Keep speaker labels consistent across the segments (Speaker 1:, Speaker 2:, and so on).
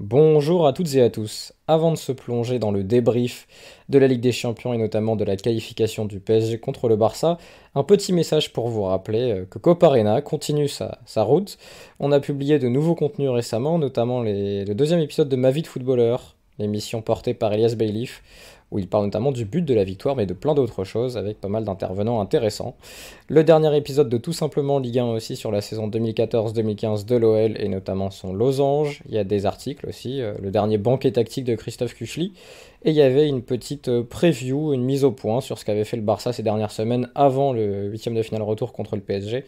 Speaker 1: Bonjour à toutes et à tous. Avant de se plonger dans le débrief de la Ligue des Champions et notamment de la qualification du PSG contre le Barça, un petit message pour vous rappeler euh, que Coparena continue sa, route. On a publié de nouveaux contenus récemment, notamment le deuxième épisode de Ma vie de footballeur, l'émission portée par Elias Bailiff, où il parle notamment du but de la victoire, mais de plein d'autres choses, avec pas mal d'intervenants intéressants. Le dernier épisode de Tout simplement Ligue 1 aussi sur la saison 2014-2015 de l'OL, et notamment son losange. Il y a des articles aussi, euh, le dernier banquet tactique de Christophe Kuchli, et il y avait une petite euh, preview, une mise au point sur ce qu'avait fait le Barça ces dernières semaines avant le huitième de finale retour contre le PSG,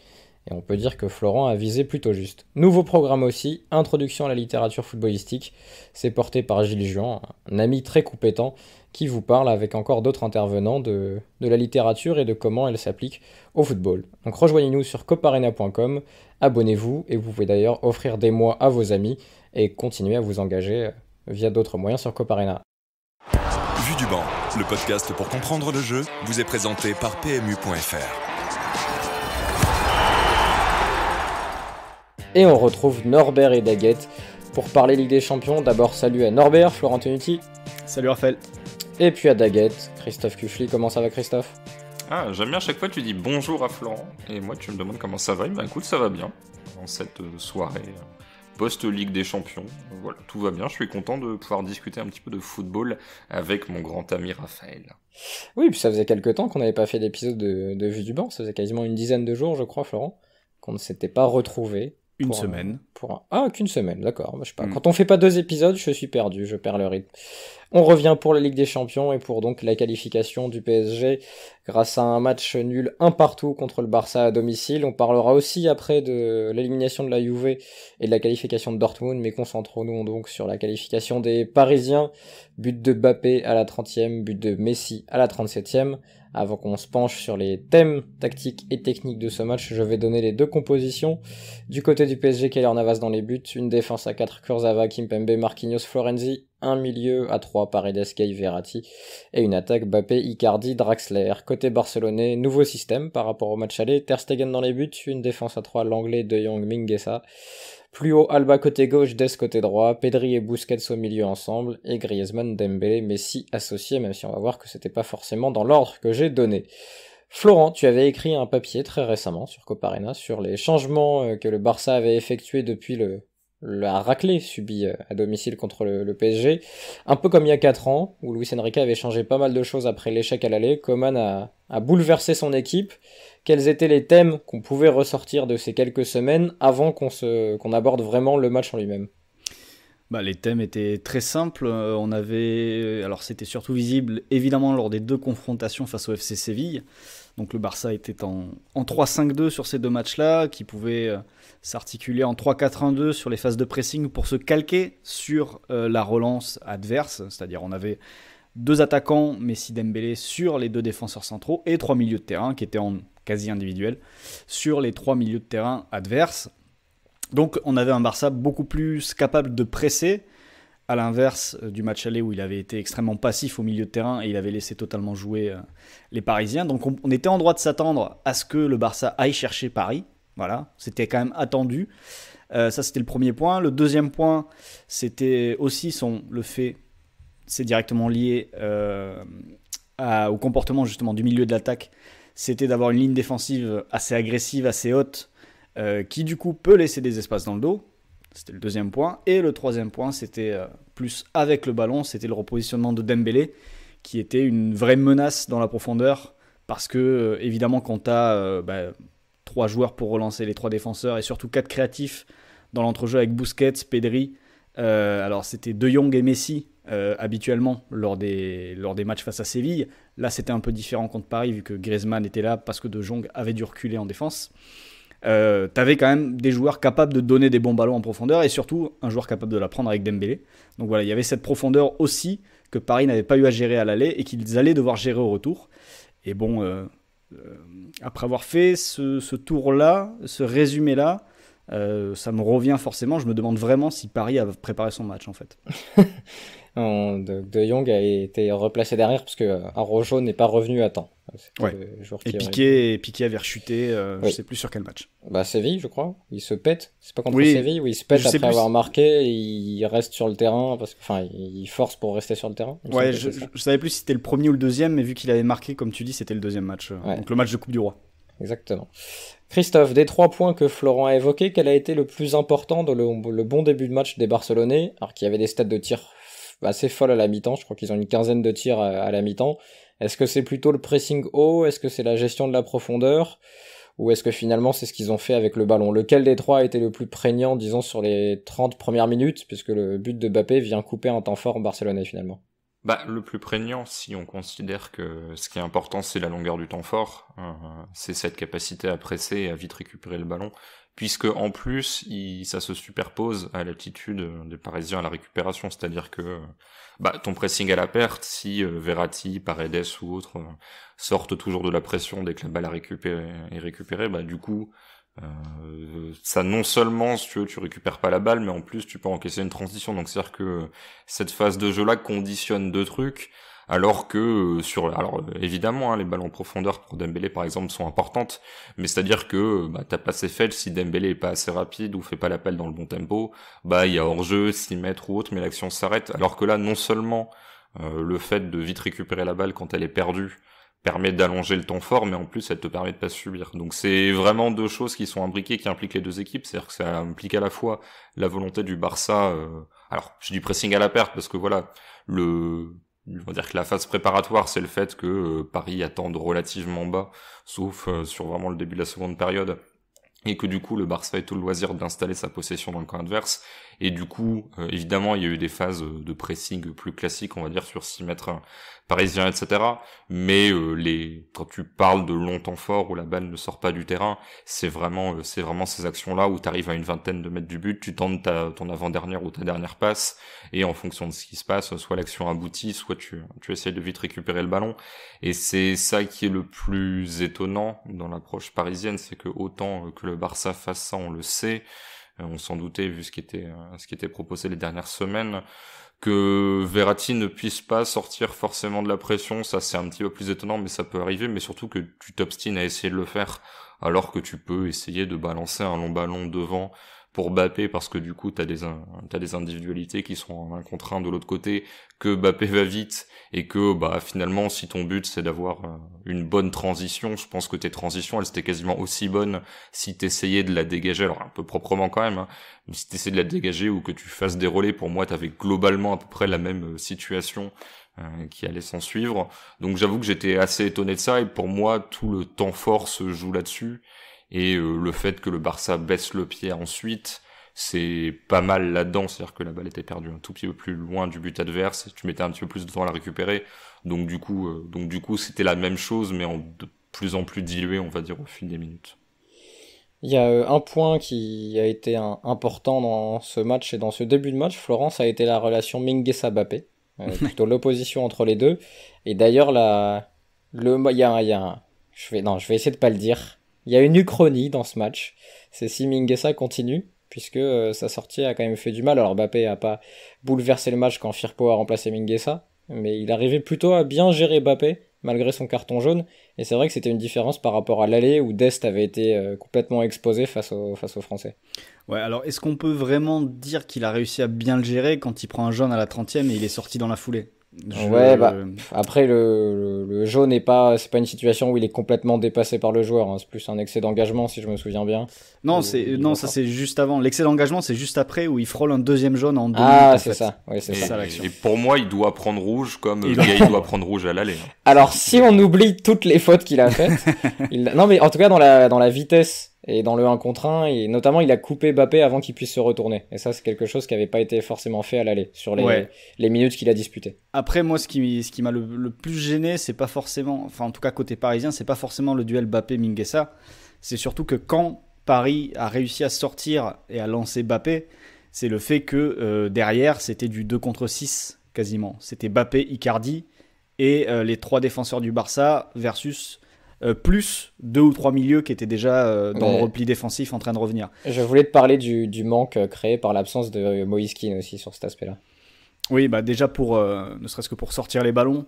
Speaker 1: et on peut dire que Florent a visé plutôt juste. Nouveau programme aussi, Introduction à la littérature footballistique. C'est porté par Gilles Juan, un ami très compétent qui vous parle avec encore d'autres intervenants de, la littérature et de comment elle s'applique au football. Donc rejoignez-nous sur coparena.com, abonnez-vous et vous pouvez d'ailleurs offrir des mois à vos amis et continuer à vous engager euh, via d'autres moyens sur Coparena. Vue
Speaker 2: du banc, le podcast
Speaker 1: pour comprendre le jeu, vous
Speaker 3: est présenté par PMU.fr.
Speaker 1: Et on retrouve Norbert et Daguette pour parler Ligue des Champions. D'abord, salut à Norbert, Florent Tenuti. Salut Raphaël. Et puis à Daguette, Christophe Kufli. Comment ça va, Christophe
Speaker 3: Ah, j'aime bien à chaque fois tu dis bonjour à Florent. Et moi, tu me demandes comment ça va. Et bien, bah, écoute, ça va bien. dans cette euh, soirée euh, post-Ligue des Champions. Voilà, tout va bien. Je suis content de pouvoir discuter un petit peu de football avec mon grand ami Raphaël.
Speaker 1: Oui, puis ça faisait quelques temps qu'on n'avait pas fait d'épisode de, de Vue du Banc. Ça faisait quasiment une dizaine de jours, je crois, Florent, qu'on ne s'était pas retrouvé. Une semaine. pour Ah, qu'une semaine, d'accord. Bah, je pas. Mm. Quand on fait pas deux épisodes, je suis perdu, je perds le rythme. On revient pour la Ligue des Champions et pour donc la qualification du PSG grâce à un match nul un partout contre le Barça à domicile. On parlera aussi après de l'élimination de la Juve et de la qualification de Dortmund, mais concentrons-nous donc sur la qualification des Parisiens. But de Bappé à la 30e, but de Messi à la 37e. Avant qu'on se penche sur les thèmes tactiques et techniques de ce match, je vais donner les deux compositions. Du côté du PSG, Keller Navas dans les buts, une défense à 4, Kurzawa, Kimpembe, Marquinhos, Florenzi, un milieu à 3, Paredes, Gay, Verratti, et une attaque Bappé, Icardi, Draxler. Côté barcelonais, nouveau système par rapport au match aller, Ter Stegen dans les buts, une défense à 3, l'anglais De Jong, Minguesa, plus haut Alba côté gauche, Des côté droit, Pedri et Busquets au milieu ensemble, et Griezmann, Dembélé, Messi associés, même si on va voir que c'était pas forcément dans l'ordre que j'ai donné. Florent, tu avais écrit un papier très récemment sur Coparena sur les changements euh, que le Barça avait effectués depuis le, la raclée subie euh, à domicile contre le, PSG. Un peu comme il y a 4 ans, où Luis Enrique avait changé pas mal de choses après l'échec à l'aller, Coman a, bouleversé son équipe quels étaient les thèmes qu'on pouvait ressortir de ces quelques semaines avant qu'on aborde vraiment le match en lui-même
Speaker 2: bah, les thèmes étaient très simples. Euh, on avait, euh, alors c'était surtout visible évidemment lors des deux confrontations face au FC Séville. Donc le Barça était en, 3-5-2 sur ces deux matchs-là, qui pouvait euh, s'articuler en 3-4-1-2 sur les phases de pressing pour se calquer sur la relance adverse. C'est-à-dire on avait deux attaquants, Messi Dembélé sur les deux défenseurs centraux et trois milieux de terrain qui étaient en quasi individuel sur les trois milieux de terrain adverses. Donc on avait un Barça beaucoup plus capable de presser, à l'inverse euh, du match aller où il avait été extrêmement passif au milieu de terrain et il avait laissé totalement jouer euh, les Parisiens. Donc on, était en droit de s'attendre à ce que le Barça aille chercher Paris. Voilà, c'était quand même attendu. Euh, ça c'était le premier point. Le deuxième point, c'était aussi son, le fait c'est directement lié euh, au comportement justement du milieu de l'attaque, c'était d'avoir une ligne défensive assez agressive, assez haute, euh, qui du coup peut laisser des espaces dans le dos. C'était le deuxième point. Et le troisième point, c'était euh, plus avec le ballon, c'était le repositionnement de Dembélé, qui était une vraie menace dans la profondeur, parce que évidemment quand tu bah, trois joueurs pour relancer les trois défenseurs, et surtout quatre créatifs dans l'entrejeu avec Busquets, Pedri, alors c'était De Jong et Messi euh, habituellement lors des, lors des matchs face à Séville. Là, c'était un peu différent contre Paris, vu que Griezmann était là parce que De Jong avait dû reculer en défense. Euh, T'avais quand même des joueurs capables de donner des bons ballons en profondeur et surtout un joueur capable de la prendre avec Dembélé. Donc voilà, il y avait cette profondeur aussi que Paris n'avait pas eu à gérer à l'aller et qu'ils allaient devoir gérer au retour. Et bon, euh, euh, après avoir fait ce, ce tour-là, ce résumé-là, ça me revient forcément. Je me demande vraiment si Paris a préparé son match
Speaker 1: en fait. de, Jong a été replacé derrière parce que euh, Rojo n'est pas revenu à temps. Et, Piqué, et Piqué avait rechuté, euh, je ne je sais plus sur quel match. Bah Séville, je crois. Il se pète. C'est pas contre oui. Séville où il se pète après avoir marqué, il reste sur le terrain parce enfin, il force pour rester sur le terrain. Ouais, je, ne savais
Speaker 2: plus si c'était le premier ou le deuxième, mais vu
Speaker 1: qu'il avait marqué, comme tu dis, c'était le deuxième match. Euh, donc le match de Coupe du Roi. Exactement. Christophe, des trois points que Florent a évoqués, quel a été le plus important dans le, le bon début de match des Barcelonais, alors qu'il y avait des stats de tir bah, assez folle à la mi-temps. Je crois qu'ils ont une quinzaine de tirs à, la mi-temps. Est-ce que c'est plutôt le pressing haut Est-ce que c'est la gestion de la profondeur Ou est-ce que finalement c'est ce qu'ils ont fait avec le ballon Lequel des trois a été le plus prégnant, disons, sur les 30 premières minutes, puisque le but de Bappé vient couper un temps fort en Barcelonais finalement
Speaker 3: bah, le plus prégnant, si on considère que ce qui est important, c'est la longueur du temps fort, euh, c'est cette capacité à presser et à vite récupérer le ballon puisque en plus ça se superpose à l'attitude euh, des Parisiens à la récupération, c'est-à-dire que euh, bah, ton pressing à la perte, si euh, Verratti, Paredes ou autres sortent toujours de la pression dès que la balle est récupérée, bah du coup ça non seulement si tu veux, tu récupères pas la balle, mais en plus tu peux encaisser une transition. Donc c'est-à-dire que cette phase de jeu-là conditionne deux trucs alors que euh, sur alors euh, évidemment hein, les balles en profondeur pour Dembélé par exemple sont importantes mais c'est à dire que euh, bah, t'as pas assez fait si Dembélé est pas assez rapide ou fait pas l'appel dans le bon tempo bah il y a hors jeu 6 mètres ou autre mais l'action s'arrête alors que là non seulement le fait de vite récupérer la balle quand elle est perdue permet d'allonger le temps fort, mais en plus, elle te permet de pas subir. Donc c'est vraiment deux choses qui sont imbriquées, qui impliquent les deux équipes. C'est-à-dire que ça implique à la fois la volonté du Barça. alors, je dis pressing à la perte parce que voilà, le on va dire que la phase préparatoire, c'est le fait que euh, Paris attende relativement bas, sauf euh, sur vraiment le début de la seconde période, et que du coup le Barça ait tout le loisir d'installer sa possession dans le camp adverse, et du coup, euh, évidemment, il y a eu des phases euh, de pressing plus classiques, on va dire, sur 6 mètres parisiens, etc. Mais euh, les quand tu parles de temps fort où la balle ne sort pas du terrain, c'est vraiment c'est vraiment ces actions-là où tu arrives à une vingtaine de mètres du but, tu tentes ton avant-dernière ou ta dernière passe, et en fonction de ce qui se passe, soit l'action aboutit, soit tu, tu essayes de vite récupérer le ballon. Et c'est ça qui est le plus étonnant dans l'approche parisienne, c'est que autant que le Barça fasse ça, on le sait, euh, on s'en doutait vu ce qui était euh, ce qui était proposé les dernières semaines que Verratti ne puisse pas sortir forcément de la pression, ça c'est un petit peu plus étonnant, mais ça peut arriver, mais surtout que tu t'obstines à essayer de le faire, alors que tu peux essayer de balancer un long ballon devant pour Bappé parce que du coup t'as des t'as des individualités qui sont en un de l'autre côté que Bappé va vite et que bah finalement si ton but c'est d'avoir euh, une bonne transition je pense que tes transitions elles étaient quasiment aussi bonnes si t'essayais de la dégager alors un peu proprement quand même hein, mais si t'essayais de la dégager ou que tu fasses des relais pour moi t'avais globalement à peu près la même euh, situation euh, qui allait s'en suivre donc j'avoue que j'étais assez étonné de ça et pour moi tout le temps fort se joue là-dessus et euh, le fait que le Barça baisse le pied ensuite, c'est pas mal là-dedans. C'est-à-dire que la balle était perdue un tout petit peu plus loin du but adverse. Tu mettais un petit peu plus de temps à la récupérer. Donc du coup, euh, donc du coup, c'était la même chose, mais en de plus en plus dilué, on va dire, au fil des minutes.
Speaker 1: Il y a euh, un point qui a été important dans ce match et dans ce début de match, Florence, a été la relation mingue bappé plutôt l'opposition entre les deux. Et d'ailleurs, le, il y a, un, je vais, non, je vais essayer de pas le dire. Il y a une uchronie dans ce match. C'est si Minguesa continue, puisque euh, sa sortie a quand même fait du mal. Alors Mbappé a pas bouleversé le match quand Firpo a remplacé Minguesa, mais il arrivait plutôt à bien gérer Mbappé malgré son carton jaune. Et c'est vrai que c'était une différence par rapport à l'aller où Dest avait été euh, complètement exposé face, face aux Français. Ouais, alors est-ce qu'on peut vraiment dire qu'il a réussi à bien le gérer quand
Speaker 2: il prend un jaune à la 30e et il est sorti dans la foulée Ouais, bah,
Speaker 1: après, le, jaune n'est pas, c'est pas une situation où il est complètement dépassé par le joueur. Hein. C'est plus un excès d'engagement, si je me souviens bien.
Speaker 2: Non, c'est, non ça c'est juste avant. L'excès d'engagement, c'est juste après où il frôle un deuxième jaune en deux Ah, c'est ça. Ouais, c'est ça
Speaker 1: Et pour moi, il doit prendre rouge comme il, doit prendre rouge à l'aller. Hein. Alors, si on oublie toutes les fautes qu'il a faites, non, mais en tout cas, dans la, dans la vitesse et dans le 1 contre 1, et notamment, il a coupé Bappé avant qu'il puisse se retourner. Et ça, c'est quelque chose qui n'avait pas été forcément fait à l'aller, sur les, minutes qu'il a disputées.
Speaker 2: Après, moi, ce qui, ce qui m'a le, plus gêné, c'est pas forcément, enfin, en tout cas, côté parisien, c'est pas forcément le duel bappé minguesa C'est surtout que quand Paris a réussi à sortir et à lancer Bappé, c'est le fait que euh, derrière, c'était du 2 contre 6, quasiment. C'était Bappé, Icardi et euh, les trois défenseurs du Barça versus euh, plus deux ou trois milieux qui étaient déjà euh, dans le repli défensif en train de revenir. Je voulais te parler du, manque euh, créé par l'absence de Moïse Keane aussi sur cet aspect-là. Oui, bah déjà pour, ne serait-ce que pour sortir les ballons,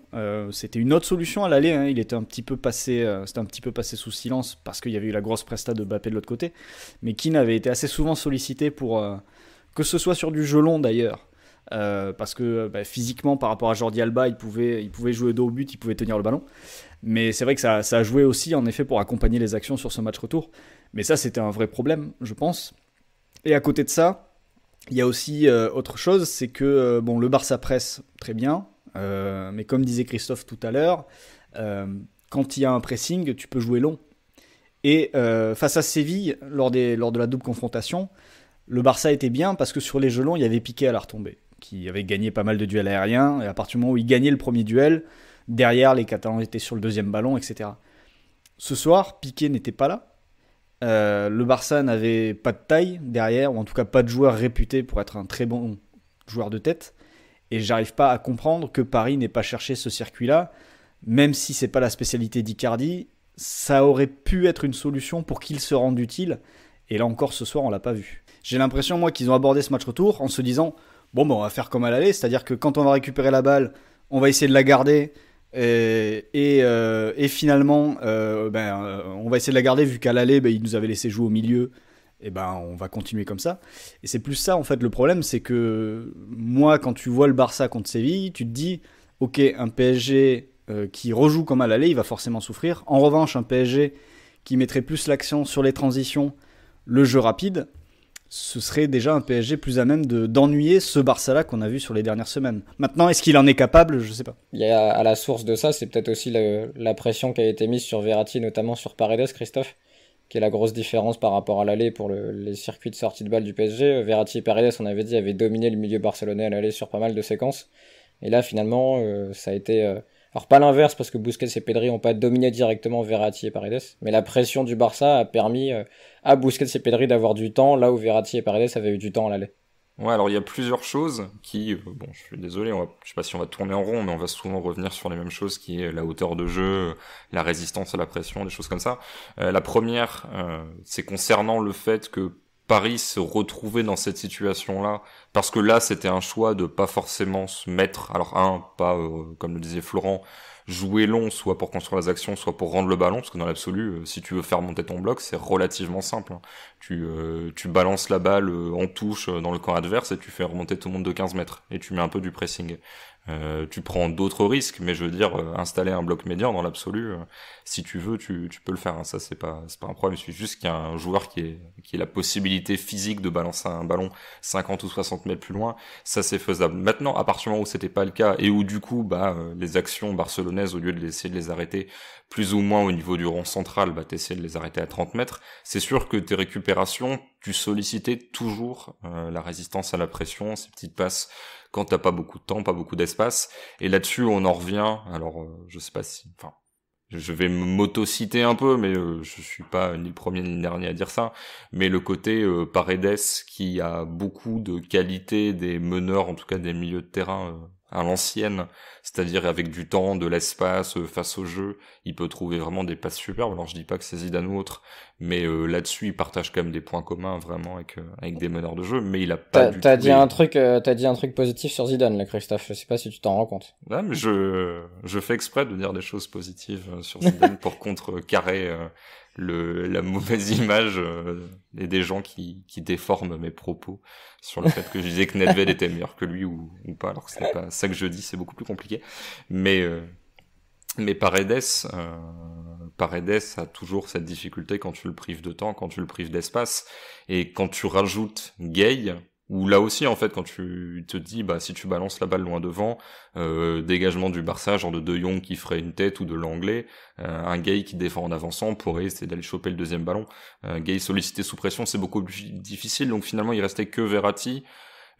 Speaker 2: c'était une autre solution à l'aller. Hein. Il était un petit peu passé, c'était un petit peu passé sous silence parce qu'il y avait eu la grosse presta de Bappé de l'autre côté. Mais Keane avait été assez souvent sollicité pour, que ce soit sur du gelon d'ailleurs, euh, parce que euh, bah, physiquement, par rapport à Jordi Alba, il pouvait, il pouvait jouer dos au but, il pouvait tenir le ballon. Mais c'est vrai que ça, ça, a joué aussi, en effet, pour accompagner les actions sur ce match retour. Mais ça, c'était un vrai problème, je pense. Et à côté de ça, il y a aussi euh, autre chose, c'est que bon, le Barça presse très bien, mais comme disait Christophe tout à l'heure, quand il y a un pressing, tu peux jouer long. Et face à Séville, lors, des, lors de la double confrontation, le Barça était bien parce que sur les longs il y avait Piqué à la retombée qui avait gagné pas mal de duels aériens, et à partir du moment où il gagnait le premier duel, derrière les Catalans étaient sur le deuxième ballon, etc. Ce soir, Piqué n'était pas là. Euh, le Barça n'avait pas de taille derrière, ou en tout cas pas de joueur réputé pour être un très bon joueur de tête. Et j'arrive pas à comprendre que Paris n'ait pas cherché ce circuit-là, même si c'est pas la spécialité d'Icardi, ça aurait pu être une solution pour qu'il se rende utile. Et là encore, ce soir, on l'a pas vu. J'ai l'impression, moi, qu'ils ont abordé ce match retour en se disant bon, bah, on va faire comme à l'aller, c'est-à-dire que quand on va récupérer la balle, on va essayer de la garder. Et, euh, finalement, euh, ben, euh, on va essayer de la garder vu qu'à l'aller, ben, il nous avait laissé jouer au milieu. Et ben, on va continuer comme ça. Et c'est plus ça en fait le problème, c'est que moi, quand tu vois le Barça contre Séville, tu te dis, ok, un PSG qui rejoue comme à l'aller, il va forcément souffrir. En revanche, un PSG qui mettrait plus l'accent sur les transitions, le jeu rapide, ce serait déjà un PSG plus à même d'ennuyer ce Barça-là qu'on a vu sur les dernières semaines. Maintenant, est-ce qu'il en est capable Je ne sais pas.
Speaker 1: Il y a, à la source de ça, c'est peut-être aussi la, pression qui a été mise sur Verratti, notamment sur Paredes, Christophe, qui est la grosse différence par rapport à l'aller pour les circuits de sortie de balle du PSG. Verratti et Paredes, on avait dit, avaient dominé le milieu barcelonais à l'aller sur pas mal de séquences. Et là, finalement, euh, ça a été... Euh, alors pas l'inverse parce que Bousquet et Pedri n'ont pas dominé directement Verratti et Paredes, mais la pression du Barça a permis euh, à Bousquet et Pedri d'avoir du temps là où Verratti et Paredes avaient eu du temps à l'aller. Ouais, alors il y a plusieurs choses qui,
Speaker 3: euh, bon, je suis désolé, on va, je sais pas si on va tourner en rond, mais on va souvent revenir sur les mêmes choses qui est la hauteur de jeu, la résistance à la pression, des choses comme ça. Euh, la première, c'est concernant le fait que Paris se retrouver dans cette situation-là, parce que là, c'était un choix de pas forcément se mettre, alors un, pas, euh, comme le disait Florent, jouer long, soit pour construire les actions, soit pour rendre le ballon, parce que dans l'absolu, euh, si tu veux faire monter ton bloc, c'est relativement simple. Hein. Tu, euh, tu balances la balle en touche dans le camp adverse et tu fais remonter tout le monde de 15 mètres, et tu mets un peu du pressing. Euh, tu prends d'autres risques, mais je veux dire, euh, installer un bloc médian dans l'absolu, euh, si tu veux, tu, peux le faire. Hein. Ça, c'est pas, pas un problème. c'est juste qu'il y a un joueur qui ait, la possibilité physique de balancer un ballon 50 ou 60 mètres plus loin. Ça, c'est faisable. Maintenant, à partir du moment où c'était pas le cas et où, du coup, bah, les actions barcelonaises, au lieu de les, de les arrêter plus ou moins au niveau du rond central, bah, t'essayer de les arrêter à 30 mètres. C'est sûr que tes récupérations, tu sollicitais toujours la résistance à la pression, ces petites passes quand t'as pas beaucoup de temps, pas beaucoup d'espace. Et là-dessus, on en revient. Alors, euh, je sais pas si, enfin, je vais m'autociter un peu, mais euh, je suis pas ni le premier ni le dernier à dire ça. Mais le côté euh, Paredes qui a beaucoup de qualité, des meneurs, en tout cas des milieux de terrain euh, à l'ancienne, c'est-à-dire avec du temps, de l'espace, euh, face au jeu, il peut trouver vraiment des passes superbes. Alors je dis pas que c'est Zidane ou autre, mais euh, là-dessus il partage quand même des points communs vraiment avec euh, avec des meneurs de jeu, mais il a pas. T'as dit un
Speaker 1: truc, t'as dit un truc positif sur Zidane, le Christophe. Je sais pas si tu t'en rends compte.
Speaker 3: mais je je fais exprès de dire des choses positives sur Zidane pour contrecarrer la mauvaise image euh, et des gens qui, qui déforment mes propos sur le fait que je disais que Nedved était meilleur que lui ou, ou pas, alors que c'est pas ça que je dis, c'est beaucoup plus compliqué. Mais, euh, mais Paredes, euh, a toujours cette difficulté quand tu le prives de temps, quand tu le prives d'espace, et quand tu rajoutes Gay, ou là aussi, en fait, quand tu te dis, bah, si tu balances la balle loin devant, euh, dégagement du Barça, genre de De Jong qui ferait une tête ou de l'anglais, euh, un Gay qui défend en avançant pourrait essayer d'aller choper le deuxième ballon. Euh, Gay sollicité sous pression, c'est beaucoup plus difficile. Donc finalement, il restait que Verratti,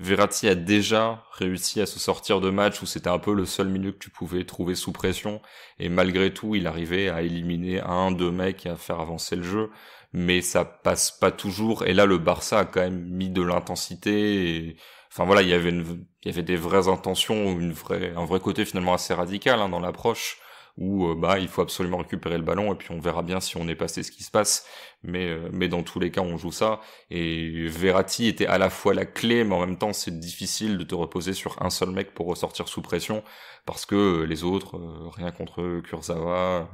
Speaker 3: Verratti a déjà réussi à se sortir de matchs où c'était un peu le seul milieu que tu pouvais trouver sous pression et malgré tout il arrivait à éliminer un, deux mecs et à faire avancer le jeu mais ça passe pas toujours et là le Barça a quand même mis de l'intensité et... enfin voilà il y avait il y avait des vraies intentions une vraie un vrai côté finalement assez radical hein, dans l'approche où euh, bah il faut absolument récupérer le ballon et puis on verra bien si on est passé ce qui se passe mais euh, mais dans tous les cas on joue ça et Verratti était à la fois la clé mais en même temps c'est difficile de te reposer sur un seul mec pour ressortir sous pression parce que euh, les autres euh, rien contre eux, Kurzawa,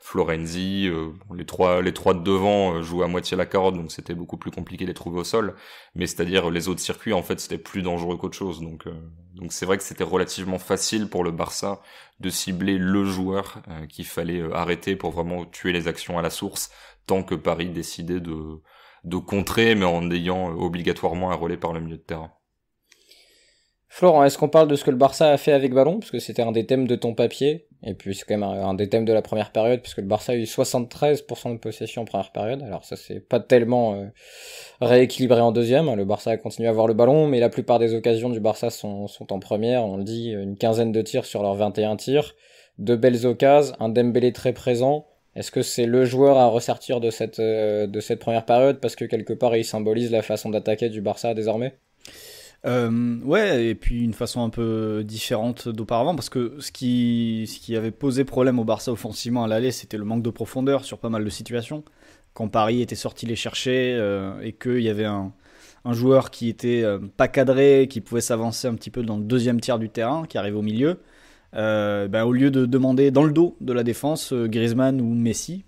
Speaker 3: Florenzi, les trois les trois de devant jouent à moitié la carotte donc c'était beaucoup plus compliqué de les trouver au sol mais c'est-à-dire les autres circuits en fait c'était plus dangereux qu'autre chose donc donc c'est vrai que c'était relativement facile pour le Barça de cibler le joueur qu'il fallait arrêter pour vraiment tuer les actions à la source tant que Paris décidait de, contrer, mais en ayant euh, obligatoirement un relais par le milieu de terrain.
Speaker 1: Florent, est-ce qu'on parle de ce que le Barça a fait avec ballon Parce que c'était un des thèmes de ton papier, et puis c'est quand même un, des thèmes de la première période, puisque le Barça a eu 73% de possession en première période. Alors ça, c'est pas tellement euh, rééquilibré en deuxième. Le Barça a continué à avoir le ballon, mais la plupart des occasions du Barça sont, en première. On le dit, une quinzaine de tirs sur leurs 21 tirs. De belles occasions, un Dembélé très présent, est-ce que c'est le joueur à ressortir de cette, euh, de cette première période parce que quelque part il symbolise la façon d'attaquer du Barça désormais euh, ouais, et puis une
Speaker 2: façon un peu différente d'auparavant, parce que ce qui, ce qui avait posé problème au Barça offensivement à l'aller, c'était le manque de profondeur sur pas mal de situations. Quand Paris était sorti les chercher euh, et qu'il y avait un, joueur qui était euh, pas cadré, qui pouvait s'avancer un petit peu dans le deuxième tiers du terrain, qui arrivait au milieu, ben, au lieu de demander dans le dos de la défense euh, Griezmann ou Messi,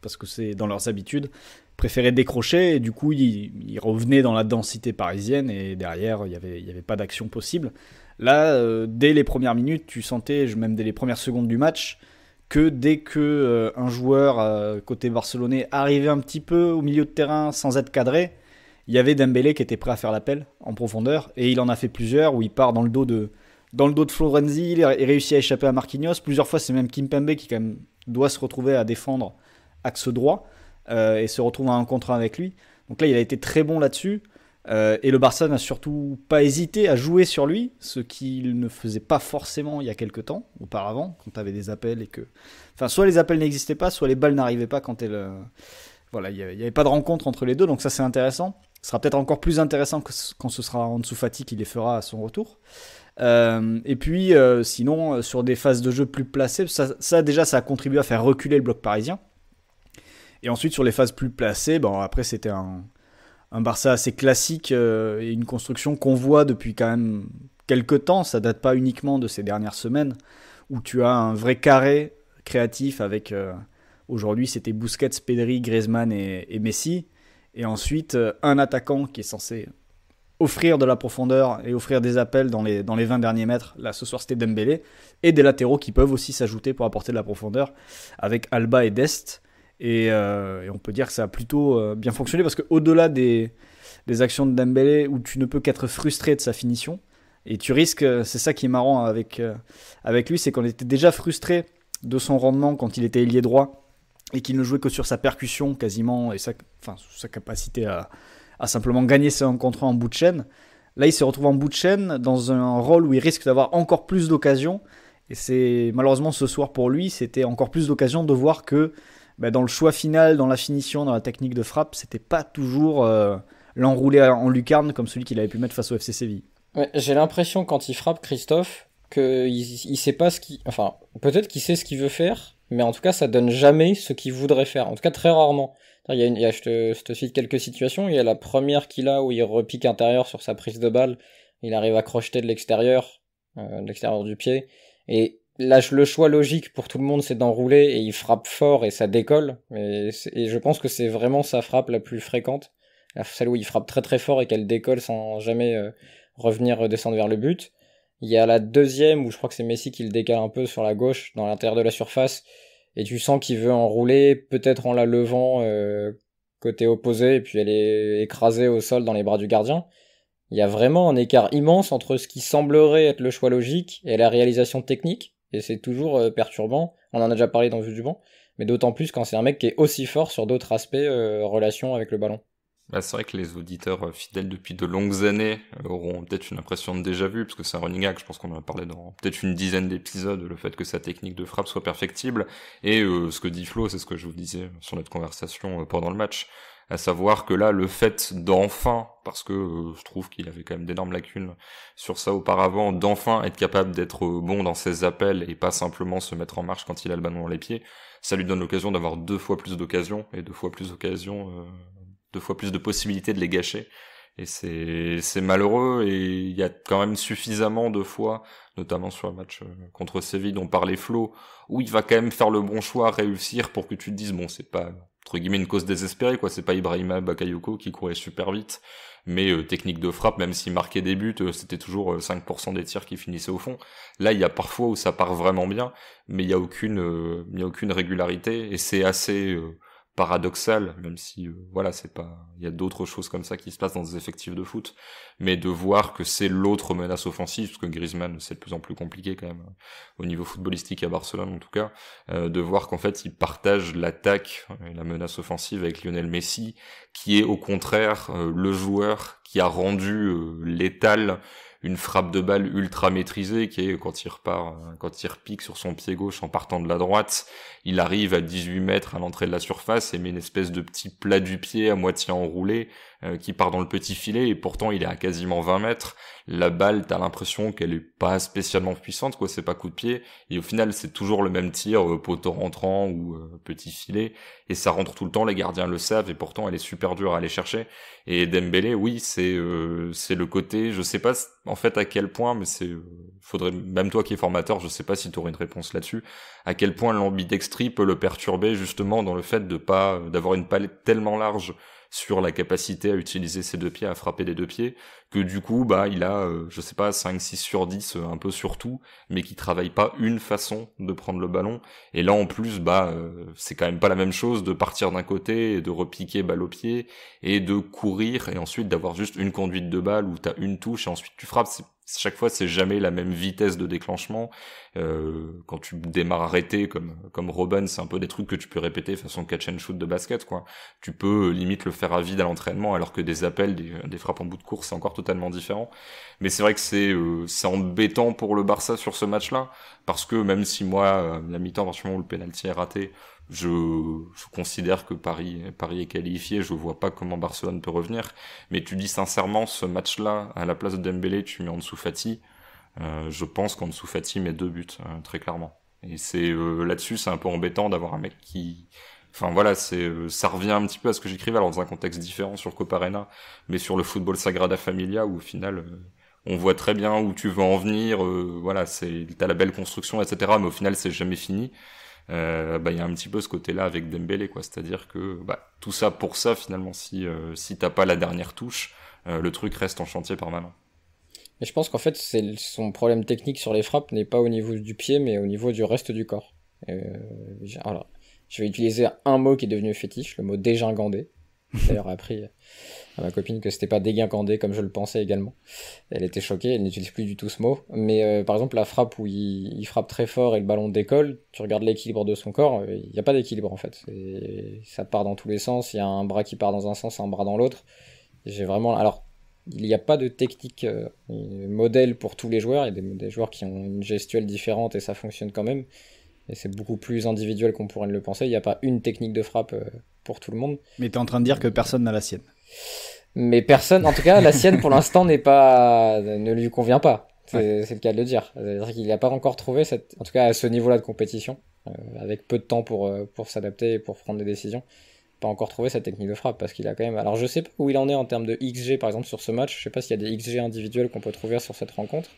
Speaker 2: parce que c'est dans leurs habitudes, préféraient décrocher et du coup ils, revenaient dans la densité parisienne et derrière il n'y avait, y avait pas d'action possible. Là, euh, dès les premières minutes, tu sentais, même dès les premières secondes du match, que dès que un joueur côté barcelonais arrivait un petit peu au milieu de terrain sans être cadré, il y avait Dembélé qui était prêt à faire l'appel en profondeur et il en a fait plusieurs où il part dans le dos de, dans le dos de Florenzi, il, réussit à échapper à Marquinhos. Plusieurs fois, c'est même Kimpembe qui quand même doit se retrouver à défendre axe droit euh, et se retrouve à un contre avec lui. Donc là, il a été très bon là-dessus. Euh, et le Barça n'a surtout pas hésité à jouer sur lui, ce qu'il ne faisait pas forcément il y a quelques temps, auparavant, quand tu avait des appels et que. Enfin, soit les appels n'existaient pas, soit les balles n'arrivaient pas quand elles. Euh, voilà, il n'y avait, pas de rencontre entre les deux, donc ça c'est intéressant. Ce sera peut-être encore plus intéressant quand ce sera Ansu Fati qui les fera à son retour. Euh, et puis, euh, sinon, euh, sur des phases de jeu plus placées, ça, déjà, ça a contribué à faire reculer le bloc parisien. Et ensuite, sur les phases plus placées, bon, après, c'était un, Barça assez classique et une construction qu'on voit depuis quand même quelques temps. Ça date pas uniquement de ces dernières semaines où tu as un vrai carré créatif avec. Aujourd'hui, c'était Busquets, Pedri, Griezmann et Messi. Et ensuite, un attaquant qui est censé offrir de la profondeur et offrir des appels dans les, dans les 20 derniers mètres. Là, ce soir, c'était Dembélé. Et des latéraux qui peuvent aussi s'ajouter pour apporter de la profondeur avec Alba et Dest. Et, euh, on peut dire que ça a plutôt euh, bien fonctionné parce qu'au-delà des, actions de Dembélé où tu ne peux qu'être frustré de sa finition, et tu risques, euh, c'est ça qui est marrant avec, avec lui, c'est qu'on était déjà frustré de son rendement quand il était ailier droit et qu'il ne jouait que sur sa percussion quasiment et sa, enfin, sa capacité à, à simplement gagner ses rencontres en bout de chaîne. Là, il se retrouve en bout de chaîne dans un rôle où il risque d'avoir encore plus d'occasions. Et c'est malheureusement ce soir pour lui, c'était encore plus d'occasions de voir que ben, dans le choix final, dans la finition, dans la technique de frappe, c'était pas toujours euh, l'enrouler en lucarne comme celui qu'il avait pu mettre face au FC Séville.
Speaker 1: J'ai l'impression quand il frappe Christophe qu'il il sait pas ce qu'il. Enfin, peut-être qu'il sait ce qu'il veut faire, mais en tout cas, ça donne jamais ce qu'il voudrait faire. En tout cas, très rarement. Il y a, une, je, te, je, cite quelques situations. Il y a la première qu'il a où il repique intérieur sur sa prise de balle. Il arrive à crocheter de l'extérieur, euh, de l'extérieur du pied. Et là, le choix logique pour tout le monde, c'est d'enrouler et il frappe fort et ça décolle. Et, je pense que c'est vraiment sa frappe la plus fréquente. Celle où il frappe très très fort et qu'elle décolle sans jamais euh, revenir redescendre euh, vers le but. Il y a la deuxième où je crois que c'est Messi qui le décale un peu sur la gauche dans l'intérieur de la surface et tu sens qu'il veut enrouler, peut-être en la levant euh, côté opposé, et puis elle est écrasée au sol dans les bras du gardien. Il y a vraiment un écart immense entre ce qui semblerait être le choix logique et la réalisation technique, et c'est toujours euh, perturbant. On en a déjà parlé dans le Vue du Banc, mais d'autant plus quand c'est un mec qui est aussi fort sur d'autres aspects euh, relations avec le ballon. Bah,
Speaker 3: c'est vrai que les auditeurs euh, fidèles depuis de longues années euh, auront peut-être une impression de déjà vu, parce que c'est un running gag, je pense qu'on en a parlé dans peut-être une dizaine d'épisodes, le fait que sa technique de frappe soit perfectible, et euh, ce que dit Flo, c'est ce que je vous disais sur notre conversation pendant le match, à savoir que là, le fait d'enfin, parce que je trouve qu'il avait quand même d'énormes lacunes sur ça auparavant, d'enfin être capable d'être bon dans ses appels et pas simplement se mettre en marche quand il a le ballon dans les pieds, ça lui donne l'occasion d'avoir deux fois plus d'occasions, et deux fois plus d'occasions deux fois plus de possibilités de les gâcher. Et c'est malheureux et il y a quand même suffisamment de fois, notamment sur le match euh, contre Séville dont parlait Flo, où il va quand même faire le bon choix, réussir pour que tu te dises bon c'est pas entre guillemets une cause désespérée quoi, c'est pas Ibrahima Bakayoko qui courait super vite, mais euh, technique de frappe, même s'il marquait des buts, euh, c'était toujours 5% des tirs qui finissaient au fond. Là il y a parfois où ça part vraiment bien, mais il n'y a aucune, a aucune régularité et c'est assez paradoxal, même si euh, voilà, c'est pas, il y a d'autres choses comme ça qui se passent dans des effectifs de foot, mais de voir que c'est l'autre menace offensive, parce que Griezmann c'est de plus en plus compliqué quand même hein, au niveau footballistique à Barcelone en tout cas, euh, de voir qu'en fait il partage l'attaque et la menace offensive avec Lionel Messi, qui est au contraire euh, le joueur qui a rendu létal une frappe de balle ultra maîtrisée qui est quand il repart, euh, quand il repique sur son pied gauche en partant de la droite, il arrive à 18 mètres à l'entrée de la surface et met une espèce de petit plat du pied à moitié enroulé euh, qui part dans le petit filet et pourtant il est à quasiment 20 mètres. La balle, t'as l'impression qu'elle est pas spécialement puissante, quoi, c'est pas coup de pied. Et au final, c'est toujours le même tir, euh, poteau rentrant ou euh, petit filet. Et ça rentre tout le temps, les gardiens le savent et pourtant elle est super dure à aller chercher. Et Dembélé, oui, c'est c'est le côté, je sais pas en fait à quel point, mais c'est faudrait même toi qui es formateur, je sais pas si tu aurais une réponse là-dessus, à quel point l'ambidextrie peut le perturber justement dans le fait de pas d'avoir une palette tellement large sur la capacité à utiliser ses deux pieds, à frapper des deux pieds, que du coup, bah, il a, euh, je sais pas, 5, 6 sur 10, euh, un peu sur tout, mais qui travaille pas une façon de prendre le ballon. Et là, en plus, bah, euh, c'est quand même pas la même chose de partir d'un côté et de repiquer balle au pied, et de courir, et ensuite d'avoir juste une conduite de balle où t'as une touche, et ensuite tu frappes, chaque fois, c'est jamais la même vitesse de déclenchement. Euh, quand tu démarres arrêté comme comme Robin, c'est un peu des trucs que tu peux répéter façon catch and shoot de basket, quoi. Tu peux euh, limite le faire à vide à l'entraînement, alors que des appels, des, frappes en bout de course, c'est encore totalement différent. Mais c'est vrai que c'est euh, c'est embêtant pour le Barça sur ce match-là, parce que même si moi, la mi-temps, franchement, le penalty est raté, je, considère que Paris, Paris est qualifié, je vois pas comment Barcelone peut revenir. Mais tu dis sincèrement, ce match-là, à la place de Dembélé, tu mets en dessous Fati. Euh, je pense qu'en dessous Fati met deux buts, euh, très clairement. Et c'est euh, là-dessus, c'est un peu embêtant d'avoir un mec qui, enfin voilà, c'est ça revient un petit peu à ce que j'écrivais dans un contexte différent sur Coparena, mais sur le football Sagrada Familia où au final on voit très bien où tu veux en venir. voilà, c'est t'as la belle construction, etc. Mais au final, c'est jamais fini. Euh, bah, il y a un petit peu ce côté-là avec Dembélé, quoi. C'est-à-dire que bah, tout ça pour ça, finalement, si, euh, si t'as pas la dernière touche, euh, le truc reste en chantier permanent.
Speaker 1: Mais je pense qu'en fait, son problème technique sur les frappes n'est pas au niveau du pied, mais au niveau du reste du corps. alors, je vais utiliser un mot qui est devenu fétiche, le mot dégingandé. D'ailleurs, appris à ma copine que c'était pas déguincandé comme je le pensais également. Elle était choquée, elle n'utilise plus du tout ce mot. Mais euh, par exemple, la frappe où il, frappe très fort et le ballon décolle, tu regardes l'équilibre de son corps, euh, il n'y a pas d'équilibre en fait. ça part dans tous les sens, il y a un bras qui part dans un sens, un bras dans l'autre. J'ai vraiment. Alors, il n'y a pas de technique euh, modèle pour tous les joueurs, il y a des, des joueurs qui ont une gestuelle différente et ça fonctionne quand même et c'est beaucoup plus individuel qu'on pourrait ne le penser. Il n'y a pas une technique de frappe pour tout le monde. Mais tu es en train de dire que personne n'a la sienne. Mais personne, en tout cas, la sienne pour l'instant n'est pas, ne lui convient pas. C'est le cas de le dire. cest à qu'il n'a pas encore trouvé cette, en tout cas à ce niveau-là de compétition, euh, avec peu de temps pour, euh, pour s'adapter et pour prendre des décisions, pas encore trouvé cette technique de frappe parce qu'il a quand même. Alors je sais pas où il en est en termes de XG par exemple sur ce match. Je sais pas s'il y a des XG individuels qu'on peut trouver sur cette rencontre,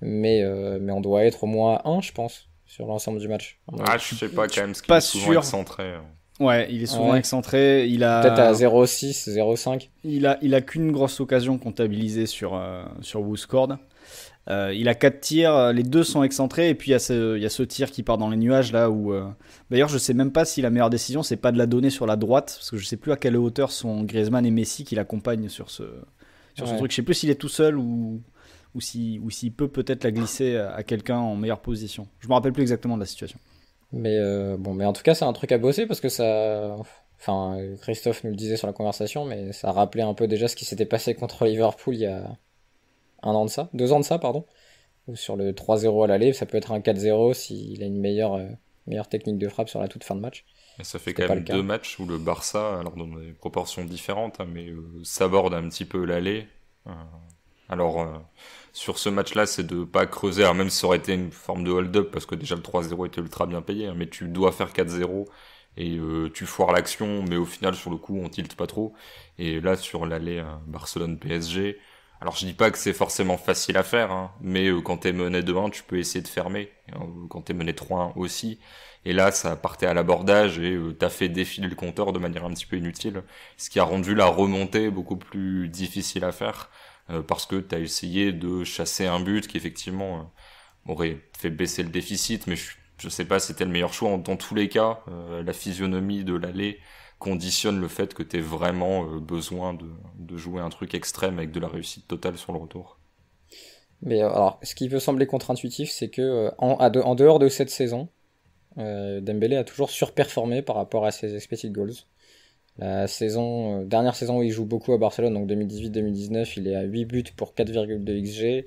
Speaker 1: mais euh, mais on doit être au moins un, je pense sur l'ensemble du match. Ah, je sais pas quand même ce est centré. Hein.
Speaker 2: Ouais, il est souvent
Speaker 1: excentré. Il a peut-être à 0,6, 0,5.
Speaker 2: Il a, il a qu'une grosse occasion comptabilisée sur euh, sur Wooscord. Euh, il a quatre tirs, euh, les deux sont excentrés et puis il y, a ce, il y a ce tir qui part dans les nuages là où. D'ailleurs, je sais même pas si la meilleure décision c'est pas de la donner sur la droite parce que je sais plus à quelle hauteur sont Griezmann et Messi qui l'accompagnent sur ce sur ce truc. Je sais plus s'il est tout seul ou ou s'il si, ou peut peut-être
Speaker 1: la glisser à quelqu'un en meilleure position. Je me rappelle plus exactement de la situation. Mais euh, bon, mais en tout cas, c'est un truc à bosser parce que ça. Enfin, Christophe nous le disait sur la conversation, mais ça rappelait un peu déjà ce qui s'était passé contre Liverpool il y a un an de ça, deux ans de ça, pardon. Ou sur le 3-0 à l'aller, ça peut être un 4-0 s'il a une meilleure, euh, meilleure technique de frappe sur la toute fin de match. Et ça fait quand même deux
Speaker 3: matchs où le Barça, alors dans des proportions différentes, hein, mais euh, s'aborde un petit peu l'aller. alors sur ce match-là, c'est de pas creuser. même si ça aurait été une forme de hold-up, parce que déjà le 3-0 était ultra bien payé, hein, mais tu dois faire 4-0 et euh, tu foires l'action, mais au final, sur le coup, on tilte pas trop. Et là, sur l'aller euh, Barcelone-PSG, alors je dis pas que c'est forcément facile à faire, hein, mais quand euh, quand t'es mené 2-1, tu peux essayer de fermer. quand quand t'es mené 3-1 aussi. Et là, ça partait à l'abordage et tu t'as fait défiler le compteur de manière un petit peu inutile, ce qui a rendu la remontée beaucoup plus difficile à faire. Euh, parce que tu as essayé de chasser un but qui effectivement euh, aurait fait baisser le déficit, mais je ne sais pas si c'était le meilleur choix. Dans tous les cas, euh, la physionomie de l'allée conditionne le fait que tu aies vraiment besoin de, jouer un truc extrême avec de la réussite totale sur le retour.
Speaker 1: Mais alors, ce qui peut sembler contre-intuitif, c'est que en, dehors de cette saison, Dembélé a toujours surperformé par rapport à ses expected goals. La saison, euh, dernière saison où il joue beaucoup à Barcelone, donc 2018-2019, il est à 8 buts pour 4,2 XG.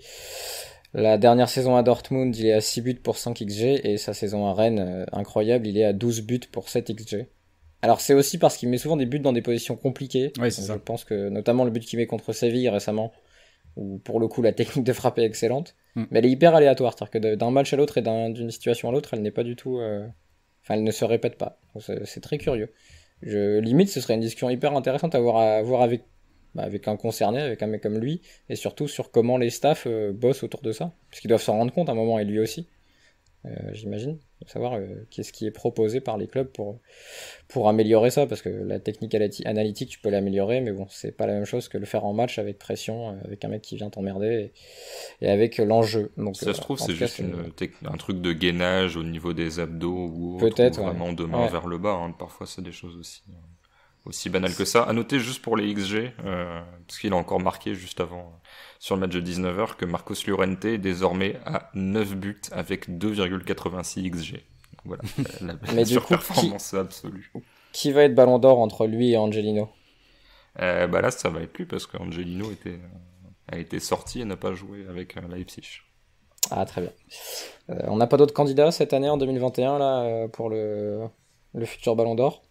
Speaker 1: La dernière saison à Dortmund, il est à 6 buts pour 5 XG. Et sa saison à Rennes, euh, incroyable, il est à 12 buts pour 7 XG. Alors c'est aussi parce qu'il met souvent des buts dans des positions compliquées. Oui, c'est ça. Je pense que notamment le but qu'il met contre Séville récemment, où pour le coup la technique de frapper est excellente, mm. mais elle est hyper aléatoire, c'est-à-dire que d'un match à l'autre et d'une situation à l'autre, elle n'est pas du tout, euh, enfin elle ne se répète pas. C'est très curieux. Je, limite, ce serait une discussion hyper intéressante à voir, à, avec, bah, avec un concerné, avec un mec comme lui, et surtout sur comment les staffs euh, bossent autour de ça. Parce qu'ils doivent s'en rendre compte à un moment, et lui aussi. Euh, j'imagine, de savoir euh, qu'est-ce qui est proposé par les clubs pour, pour améliorer ça, parce que la technique analytique, tu peux l'améliorer, mais bon, c'est pas la même chose que le faire en match avec pression, euh, avec un mec qui vient t'emmerder et, avec l'enjeu. Donc, ça se trouve, c'est juste un
Speaker 3: truc de gainage au niveau des abdos ou, autre, ou vraiment vers le bas, hein. parfois c'est des choses aussi. Hein aussi banal que ça. À noter juste pour les XG, euh, parce qu'il a encore marqué juste avant euh, sur le match de 19h, que Marcos Llorente est désormais à 9 buts avec 2,86 XG. voilà, la, la surperformance absolue.
Speaker 1: Qui va être ballon d'or entre lui et Angelino euh, bah Là, ça
Speaker 3: va être lui, parce qu'Angelino était, a été sorti et n'a pas joué avec Leipzig.
Speaker 1: Ah, très bien. on n'a pas d'autres candidats cette année, en 2021, là, pour le, le futur ballon d'or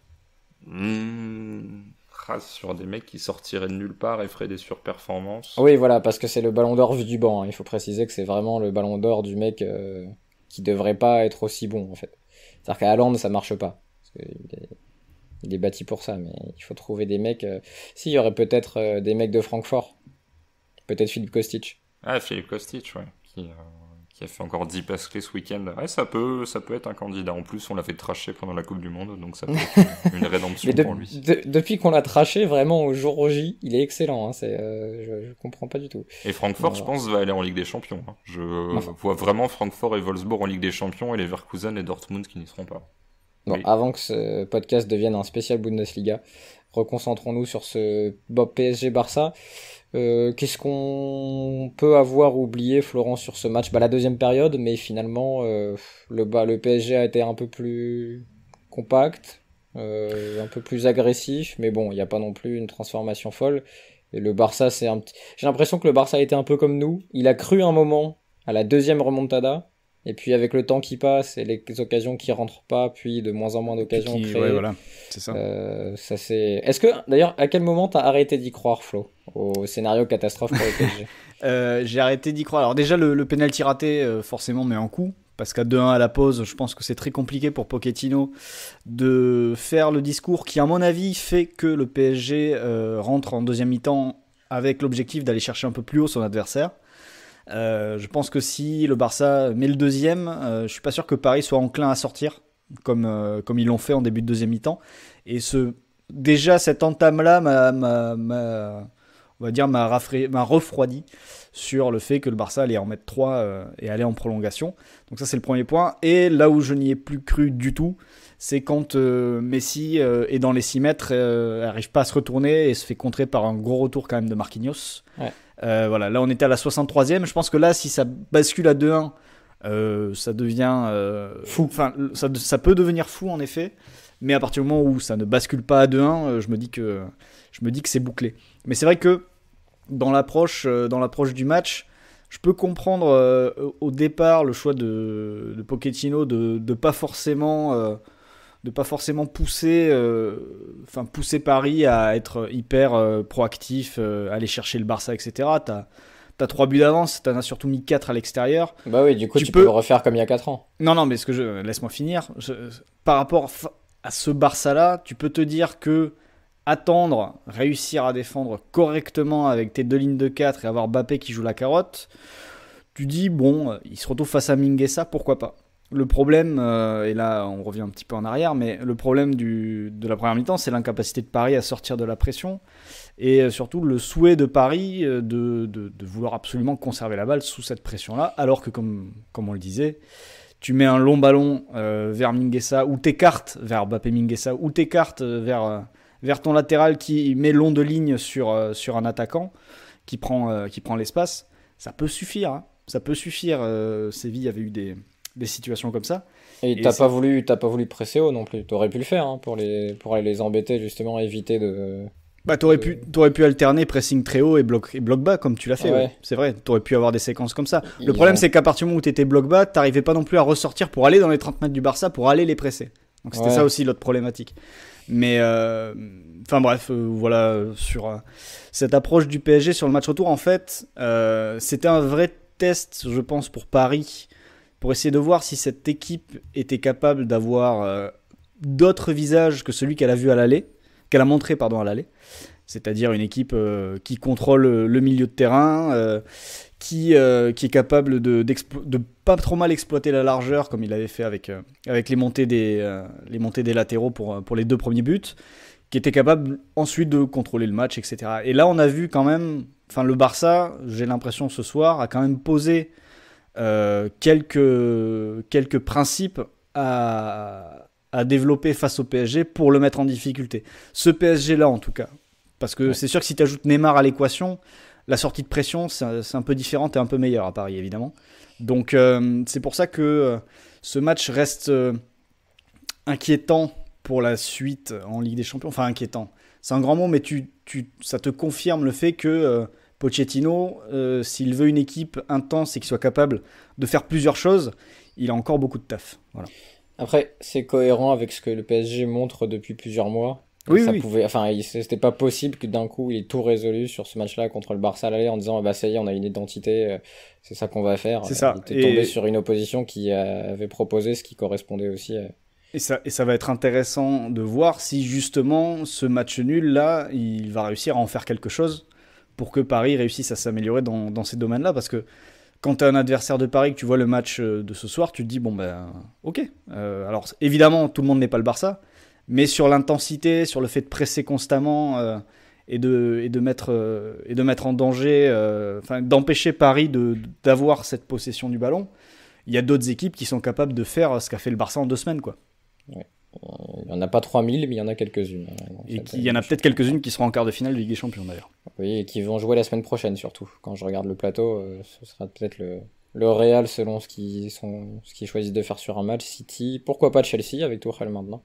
Speaker 3: Mmh, sur des mecs qui sortiraient de nulle part et feraient des surperformances. Oui,
Speaker 1: voilà, parce que c'est le ballon d'or vu du banc. Hein. Il faut préciser que c'est vraiment le ballon d'or du mec euh, qui devrait pas être aussi bon, en fait. C'est-à-dire qu'à Hollande, ça marche pas. il, est, bâti pour ça, mais il faut trouver des mecs. Euh, si, il y aurait peut-être euh, des mecs de Francfort. Peut-être Philippe Kostic.
Speaker 3: Ah, Philippe Kostic, ouais. Il a fait encore 10 passes clés ce week-end. Ouais, ça peut, ça peut être un candidat. En plus, on l'a fait tracher pendant la Coupe du
Speaker 1: Monde, donc ça peut être une rédemption pour lui. depuis qu'on l'a traché vraiment au jour J, il est excellent. Hein. Euh, je, ne comprends pas du tout. Et Francfort, je euh, pense, va
Speaker 3: aller en Ligue des Champions. Hein. Je vois vraiment Francfort et Wolfsburg en Ligue des Champions et les Verkusen et Dortmund qui n'y seront pas. Bon,
Speaker 1: avant que ce podcast devienne un spécial Bundesliga, reconcentrons-nous sur ce Bob PSG Barça. Euh, qu'est-ce qu'on peut avoir oublié, Florent, sur ce match bah, La deuxième période, mais finalement, euh, le, bah, le PSG a été un peu plus compact, euh, un peu plus agressif, mais bon, il n'y a pas non plus une transformation folle. Et le Barça, c'est un petit. J'ai l'impression que le Barça a été un peu comme nous. Il a cru un moment à la deuxième remontada, et puis avec le temps qui passe et les occasions qui rentrent pas, puis de moins en moins d'occasions créées. voilà. C'est euh, ça. c'est. Est-ce que d'ailleurs, à quel moment t'as arrêté d'y croire, Flo, au scénario catastrophe pour le PSG euh, J'ai arrêté d'y croire. Alors déjà le, pénalty penalty
Speaker 2: raté, euh, forcément, met un coup. Parce qu'à 2-1 à la pause, je pense que c'est très compliqué pour Pochettino de faire le discours qui, à mon avis, fait que le PSG rentre en deuxième mi-temps avec l'objectif d'aller chercher un peu plus haut son adversaire. Euh, je pense que si le Barça met le deuxième, euh, je suis pas sûr que Paris soit enclin à sortir comme, euh, comme ils l'ont fait en début de deuxième mi-temps. Et ce, déjà cette entame-là m'a, on va dire m'a, refroidi sur le fait que le Barça allait en mettre 3 et aller en prolongation. Donc ça c'est le premier point. Et là où je n'y ai plus cru du tout, c'est quand Messi est dans les 6 mètres, arrive pas à se retourner et se fait contrer par un gros retour quand même de Marquinhos. Ouais. Euh, voilà, là on était à la 63e. Je pense que là, si ça bascule à 2-1, euh, ça devient euh, fou. Enfin, ça, ça, peut devenir fou en effet. Mais à partir du moment où ça ne bascule pas à 2-1, je me dis que je me dis que c'est bouclé. Mais c'est vrai que dans l'approche, dans l'approche du match, je peux comprendre au départ le choix de, de Pochettino de ne pas forcément de pas forcément pousser, euh, enfin pousser Paris à être hyper euh, proactif, euh, aller chercher le Barça, etc. T'as as trois buts d'avance, t'en as surtout mis quatre à l'extérieur.
Speaker 1: Bah oui, du coup, tu, peux... le refaire comme il y a 4 ans.
Speaker 2: Non, non, mais ce que je. Laisse-moi finir. Par rapport à ce Barça-là, tu peux te dire que attendre, réussir à défendre correctement avec tes deux lignes de 4 et avoir Bappé qui joue la carotte, tu dis, bon, il se retrouve face à Minguesa, pourquoi pas le problème, euh, et là on revient un petit peu en arrière, mais le problème du, de la première mi-temps, c'est l'incapacité de Paris à sortir de la pression et euh, surtout le souhait de Paris euh, de, vouloir absolument conserver la balle sous cette pression-là, alors que comme, comme on le disait, tu mets un long ballon vers Minguesa ou t'écartes vers Bappé Minguesa ou t'écartes vers, vers ton latéral qui met long de ligne sur, sur un attaquant qui prend, prend l'espace, ça peut suffire. Hein. Ça peut suffire.
Speaker 1: Séville avait eu des des situations comme ça. Et t'as pas voulu, t'as pas voulu presser haut non plus. T'aurais pu le faire hein, pour les pour les embêter justement, éviter de.
Speaker 2: Bah t'aurais pu t'aurais pu alterner pressing très haut et bloc et bloc bas comme tu l'as fait. Ouais. C'est vrai. T'aurais pu avoir des séquences comme ça. Le problème c'est qu'à partir du moment où t'étais bloc bas, t'arrivais pas non plus à ressortir pour aller dans les 30 mètres du Barça pour aller les presser. Donc c'était ça aussi l'autre problématique. Mais euh, enfin bref, euh, voilà sur euh, cette approche du PSG sur le match retour. En fait, c'était un vrai test, je pense, pour Paris pour essayer de voir si cette équipe était capable d'avoir euh, d'autres visages que celui qu'elle a vu à l'aller, qu'elle a montré pardon à l'aller, c'est-à-dire une équipe euh, qui contrôle le milieu de terrain, euh, qui, qui est capable de, de pas trop mal exploiter la largeur comme il avait fait avec, avec les, montées des, les montées des latéraux pour, pour les deux premiers buts, qui était capable ensuite de contrôler le match, etc. Et là on a vu quand même, enfin le Barça, j'ai l'impression ce soir, a quand même posé euh, quelques, quelques principes à, à développer face au PSG pour le mettre en difficulté. Ce PSG-là, en tout cas. Parce que c'est sûr que si tu ajoutes Neymar à l'équation, la sortie de pression, c'est un, peu différente et un peu meilleure à Paris, évidemment. Donc euh, c'est pour ça que euh, ce match reste inquiétant pour la suite en Ligue des Champions. Enfin, inquiétant. C'est un grand mot, mais tu, tu, ça te confirme le fait que Pochettino, euh, s'il veut une équipe intense et qui soit capable de faire plusieurs choses, il a encore beaucoup de taf.
Speaker 1: Voilà. Après, c'est cohérent avec ce que le PSG montre depuis plusieurs mois. Oui, ça pouvait, enfin, c'était pas possible que d'un coup il ait tout résolu sur ce match-là contre le Barça en disant, ah bah ça y est, on a une identité, euh, c'est ça qu'on va faire. C'est ça. Il était tombé sur une opposition qui euh, avait proposé ce qui correspondait aussi.
Speaker 2: Et ça, et ça va être intéressant de voir si justement ce match nul là, il va réussir à en faire quelque chose pour que Paris réussisse à s'améliorer dans, ces domaines-là. Parce que quand tu as un adversaire de Paris, que tu vois le match euh, de ce soir, tu te dis, bon ben ok. Euh, alors évidemment, tout le monde n'est pas le Barça, mais sur l'intensité, sur le fait de presser constamment euh, et, de, mettre, et de mettre en danger, d'empêcher Paris d'avoir cette possession du ballon, il y a d'autres équipes qui sont capables de faire ce qu'a fait le Barça en deux semaines. quoi.
Speaker 1: Il n'y en a pas 3000, mais il y en a quelques-unes. Hein. et il y en a peut-être quelques-unes qui seront en quart de finale de Ligue des Champions d'ailleurs. Oui, et qui vont jouer la semaine prochaine surtout. Quand je regarde le plateau, euh, ce sera peut-être le, le Real selon ce qu'ils sont, choisissent de faire sur un match. City, pourquoi pas Chelsea avec Tourelle maintenant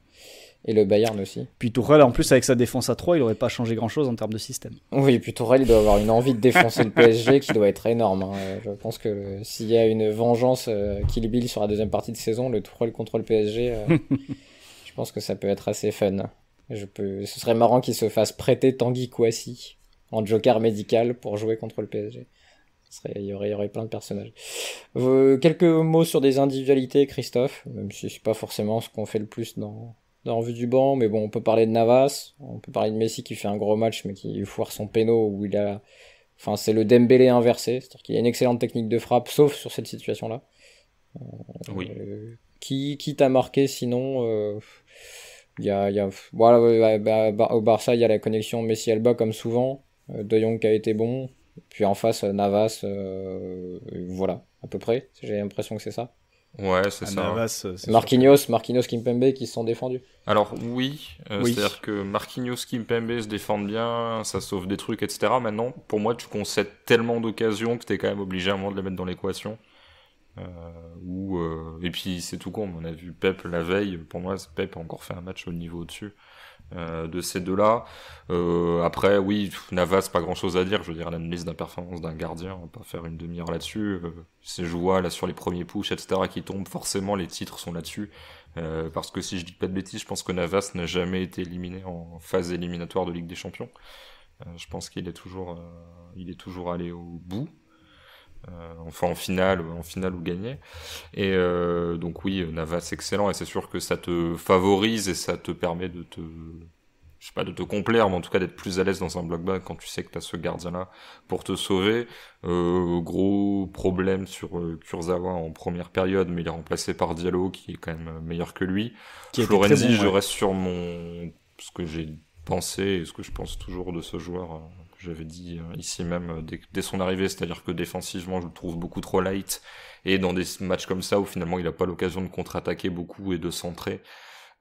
Speaker 1: et le Bayern aussi. Puis Tourelle, en plus, avec sa défense à 3, il n'aurait pas changé grand-chose en termes de système. Oui, puis Tourelle, il doit avoir une envie de défoncer le PSG qui doit être énorme. Hein. Je pense que s'il y a une vengeance qui euh, qu'il sur la deuxième partie de saison, le Tourelle contre le PSG, euh, Je pense que ça peut être assez fun. Je peux... Ce serait marrant qu'il se fasse prêter Tanguy Kouassi en joker médical pour jouer contre le PSG. Il, y aurait... plein de personnages. Euh, quelques mots sur des individualités, Christophe, même si c'est pas forcément ce qu'on fait le plus dans, dans du Banc, mais bon, on peut parler de Navas, on peut parler de Messi qui fait un gros match mais qui foire son péno où il a. Enfin, c'est le Dembélé inversé, c'est-à-dire qu'il a une excellente technique de frappe, sauf sur cette situation-là. Euh, oui. Euh, qui, qui t'a marqué sinon voilà, au Barça, il y a la connexion Messi-Alba comme souvent. Euh, de Jong qui a été bon. Puis en face, Navas. Euh, voilà, à peu près. J'ai l'impression que c'est ça. Ouais, c'est ah, ça. Navas, euh, Marquinhos, Marquinhos, Kimpembe qui se sont défendus.
Speaker 3: Alors oui, c'est-à-dire que Marquinhos, Kimpembe se défendent bien, ça sauve des trucs, etc. Maintenant, pour moi, tu concèdes tellement d'occasions que tu es quand même obligé à un moment de les mettre dans l'équation. Euh, euh, et puis c'est tout con, on a vu Pep la veille. Pour moi, Pep a encore fait un match au niveau au-dessus. Euh, de ces deux-là. après, oui, Navas, pas grand-chose à dire. Je veux dire, l'analyse d'un performance d'un gardien, on va pas faire une demi-heure là-dessus. Ses ces joueurs là sur les premiers pushs, etc., qui tombent, forcément, les titres sont là-dessus. parce que si je dis pas de bêtises, je pense que Navas n'a jamais été éliminé en phase éliminatoire de Ligue des Champions. je pense qu'il est toujours, il est toujours allé au bout. Euh, enfin en finale, en finale ou gagner. Et euh, donc oui, Navas excellent et c'est sûr que ça te favorise et ça te permet de te je sais pas de te complaire, mais en tout cas d'être plus à l'aise dans un bloc bas quand tu sais que tu as ce gardien-là pour te sauver. Euh, gros problème sur Kurzawa en première période, mais il est remplacé par Diallo qui est quand même meilleur que lui. Florenzi, je reste sur mon ce que j'ai pensé et ce que je pense toujours de ce joueur j'avais dit euh, ici même euh, dès, son arrivée, c'est-à-dire que défensivement, je le trouve beaucoup trop light. Et dans des matchs comme ça, où finalement, il n'a pas l'occasion de contre-attaquer beaucoup et de centrer,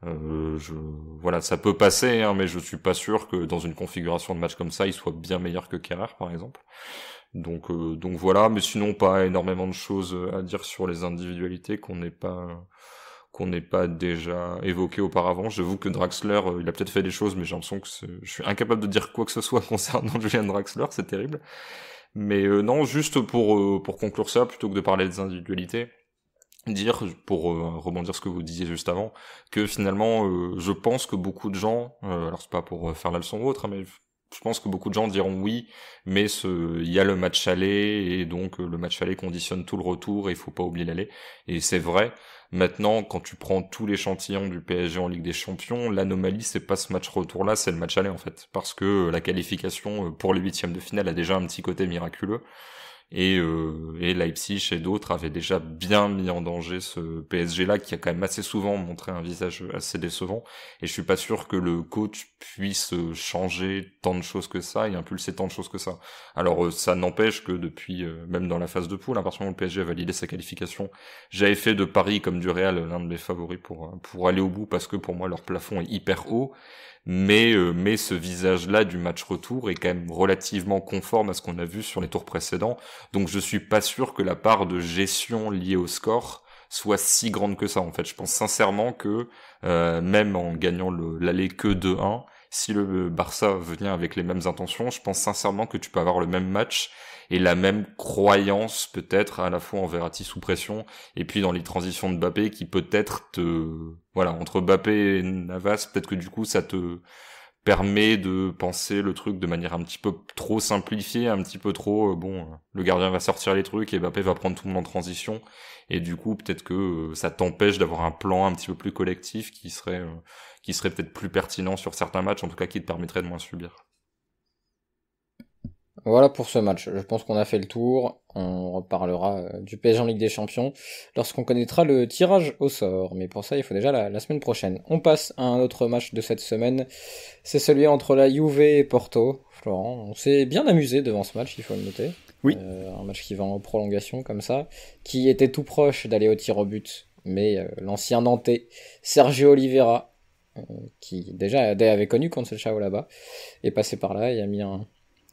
Speaker 3: euh, je, voilà, ça peut passer, hein, mais je suis pas sûr que dans une configuration de match comme ça, il soit bien meilleur que Kerrer, par exemple. Donc, donc voilà, mais sinon pas énormément de choses à dire sur les individualités qu'on n'est pas qu'on n'ait pas déjà évoqué auparavant. J'avoue que Draxler, euh, il a peut-être fait des choses, mais j'ai l'impression que je suis incapable de dire quoi que ce soit concernant Julian Draxler, c'est terrible. Mais euh, non, juste pour, euh, pour conclure ça, plutôt que de parler des individualités, dire, pour rebondir ce que vous disiez juste avant, que finalement, je pense que beaucoup de gens, alors c'est pas pour faire la leçon ou autre, hein, mais je pense que beaucoup de gens diront oui, mais il y a le match aller et donc le match aller conditionne tout le retour et il faut pas oublier l'aller. Et c'est vrai, Maintenant, quand tu prends tout l'échantillon du PSG en Ligue des Champions, l'anomalie, c'est pas ce match retour-là, c'est le match aller, en fait. Parce que euh, la qualification euh, pour les huitièmes de finale a déjà un petit côté miraculeux. Euh, et, Leipzig et d'autres avaient déjà bien mis en danger ce PSG-là, qui a quand même assez souvent montré un visage assez décevant. Et je suis pas sûr que le coach puisse changer tant de choses que ça et impulser tant de choses que ça. Alors euh, ça n'empêche que depuis, euh, même dans la phase de poule, à partir du moment où le PSG a validé sa qualification, j'avais fait de Paris comme du Real l'un de mes favoris pour, pour aller au bout, parce que pour moi leur plafond est hyper haut mais, euh, mais ce visage-là du match retour est quand même relativement conforme à ce qu'on a vu sur les tours précédents. Donc je suis pas sûr que la part de gestion liée au score soit si grande que ça. En fait, je pense sincèrement que euh, même en gagnant l'aller que 2-1, si le Barça vient avec les mêmes intentions, je pense sincèrement que tu peux avoir le même match et la même croyance peut-être à la fois en Verratti sous pression et puis dans les transitions de Mbappé qui peut-être te voilà entre Mbappé et Navas peut-être que du coup ça te permet de penser le truc de manière un petit peu trop simplifiée, un petit peu trop euh, bon, euh, le gardien va sortir les trucs et Mbappé va prendre tout le monde en transition et du coup peut-être que euh, ça t'empêche d'avoir un plan un petit peu plus collectif qui serait qui serait peut-être plus pertinent sur certains matchs en tout cas qui te permettrait de moins subir.
Speaker 1: Voilà pour ce match. Je pense qu'on a fait le tour. On reparlera euh, du PSG en Ligue des Champions lorsqu'on connaîtra le tirage au sort. Mais pour ça, il faut déjà la, semaine prochaine. On passe à un autre match de cette semaine. C'est celui entre la Juve et Porto. Florent, on s'est bien amusé devant ce match, il faut le noter. Oui. Euh, un match qui va en prolongation comme ça, qui était tout proche d'aller au tir au but. Mais euh, l'ancien Nantais, Sergio Oliveira, qui déjà avait connu Chao là-bas, est passé par là et a mis un,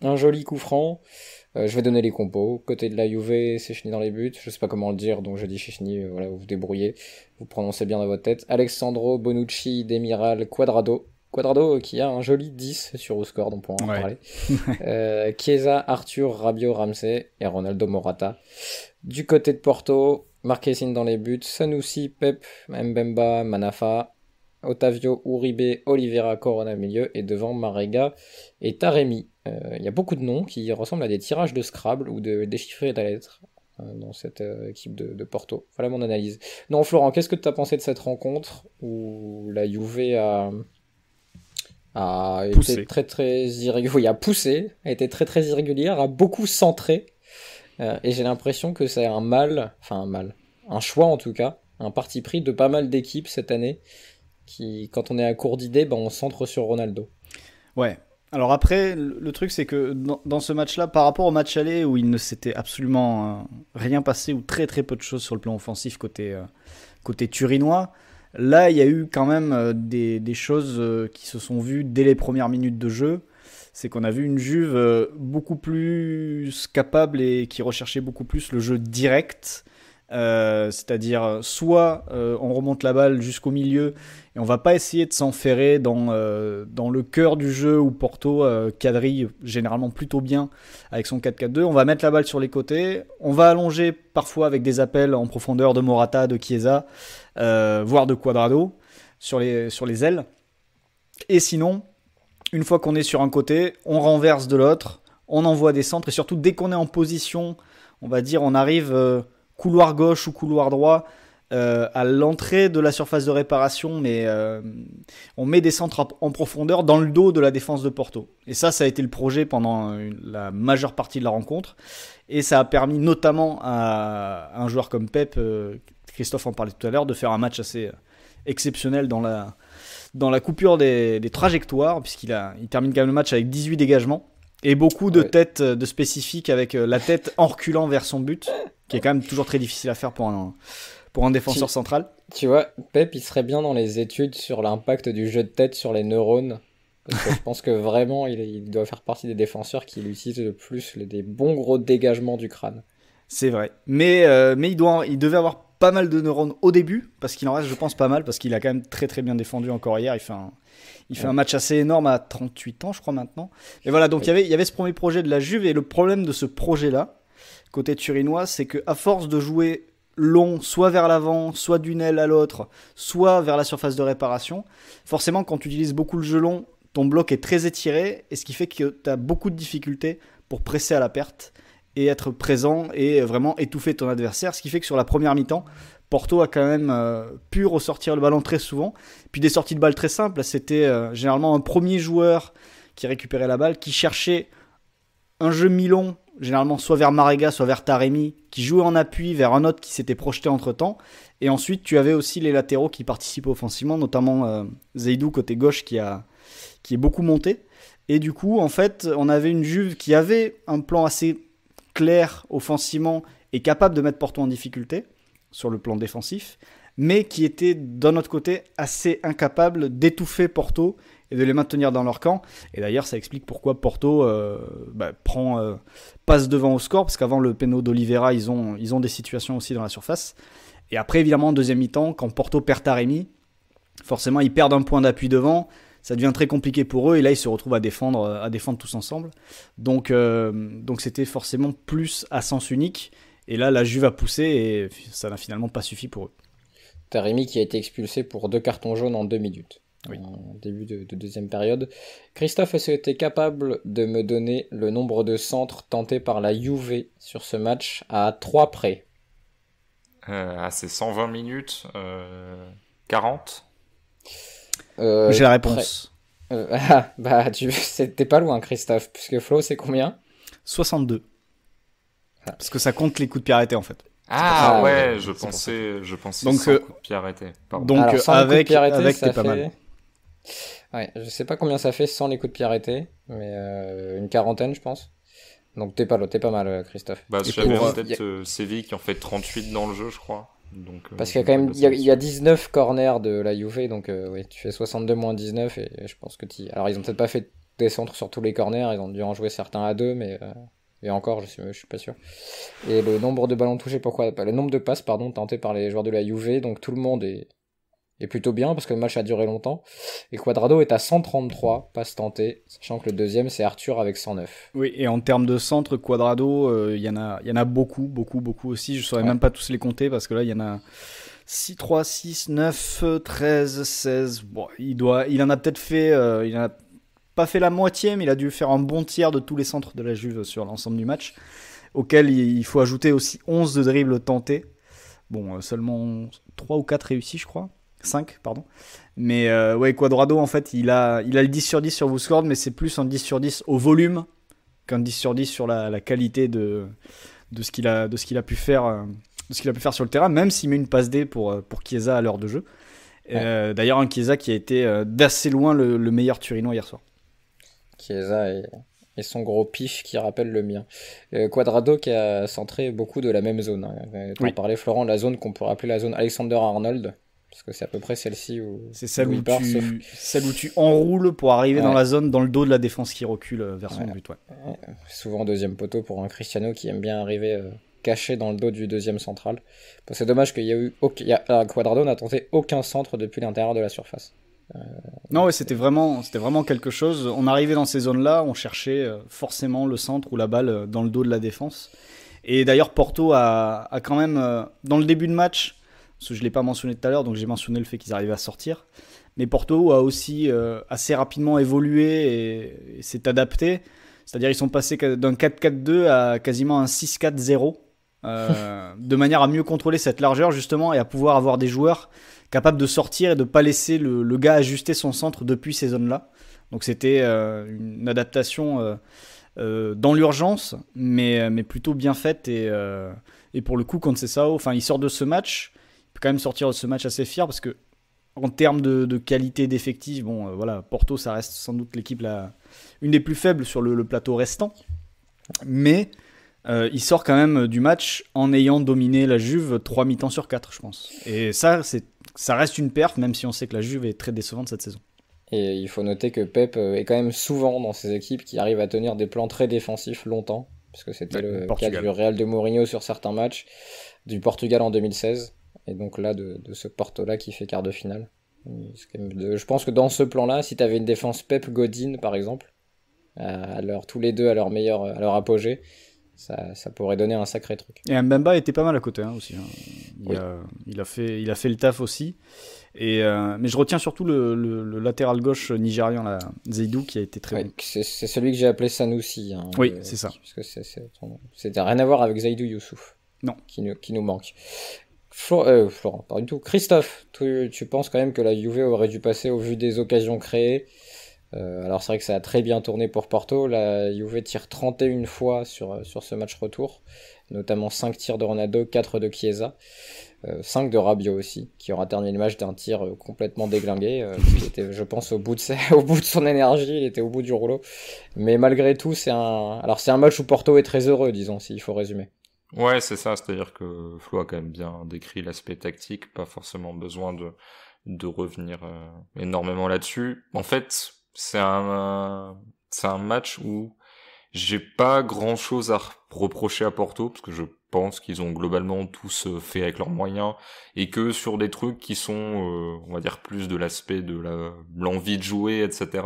Speaker 1: un joli coup franc. Euh, je vais donner les compos. Côté de la c'est chenille dans les buts. Je sais pas comment le dire, donc je dis chenille euh, voilà, vous vous débrouillez. Vous prononcez bien dans votre tête. Alexandro, Bonucci, Demiral, Quadrado. Quadrado euh, qui a un joli 10 sur au score, donc on pourra en parler. Chiesa, Arthur, Rabio, Ramsey et Ronaldo Morata. Du côté de Porto, Marquesine dans les buts. Sanoussi, Pep, Mbemba, Manafa, Otavio, Uribe, Oliveira, Corona milieu et devant Marega et Taremi. Euh, il y a beaucoup de noms qui ressemblent à des tirages de Scrabble ou de déchiffrer la lettre euh, dans cette euh, équipe de, Porto. Voilà mon analyse. Non, Florent, qu'est-ce que tu as pensé de cette rencontre où la Juve a, poussé. très très irrégulière, a été très très irrégulière, a beaucoup centré, et j'ai l'impression que c'est un mal, enfin un mal, un choix en tout cas, un parti pris de pas mal d'équipes cette année qui, quand on est à court d'idées, ben, on centre sur Ronaldo. Ouais. Alors après, le truc, c'est que dans,
Speaker 2: ce match-là, par rapport au match aller où il ne s'était absolument euh, rien passé ou très très peu de choses sur le plan offensif côté, euh, côté turinois, là, il y a eu quand même euh, des, des choses qui se sont vues dès les premières minutes de jeu c'est qu'on a vu une Juve beaucoup plus capable et qui recherchait beaucoup plus le jeu direct euh, c'est-à-dire soit euh, on remonte la balle jusqu'au milieu et on va pas essayer de s'enferrer dans, euh, dans le cœur du jeu où Porto quadrille généralement plutôt bien avec son 4-4-2. On va mettre la balle sur les côtés, on va allonger parfois avec des appels en profondeur de Morata, de Chiesa, voire de Quadrado sur les, sur les ailes. Et sinon, une fois qu'on est sur un côté, on renverse de l'autre, on envoie des centres et surtout dès qu'on est en position, on va dire, on arrive couloir gauche ou couloir droit. Euh, à l'entrée de la surface de réparation, mais euh, on met des centres en profondeur dans le dos de la défense de Porto. Et ça, ça a été le projet pendant euh, la majeure partie de la rencontre. Et ça a permis notamment à un joueur comme Pep, Christophe en parlait tout à l'heure, de faire un match assez exceptionnel dans la, dans la coupure des, trajectoires, puisqu'il il termine quand même le match avec 18 dégagements. Et beaucoup de têtes euh, de spécifiques avec euh, la tête en reculant vers son but, qui est quand même toujours très difficile à faire pour un,
Speaker 1: pour un défenseur central. Tu vois, Pep, il serait bien dans les études sur l'impact du jeu de tête sur les neurones. Parce que je pense que vraiment, il, doit faire partie des défenseurs qui utilisent le plus les, des bons gros dégagements du crâne. C'est vrai. Mais, euh, mais il, doit, il devait
Speaker 2: avoir pas mal de neurones au début, parce qu'il en reste, je pense, pas mal, parce qu'il a quand même très très bien défendu encore hier. Il fait un, il fait un match assez énorme à 38 ans, je crois, maintenant. Et voilà, donc il y avait, ce premier projet de la Juve. Et le problème de ce projet-là, côté turinois, c'est qu'à force de jouer long, soit vers l'avant, soit d'une aile à l'autre, soit vers la surface de réparation, forcément, quand tu utilises beaucoup le jeu long, ton bloc est très étiré. Et ce qui fait que tu as beaucoup de difficultés pour presser à la perte et être présent et vraiment étouffer ton adversaire. Ce qui fait que sur la première mi-temps, Porto a quand même euh, pu ressortir le ballon très souvent. Puis des sorties de balles très simples. C'était euh, généralement un premier joueur qui récupérait la balle, qui cherchait un jeu milon, généralement soit vers Marega, soit vers Taremi, qui jouait en appui vers un autre qui s'était projeté entre temps. Et ensuite, tu avais aussi les latéraux qui participent offensivement, notamment euh, Zaidou, côté gauche qui, a, qui est beaucoup monté. Et du coup, en fait, on avait une Juve qui avait un plan assez clair offensivement et capable de mettre Porto en difficulté sur le plan défensif, mais qui étaient d'un autre côté assez incapables d'étouffer Porto et de les maintenir dans leur camp. Et d'ailleurs, ça explique pourquoi Porto euh, bah, prend, euh, passe devant au score, parce qu'avant le péno d'Olivera, ils ont, des situations aussi dans la surface. Et après, évidemment, en deuxième mi-temps, quand Porto perd Taremi, forcément, ils perdent un point d'appui devant. Ça devient très compliqué pour eux et là ils se retrouvent à défendre, à défendre tous ensemble. Donc, euh, donc c'était forcément plus à sens unique. Et là, la Juve a poussé et ça n'a
Speaker 1: finalement pas suffi pour eux. T'as qui a été expulsé pour deux cartons jaunes en deux minutes. Oui. début de, deuxième période. Christophe, est-ce que tu es capable de me donner le nombre de centres tentés par la Juve sur ce match à trois près ces c'est 120 minutes 40 euh, euh, J'ai la réponse. Euh, ah, bah, tu... t'es pas loin, Christophe, puisque Flo, c'est combien
Speaker 2: 62. Parce que ça compte les coups de pied arrêtés en fait. Ah ouais, je
Speaker 3: pensais, je pensais donc, sans euh, de pied arrêtés. Donc avec, coup de pas mal.
Speaker 1: Ouais, je sais pas combien ça fait sans les coups de pied arrêtés, mais euh, une quarantaine, je pense. Donc t'es pas, mal, euh, Christophe. Bah, j'avais
Speaker 3: peut-être Séville qui en fait 38 dans le jeu, je crois.
Speaker 1: Donc, Parce qu'il y a quand même y 19 corners de la UV, donc tu fais 62 moins 19 et, je pense que tu... Alors ils ont peut-être pas fait des centres sur tous les corners, ils ont dû en jouer certains à deux, mais et encore, je suis, je suis pas sûr. Et le nombre de ballons touchés, pourquoi Le nombre de passes, pardon, tentées par les joueurs de la uv Donc tout le monde est, est plutôt bien parce que le match a duré longtemps. Et Quadrado est à 133 passes tentées, sachant que le deuxième c'est Arthur avec 109.
Speaker 2: Oui, et en termes de centre, Quadrado, euh, il y, en a, y en a beaucoup, beaucoup, beaucoup aussi. Je saurais même pas tous les compter parce que là il y en a 6, 3, 6, 9, 13, 16. Bon, il, doit, il en a peut-être fait, euh, en a pas fait la moitié, mais il a dû faire un bon tiers de tous les centres de la Juve sur l'ensemble du match, auquel il faut ajouter aussi 11 de dribbles tentés. Bon, euh, seulement 3 ou 4 réussis, je crois. 5, pardon. Mais euh, ouais, Quadrado, en fait, il a, il a le 10 sur 10 sur scores mais c'est plus un 10 sur 10 au volume qu'un 10 sur 10 sur la, qualité de, de ce qu'il a, a pu faire. Euh, ce qu'il a pu faire sur le terrain, même s'il met une passe D pour, pour Chiesa à l'heure de jeu. D'ailleurs, un Chiesa qui a été d'assez loin le meilleur Turinois hier soir.
Speaker 1: Chiesa et, et son gros pif qui rappelle le mien. Euh, Quadrado qui a centré beaucoup de la même zone. Hein. Euh, parlais oui. Florent, la zone qu'on pourrait appeler la zone Alexander Arnold. Parce que c'est à peu près celle-ci où. C'est celle, où, tu... celle où tu enroules pour arriver dans la zone, dans le dos de la défense qui recule euh, vers son but. Souvent deuxième poteau pour un Cristiano qui aime bien arriver caché dans le dos du deuxième central. C'est dommage qu'il y a eu. Aucun... Quadrado n'a tenté aucun centre depuis l'intérieur de la surface
Speaker 2: non, c'était vraiment, c'était vraiment quelque chose. On arrivait dans ces zones-là, on cherchait euh, forcément le centre ou la balle euh, dans le dos de la défense. Et d'ailleurs, Porto a, quand même, euh, dans le début de match, parce je ne l'ai pas mentionné tout à l'heure, donc j'ai mentionné le fait qu'ils arrivaient à sortir. Mais Porto a aussi assez rapidement évolué et, s'est adapté. C'est-à-dire ils sont passés d'un 4-4-2 à quasiment un 6-4-0 euh, de manière à mieux contrôler cette largeur justement et à pouvoir avoir des joueurs capables de sortir et de pas laisser le, gars ajuster son centre depuis ces zones-là. Donc c'était euh, une adaptation euh, dans l'urgence, mais, mais plutôt bien faite et, pour le coup quand ça enfin il sort de ce match, il peut quand même sortir de ce match assez fier parce que en termes de, qualité d'effectif, bon voilà, Porto ça reste sans doute l'équipe la une des plus faibles sur le plateau restant, mais euh, il sort quand même du match en ayant dominé la Juve 3 mi-temps sur 4, je pense. Et ça, ça reste une perf, même si on sait que la Juve est très décevante cette saison.
Speaker 1: Et il faut noter que Pep euh, est quand même souvent dans ces équipes qui arrivent à tenir des plans très défensifs longtemps, parce c'était le cas du Real de Mourinho sur certains matchs, du Portugal en 2016, et donc là de, ce Porto-là qui fait quart de finale. Je pense que dans ce plan-là, si tu avais une défense Pep-Godin par exemple, à tous les deux à leur meilleur, à leur apogée, ça, pourrait donner un sacré truc.
Speaker 2: Et Mbemba était pas mal à côté hein, aussi. Hein. Il, a, fait, il a fait le taf aussi. Et, euh, mais je retiens surtout le, latéral
Speaker 1: gauche nigérian, là, Zeidou, qui a été très bon. C'est celui que j'ai appelé Sanoussi. Hein, oui, euh, c'est ça. C'était rien à voir avec Zeidou Youssouf. Non. Qui nous, qui nous manque. Euh, Florent, pas du tout. Christophe, tu, tu, penses quand même que la Juve aurait dû passer au vu des occasions créées euh, alors c'est vrai que ça a très bien tourné pour Porto. La Juve tire 31 fois sur, euh, sur ce match retour, notamment 5 tirs de Ronaldo, 4 de Chiesa, 5 euh, de Rabio aussi, qui aura terminé le match d'un tir complètement déglingué. qui était, je pense, au bout, de au bout de son énergie, il était au bout du rouleau. Mais malgré tout, c'est un... Alors, c'est un match où Porto est très heureux, disons, s'il faut résumer.
Speaker 3: Ouais, c'est ça, c'est-à-dire que Flo a quand même bien décrit l'aspect tactique, pas forcément besoin de, de revenir énormément là-dessus. En fait, c'est un, un match où j'ai pas grand chose à reprocher à Porto, parce que je pense qu'ils ont globalement tous euh, fait avec leurs moyens, et que sur des trucs qui sont, euh, on va dire, plus de l'aspect de l'envie de jouer, etc.,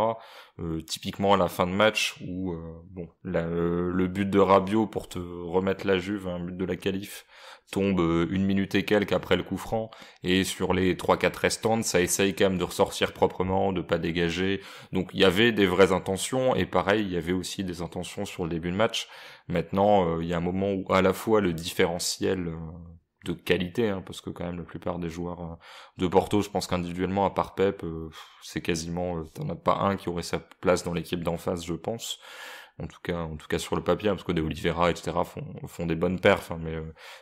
Speaker 3: euh, typiquement à la fin de match, où bon, le but de Rabiot pour te remettre la Juve, un hein, but de la qualif, tombe une minute et quelques après le coup franc, et sur les 3-4 restantes, ça essaye quand même de ressortir proprement, de pas dégager, donc il y avait des vraies intentions, et pareil, il y avait aussi des intentions sur le début de match, Maintenant, euh, il y a un moment où à la fois le différentiel euh, de qualité, hein, parce que quand même la plupart des joueurs euh, de Porto, je pense qu'individuellement, à part Pep, c'est quasiment, t'en as pas un qui aurait sa place dans l'équipe d'en face, je pense en tout cas en tout cas sur le papier hein, parce que des Oliveira etc font, des bonnes perfs hein, mais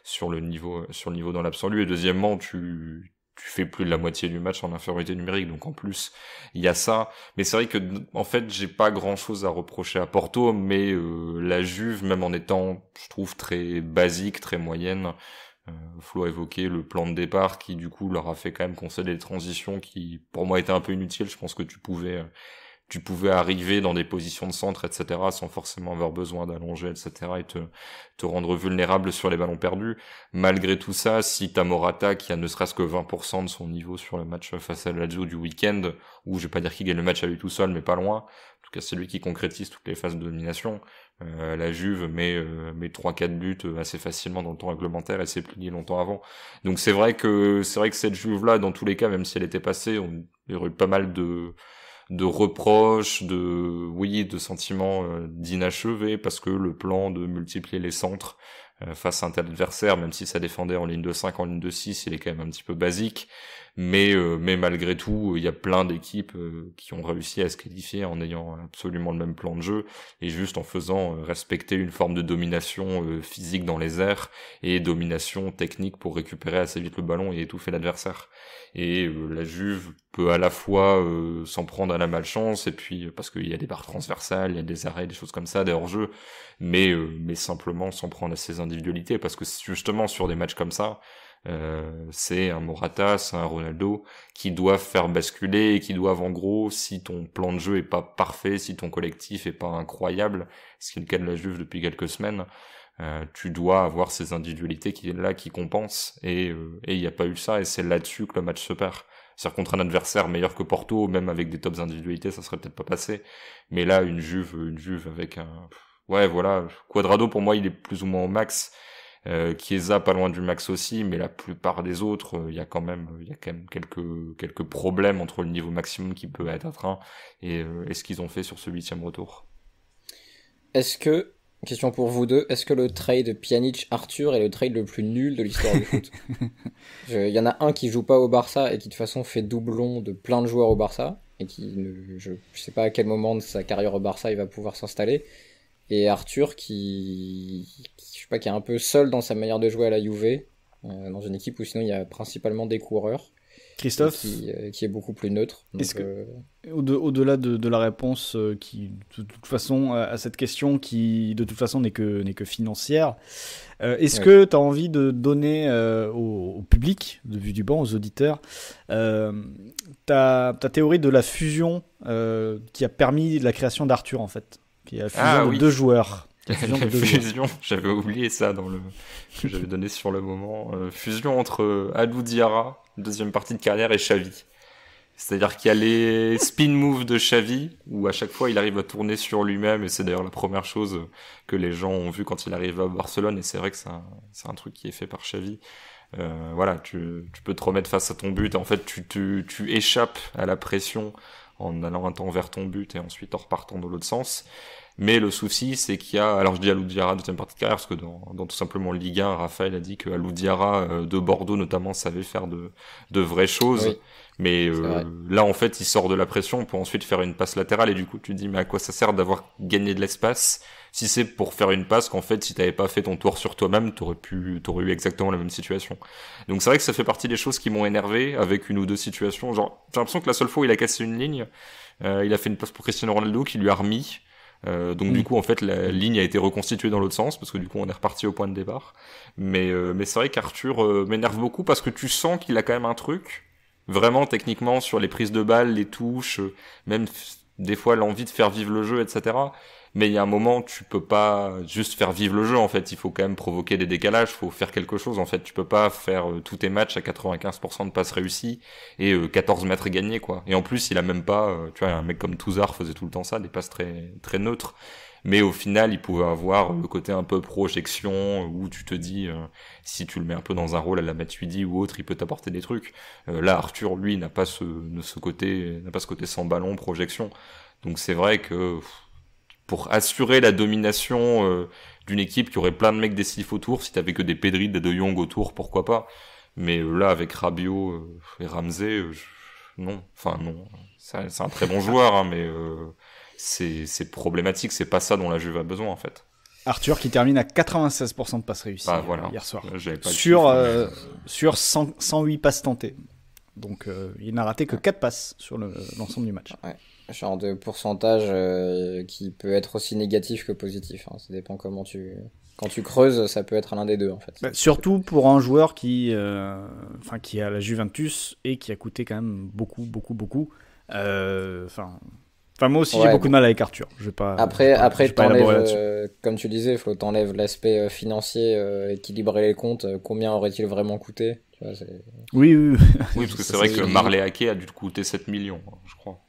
Speaker 3: sur le niveau sur le niveau dans l'absolu et deuxièmement tu tu fais plus de la moitié du match en infériorité numérique. Donc en plus, il y a ça. Mais c'est vrai que en fait, j'ai pas grand-chose à reprocher à Porto, mais euh, la Juve, même en étant, je trouve, très basique, très moyenne, euh, Flo a évoqué le plan de départ qui du coup leur a fait quand même concéder des transitions qui, pour moi, étaient un peu inutiles. Je pense que tu pouvais euh, tu pouvais arriver dans des positions de centre, etc., sans forcément avoir besoin d'allonger, etc., et te, te rendre vulnérable sur les ballons perdus. Malgré tout ça, si t'as Morata qui a ne serait-ce que 20% de son niveau sur le match face à Lazio du week-end, où je vais pas dire qu'il gagne le match à lui tout seul, mais pas loin, en tout cas c'est lui qui concrétise toutes les phases de domination, euh, la Juve met, euh, met 3-4 buts euh, assez facilement dans le temps réglementaire et s'est pliée longtemps avant. Donc c'est vrai que c'est vrai que cette Juve là, dans tous les cas, même si elle était passée, on, il y aurait eu pas mal de de reproches, de oui, de sentiments euh, d'inachevé parce que le plan de multiplier les centres euh, face à un adversaire, même si ça défendait en ligne de 5, en ligne de 6, il est quand même un petit peu basique. Euh, mais, malgré tout, il y a plein d'équipes euh, qui ont réussi à se qualifier en ayant absolument le même plan de jeu et juste en faisant euh, respecter une forme de domination physique dans les airs et domination technique pour récupérer assez vite le ballon et étouffer l'adversaire. Et la Juve peut à la fois s'en prendre à la malchance et puis parce qu'il y a des barres transversales, il y a des arrêts, des choses comme ça, des hors-jeux, mais mais simplement s'en prendre à ses individualités parce que justement sur des matchs comme ça, euh, c'est un Morata, c'est un Ronaldo qui doivent faire basculer et qui doivent en gros, si ton plan de jeu est pas parfait, si ton collectif est pas incroyable, ce qui est le cas de la Juve depuis quelques semaines, euh, tu dois avoir ces individualités qui là qui compensent et euh, il n'y a pas eu ça et c'est là-dessus que le match se perd. C'est-à-dire contre un adversaire meilleur que Porto, même avec des tops individualités, ça serait peut-être pas passé. Mais là, une Juve, une Juve avec un ouais voilà, Quadrado pour moi il est plus ou moins au max euh, Chiesa pas loin du max aussi, mais la plupart des autres, euh, il y a quand même, a même quelques problèmes entre le niveau maximum qui peut être atteint euh, et, ce qu'ils ont fait sur ce huitième retour.
Speaker 1: Est-ce que question pour vous deux, est-ce que le trade Pjanic Arthur est le trade le plus nul de l'histoire du foot Il y en a un qui joue pas au Barça et qui de toute façon fait doublon de plein de joueurs au Barça et qui je sais pas à quel moment de sa carrière au Barça il va pouvoir s'installer et Arthur qui, je sais pas, qui est un peu seul dans sa manière de jouer à la Juve, euh, dans une équipe où sinon il y a principalement des coureurs. Christophe euh, qui, est beaucoup plus neutre. Donc, que, euh,
Speaker 2: au, delà de, la réponse qui, de, toute façon, à cette question qui, de toute façon, n'est que, n'est que financière, est-ce que tu as envie de donner au, public, de vue du banc, aux auditeurs, ta, ta, théorie de la fusion qui a permis la création d'Arthur, en fait qui est fusion ah de oui. deux joueurs. La fusion,
Speaker 3: j'avais oublié ça dans le que j'avais donné sur le moment. Euh, fusion entre Alou Diarra, deuxième partie de carrière, et Xavi. C'est-à-dire qu'il y a les spin moves de Xavi, où à chaque fois il arrive à tourner sur lui-même, et c'est d'ailleurs la première chose que les gens ont vu quand il arrive à Barcelone, et c'est vrai que c'est un, truc qui est fait par Xavi. Euh, voilà, tu, peux te remettre face à ton but, en fait tu, tu échappes à la pression en allant un temps vers ton but et ensuite en repartant dans l'autre sens. Mais le souci, c'est qu'il y a, alors je dis Alou Diarra deuxième partie de carrière, parce que dans, tout simplement Ligue 1, Raphaël a dit que Alou Diarra euh, de Bordeaux notamment savait faire de, de vraies choses. Mais euh, là, en fait, il sort de la pression pour ensuite faire une passe latérale. Et du coup, tu te dis, mais à quoi ça sert d'avoir gagné de l'espace si c'est pour faire une passe qu'en fait, si t'avais pas fait ton tour sur toi-même, t'aurais pu, t'aurais eu exactement la même situation. Donc c'est vrai que ça fait partie des choses qui m'ont énervé avec une ou deux situations. Genre, j'ai l'impression que la seule fois où il a cassé une ligne, euh, il a fait une passe pour Cristiano Ronaldo qui lui a remis. Euh, donc du coup en fait la ligne a été reconstituée dans l'autre sens parce que du coup on est reparti au point de départ. Mais euh, mais c'est vrai qu'Arthur m'énerve beaucoup parce que tu sens qu'il a quand même un truc vraiment techniquement sur les prises de balles, les touches, même des fois l'envie de faire vivre le jeu, etc mais il y a un moment, tu peux pas juste faire vivre le jeu, en fait. Il faut quand même provoquer des décalages, faut faire quelque chose, en fait. Tu peux pas faire euh, tous tes matchs à 95% de passes réussies et 14 euh, mètres gagnés, quoi. Et en plus, il a même pas, euh, tu vois, un mec comme Touzard faisait tout le temps ça, des passes très, très neutres. Mais au final, il pouvait avoir le côté un peu projection où tu te dis, si tu le mets un peu dans un rôle à la Matuidi ou autre, il peut t'apporter des trucs. là, Arthur, lui, n'a pas ce, ce côté, n'a pas ce côté sans ballon, projection. Donc c'est vrai que pour assurer la domination euh, d'une équipe qui aurait plein de mecs décisifs autour. Si t'avais que des Pedri, des De Jong autour, pourquoi pas. Mais euh, là, avec Rabiot euh, et Ramsey, non. Enfin, non. C'est un très bon joueur, hein, mais c'est problématique. C'est pas ça dont la Juve a besoin, en fait.
Speaker 2: Arthur qui termine à 96% de passes réussies bah, hier soir. sur, sur 108 passes tentées. Donc, il n'a raté que 4 passes sur l'ensemble du match.
Speaker 1: Ouais genre de pourcentage euh, qui peut être aussi négatif que positif. Hein. Ça dépend comment tu. Quand tu creuses, ça peut être l'un des deux en fait. Bah,
Speaker 2: surtout pour un joueur qui, euh, enfin, qui a la Juventus et qui a coûté quand même beaucoup, beaucoup, beaucoup. Euh, enfin, moi aussi j'ai beaucoup de mal avec Arthur. Je pas. Après, après,
Speaker 1: comme tu disais, faut t'enlèves l'aspect financier, équilibrer les comptes. Combien aurait-il vraiment coûté Oui, oui,
Speaker 3: oui. parce que c'est vrai que Marley Hackey a dû coûter 7 millions, je crois.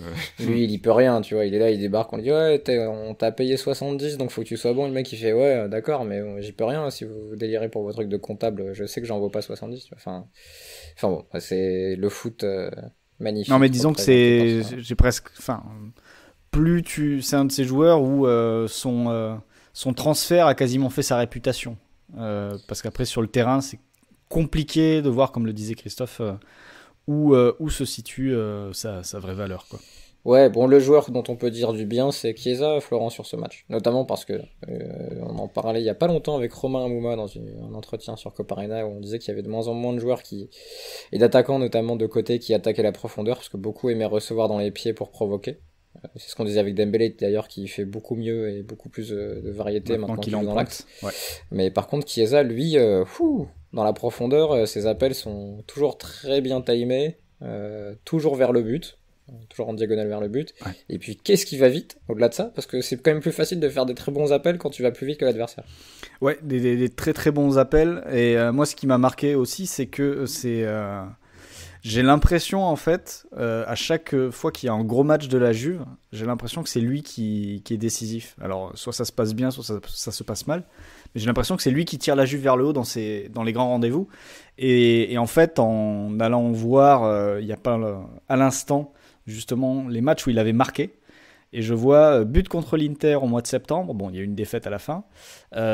Speaker 3: Euh,
Speaker 1: lui, il y peut rien, tu vois. Il est là, il débarque, on lui dit Ouais, on t'a payé 70, donc faut que tu sois bon. le mec, il fait Ouais, euh, d'accord, mais euh, j'y peux rien si vous délirez pour vos trucs de comptable. Je sais que j'en vaux pas 70. Enfin, enfin bon, bah, c'est le foot magnifique. Non, mais disons que c'est.
Speaker 2: presque. Enfin, plus tu. C'est un de ces joueurs où son, son transfert a quasiment fait sa réputation. parce qu'après, sur le terrain, c'est compliqué de voir,
Speaker 1: comme le disait Christophe.
Speaker 2: Euh, où, se situe euh, sa, vraie valeur. Quoi.
Speaker 1: Ouais, bon, le joueur dont on peut dire du bien, c'est Chiesa, Florent, sur ce match. Notamment parce que, euh, on en parlait il y a pas longtemps avec Romain Amouma dans un entretien sur Coparena où on disait qu'il y avait de moins en moins de joueurs qui, et d'attaquants notamment de côté qui attaquaient la profondeur parce que beaucoup aimaient recevoir dans les pieds pour provoquer. Euh, c'est ce qu'on disait avec Dembélé d'ailleurs, qui fait beaucoup mieux et beaucoup plus euh, de variété maintenant, qu'il est dans l'axe. Mais par contre, Chiesa, lui, euh, fou, dans la profondeur, ses appels sont toujours très bien timés, toujours vers le but, toujours en diagonale vers le but. Et puis, qu'est-ce qui va vite au-delà de ça Parce que c'est quand même plus facile de faire des très bons appels quand tu vas plus vite que l'adversaire.
Speaker 2: Ouais, des, très très bons appels. Et moi, ce qui m'a marqué aussi, c'est que c'est j'ai l'impression, en fait, euh, à chaque fois qu'il y a un gros match de la Juve, j'ai l'impression que c'est lui qui, qui, est décisif. Alors, soit ça se passe bien, soit ça, ça se passe mal. Mais j'ai l'impression que c'est lui qui tire la Juve vers le haut dans, ces dans les grands rendez-vous. Et, en fait, en allant voir, euh, il n'y a pas à l'instant, justement, les matchs où il avait marqué. Et je vois euh, but contre l'Inter au mois de septembre. Bon, il y a eu une défaite à la fin.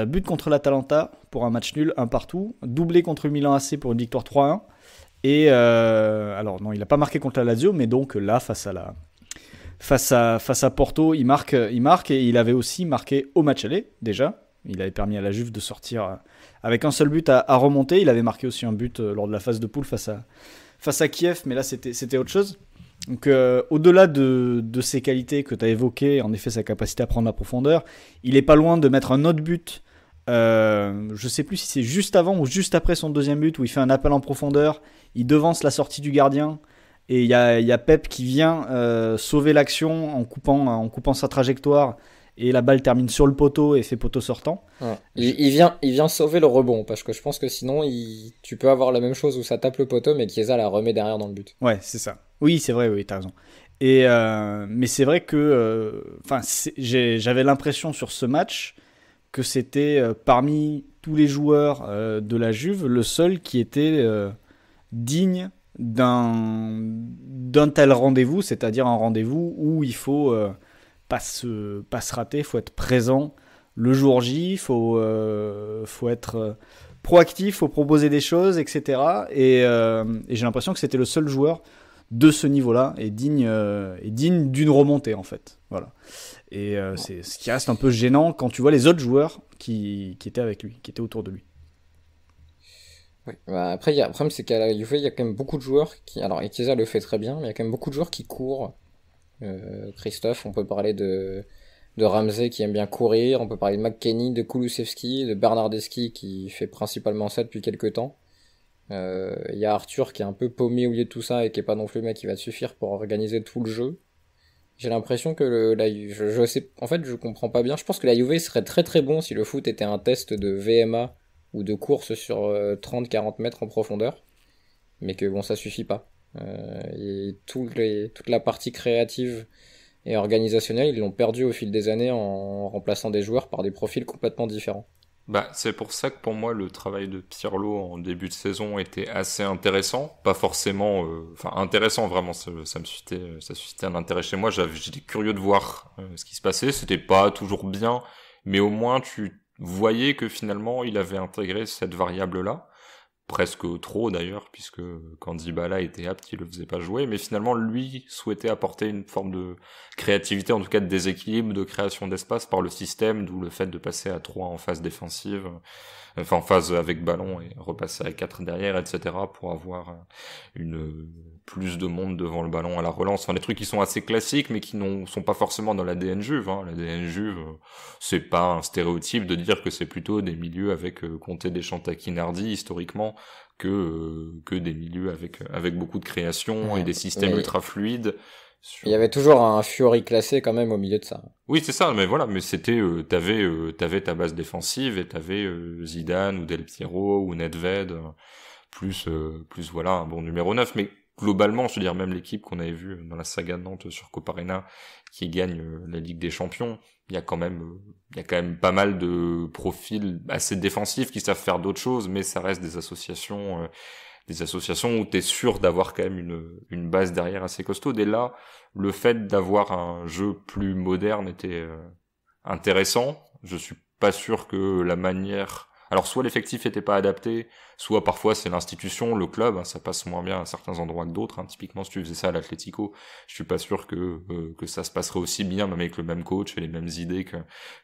Speaker 2: but contre l'Atalanta pour un match nul, un partout. Doublé contre Milan AC pour une victoire 3-1. Et euh, alors non, il n'a pas marqué contre la Lazio, mais donc là face à la face à face à Porto, il marque, il marque et il avait aussi marqué au match aller déjà. Il avait permis à la Juve de sortir euh, avec un seul but à, remonter. Il avait marqué aussi un but euh, lors de la phase de poule face à face à Kiev, mais là c'était c'était autre chose. Donc au-delà de, de, ses qualités que tu as évoquées, en effet sa capacité à prendre la profondeur, il est pas loin de mettre un autre but euh, je sais plus si c'est juste avant ou juste après son deuxième but où il fait un appel en profondeur, il devance la sortie du gardien et il y a, Pep qui vient euh, sauver l'action en coupant, en coupant sa trajectoire et la balle termine sur le poteau et fait poteau sortant.
Speaker 1: Il, vient, il vient sauver le rebond parce que je pense que sinon tu peux avoir la même chose où ça tape le poteau mais Chiesa la remet derrière dans le but.
Speaker 2: Ouais, c'est ça. Oui, c'est vrai, oui, t'as raison. Et, euh, mais c'est vrai que enfin j'avais l'impression sur ce match que c'était euh, parmi tous les joueurs euh, de la Juve le seul qui était euh, digne d'un tel rendez-vous, c'est-à-dire un rendez-vous où il faut pas se, pas se rater, il faut être présent le jour J, il faut, faut être proactif, il faut proposer des choses, etc. Et, j'ai l'impression que c'était le seul joueur de ce niveau-là et digne, et digne d'une remontée en fait. Voilà. Et euh, c'est ce qui reste un peu gênant quand tu vois les autres joueurs
Speaker 1: qui, étaient avec lui, qui étaient autour de lui. Bah, après, y a, le problème, c'est qu'à la UV, il y a quand même beaucoup de joueurs qui. Alors, Etiza le fait très bien, mais il y a quand même beaucoup de joueurs qui courent. Euh, Christophe, on peut parler de, Ramsey qui aime bien courir, on peut parler de McKenny, de Kulusevski, de Bernardeski qui fait principalement ça depuis quelques temps. Euh, il y a Arthur qui est un peu paumé au milieu de tout ça et qui est pas non plus le mec qui va te suffire pour organiser tout le jeu. J'ai l'impression que le, la, je, sais, en fait, je comprends pas bien. Je pense que la UV serait très très bon si le foot était un test de VMA ou de course sur 30-40 euh, mètres en profondeur, mais que bon, ça suffit pas. Euh, et les, toute la partie créative et organisationnelle, ils l'ont perdu au fil des années en remplaçant des joueurs par des profils complètement différents.
Speaker 3: Bah, c'est pour ça que pour moi le travail de Pirlo en début de saison était assez intéressant, pas forcément, euh, enfin intéressant vraiment, ça, me suscitait, euh, ça suscitait un intérêt chez moi. J'étais curieux de voir euh, ce qui se passait. C'était pas toujours bien, mais au moins tu voyais que finalement il avait intégré cette variable là presque trop d'ailleurs, puisque quand Dybala était apte, il le faisait pas jouer. Mais finalement, lui souhaitait apporter une forme de créativité, en tout cas de déséquilibre, de création d'espace par le système, d'où le fait de passer à trois en phase défensive enfin en phase avec ballon et repasser à quatre derrière, etc. pour avoir euh, une plus de monde devant le ballon à la relance. Enfin, des trucs qui sont assez classiques, mais qui ne sont pas forcément dans l'ADN Juve. Hein. La L'ADN Juve, euh, c'est pas un stéréotype de dire que c'est plutôt des milieux avec euh, compter des Deschamps, Nardi historiquement, que, que des milieux avec, avec beaucoup de création et des systèmes ultra fluides il y avait toujours
Speaker 1: un Fury classé quand même au milieu de ça.
Speaker 3: Oui, c'est ça, mais voilà, mais c'était, euh, t'avais, euh, t'avais ta base défensive et t'avais euh, Zidane ou Del Piero ou Nedved, euh, plus, euh, plus voilà, un bon numéro 9, mais globalement, je veux dire, même l'équipe qu'on avait vue dans la saga de Nantes sur Coparena, qui gagne euh, la Ligue des Champions, il y a quand même, il y a quand même pas mal de profils assez défensifs qui savent faire d'autres choses, mais ça reste des associations des associations où tu es sûr d'avoir quand même une, base derrière assez costaud. Et là, le fait d'avoir un jeu plus moderne était euh, intéressant. Je suis pas sûr que la manière alors soit l'effectif n'était pas adapté, soit parfois c'est l'institution, le club, hein, ça passe moins bien à certains endroits que d'autres. Hein. Typiquement, si tu faisais ça à l'Atlético, je suis pas sûr que euh, que ça se passerait aussi bien, même avec le même coach et les mêmes idées que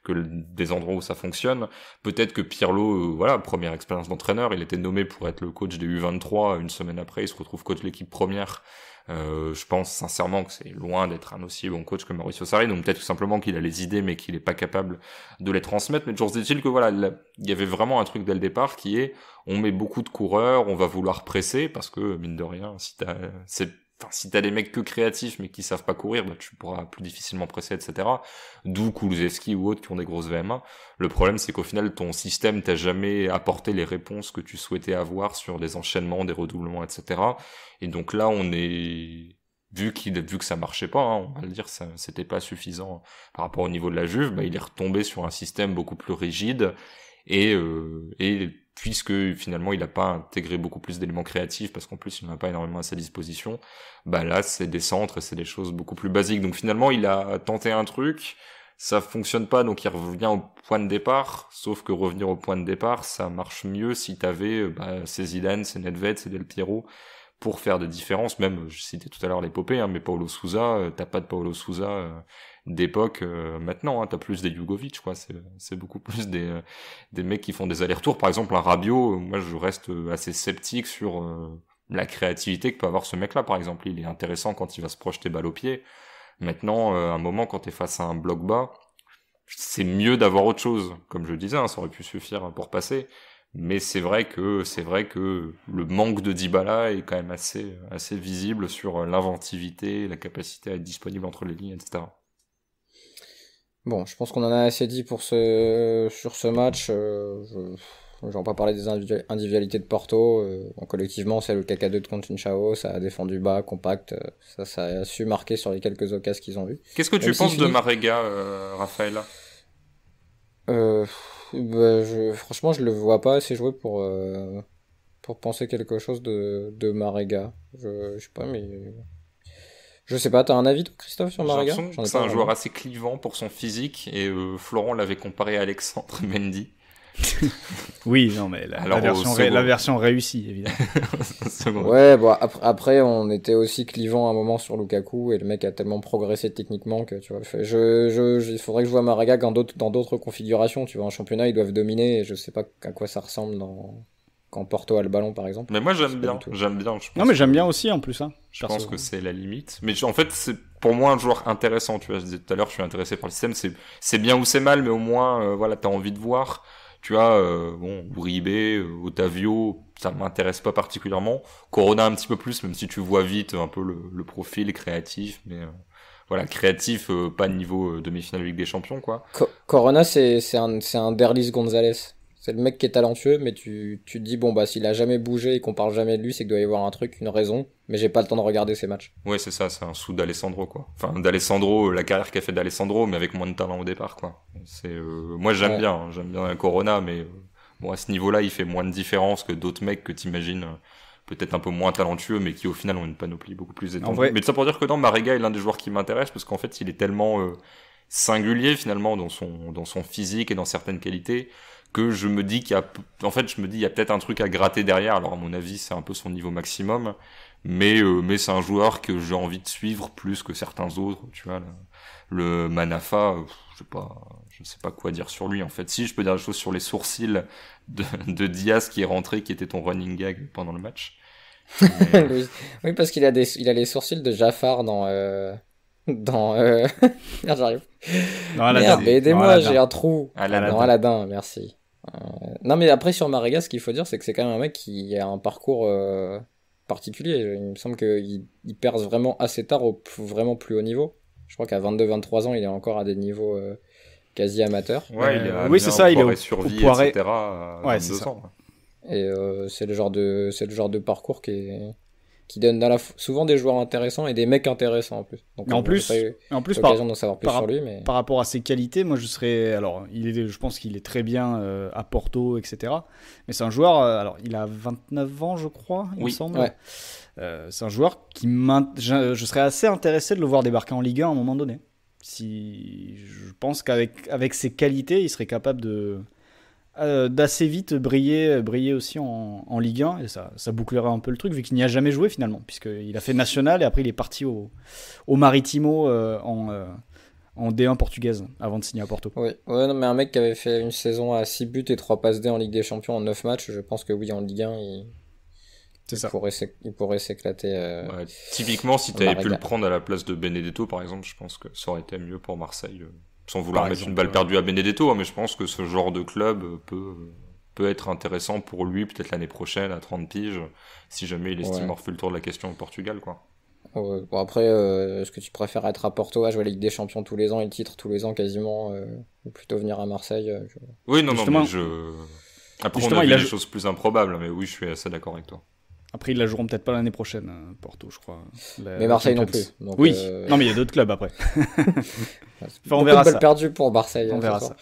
Speaker 3: que des endroits où ça fonctionne. Peut-être que Pirlo, euh, voilà, première expérience d'entraîneur, il était nommé pour être le coach des U23. Une semaine après, il se retrouve coach de l'équipe première euh, je pense sincèrement que c'est loin d'être un aussi bon coach que Mauricio Sarri, donc peut-être tout simplement qu'il a les idées mais qu'il n'est pas capable de les transmettre. Mais toujours dit-il que voilà, il y avait vraiment un truc dès le départ qui est on met beaucoup de coureurs, on va vouloir presser parce que mine de rien, si tu c'est si t'as des mecs que créatifs mais qui savent pas courir, bah, tu pourras plus difficilement presser, etc. D'où Kulusevski ou autres qui ont des grosses VMA. Le problème, c'est qu'au final, ton système t'a jamais apporté les réponses que tu souhaitais avoir sur des enchaînements, des redoublements, etc. Et donc là, on est vu qu'il vu que ça marchait pas, hein, on va le dire, c'était pas suffisant par rapport au niveau de la Juve. Bah, il est retombé sur un système beaucoup plus rigide et euh, et puisque finalement il n'a pas intégré beaucoup plus d'éléments créatifs parce qu'en plus il n'a pas énormément à sa disposition, bah là c'est des centres et c'est des choses beaucoup plus basiques. Donc finalement il a tenté un truc, ça fonctionne pas donc il revient au point de départ, sauf que revenir au point de départ ça marche mieux si t'avais bah, ces Zidane, ces Nedved, ces Del Piero pour faire des différences. Même, je citais tout à l'heure l'épopée, hein, mais Paolo Souza, euh, t'as pas de Paolo Souza euh, d'époque euh, maintenant. Hein, t'as plus des Jugovic, quoi. C'est beaucoup plus des, des mecs qui font des allers-retours. Par exemple, un Rabiot, moi je reste assez sceptique sur la créativité que peut avoir ce mec-là. Par exemple, il est intéressant quand il va se projeter balle au pied. Maintenant, à un moment, quand t'es face à un bloc bas, c'est mieux d'avoir autre chose. Comme je disais, hein, ça aurait pu suffire pour passer. Mais c'est vrai que c'est vrai que le manque de Dybala est quand même assez assez visible sur l'inventivité, la capacité à être disponible entre les lignes, etc.
Speaker 1: Bon, je pense qu'on en a assez dit pour ce sur ce match. Euh, je n'en pas parlé des individualités de Porto. Euh, collectivement, c'est le caca 2 de Continchao, ça a défendu bas, compact. Euh, ça, a su marquer sur les quelques occasions qu'ils ont eues. Qu'est-ce que tu penses de
Speaker 3: Marega, Raphaël
Speaker 1: bah, je, franchement, je le vois pas assez joué pour, euh, pour penser quelque chose de, de Marega. Je, sais pas, mais. Je sais pas, t'as un avis, toi, Christophe, sur Marega C'est un joueur
Speaker 3: assez clivant pour son physique, et euh, Florent l'avait comparé à Alexandre Mendy.
Speaker 2: oui, non, mais la, version, réussie, évidemment. ouais,
Speaker 1: bon, après, on était aussi clivant un moment sur Lukaku, et le mec a tellement progressé techniquement que, tu vois, il faudrait que je vois Maraga dans d'autres configurations, tu vois, en championnat, ils doivent dominer, et je sais pas à quoi ça ressemble dans... quand Porto a le ballon, par exemple. Mais moi, j'aime bien, j'aime bien. non, mais j'aime bien aussi, en plus, hein, Je pense que
Speaker 3: c'est la limite. Mais en fait, c'est pour moi un joueur intéressant, tu vois, je disais tout à l'heure, je suis intéressé par le système, c'est bien ou c'est mal, mais au moins, euh, voilà, t'as envie de voir tu as euh, bon Uribe, euh, Otavio, ça m'intéresse pas particulièrement. Corona un petit peu plus, même si tu vois vite un peu le, profil créatif, mais euh, voilà créatif, pas pas niveau demi-finale de Ligue des Champions quoi.
Speaker 1: Corona c'est un c'est un Derlis Gonzalez. C'est le mec qui est talentueux, mais tu, te dis, bon, bah, s'il a jamais bougé et qu'on parle jamais de lui, c'est qu'il doit y avoir un truc, une raison, mais j'ai pas le temps de regarder ses matchs.
Speaker 3: Ouais, c'est ça, c'est un sou d'Alessandro, quoi. Enfin, d'Alessandro, la carrière qu'a fait d'Alessandro, mais avec moins de talent au départ, quoi. C'est, euh, moi, j'aime bien, hein, j'aime bien Corona, mais euh, bon, à ce niveau-là, il fait moins de différence que d'autres mecs que tu imagines euh, peut-être un peu moins talentueux, mais qui au final ont une panoplie beaucoup plus étendue. Mais tout ça pour dire que non, Marega est l'un des joueurs qui m'intéresse parce qu'en fait, il est tellement singulier finalement dans son dans son physique et dans certaines qualités que je me dis qu'il y a, en fait, je me dis il y a peut-être un truc à gratter derrière. Alors à mon avis, c'est un peu son niveau maximum, mais euh, mais c'est un joueur que j'ai envie de suivre plus que certains autres. Tu vois, le, Manafa, je sais pas, je sais pas quoi dire sur lui. En fait, si je peux dire des choses sur les sourcils de, Diaz qui est rentré, qui était ton running gag pendant le match.
Speaker 1: Euh, oui. parce qu'il a des, il a les sourcils de Jafar dans. Euh, dans Merde, j'arrive. Merde, aidez-moi, j'ai un trou. Dans Aladdin, merci. Euh, non, mais après, sur Marega, ce qu'il faut dire, c'est que c'est quand même un mec qui a un parcours euh, particulier. Il me semble qu'il il perce vraiment assez tard au vraiment plus haut niveau. Je crois qu'à 22-23 ans, il est encore à des niveaux euh, quasi amateurs. oui, c'est ça, il est survie, Et c'est le genre de c'est le genre de parcours qui est qui donne souvent des joueurs intéressants et des mecs intéressants en plus. Donc, en, plus en plus, par, savoir plus sur lui, mais... par
Speaker 2: rapport à ses qualités, moi je serais. Alors, il est, je pense qu'il est très bien euh, à Porto, etc. Mais c'est un joueur. Euh, alors, il a 29 ans, je crois, il me semble. Euh, c'est un joueur qui je, je serais assez intéressé de le voir débarquer en Ligue 1 à un moment donné. Si je pense qu'avec avec ses qualités, il serait capable de euh, d'assez vite briller, briller aussi en, Ligue 1. Et ça, ça bouclera un peu le truc, vu qu'il n'y a jamais joué finalement, puisqu'il a fait national et après il est parti au, au Maritimo euh, en, euh, en, D1 portugaise avant de signer à Porto. Oui,
Speaker 1: ouais, non, mais un mec qui avait fait une saison à 6 buts et 3 passes D en Ligue des Champions en 9 matchs, je pense que oui, en Ligue 1, il. ça. Pourrait il pourrait s'éclater. typiquement, si tu avais pu le
Speaker 3: prendre à la place de Benedetto, par exemple, je pense que ça aurait été mieux pour Marseille. Sans vouloir mettre une balle perdue à Benedetto, hein, mais je pense que ce genre de club peut, peut être intéressant pour lui, peut-être l'année prochaine, à 30 piges, si jamais il estime avoir fait le tour de la question au Portugal. quoi.
Speaker 1: après, euh, est-ce que tu préfères être à Porto à jouer la Ligue des Champions tous les ans et le titre tous les ans quasiment, euh, ou plutôt venir à Marseille euh, Oui, non, non, mais
Speaker 3: je. Après, on a vu il a... des choses plus improbables, mais oui, je suis assez d'accord avec toi.
Speaker 1: Après, ils la joueront
Speaker 2: peut-être pas l'année prochaine, hein, Porto, je crois. mais Marseille non plus. oui, euh, non, mais il y a d'autres clubs après. enfin, on verra ça. perdu pour Marseille. On hein, verra ça.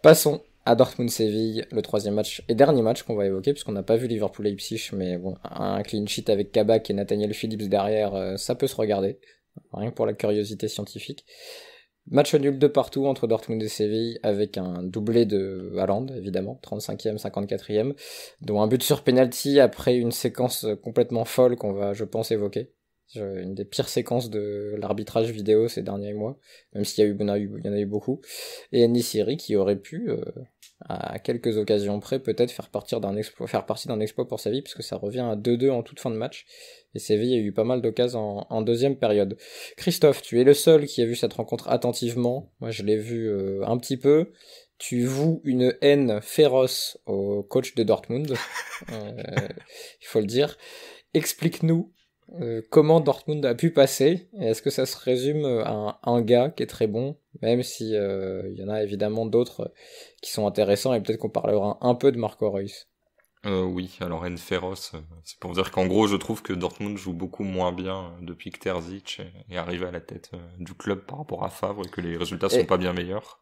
Speaker 1: Passons à Dortmund-Séville, le troisième match et dernier match qu'on va évoquer, puisqu'on n'a pas vu Liverpool-Leipzig, mais bon, un clean sheet avec Kabak et Nathaniel Phillips derrière, euh, ça peut se regarder, rien que pour la curiosité scientifique. Match nul de partout entre Dortmund et Séville avec un doublé de Haaland, évidemment, 35e, 54e, dont un but sur penalty après une séquence complètement folle qu'on va, je pense, évoquer. Une des pires séquences de l'arbitrage vidéo ces derniers mois, même s'il y, a eu, il y en a eu beaucoup. Et Nissiri qui aurait pu euh, à quelques occasions près, peut-être faire, faire partie d'un exploit pour sa vie puisque ça revient à 2-2 en toute fin de match. Et Séville a eu pas mal d'occasions en, deuxième période. Christophe, tu es le seul qui a vu cette rencontre attentivement. Moi, je l'ai vu euh, un petit peu. Tu voues une haine féroce au coach de Dortmund, euh, il faut le dire. Explique-nous euh, comment Dortmund a pu passer Est-ce que ça se résume euh, à un, gars qui est très bon, même si euh, il y en a évidemment d'autres qui sont intéressants et peut-être qu'on parlera un peu de Marco Reus.
Speaker 3: oui, alors Enferos, c'est pour dire qu'en gros, je trouve que Dortmund joue beaucoup moins bien depuis que Terzic est arrivé à la tête du club par rapport à Favre et que les résultats sont pas bien meilleurs.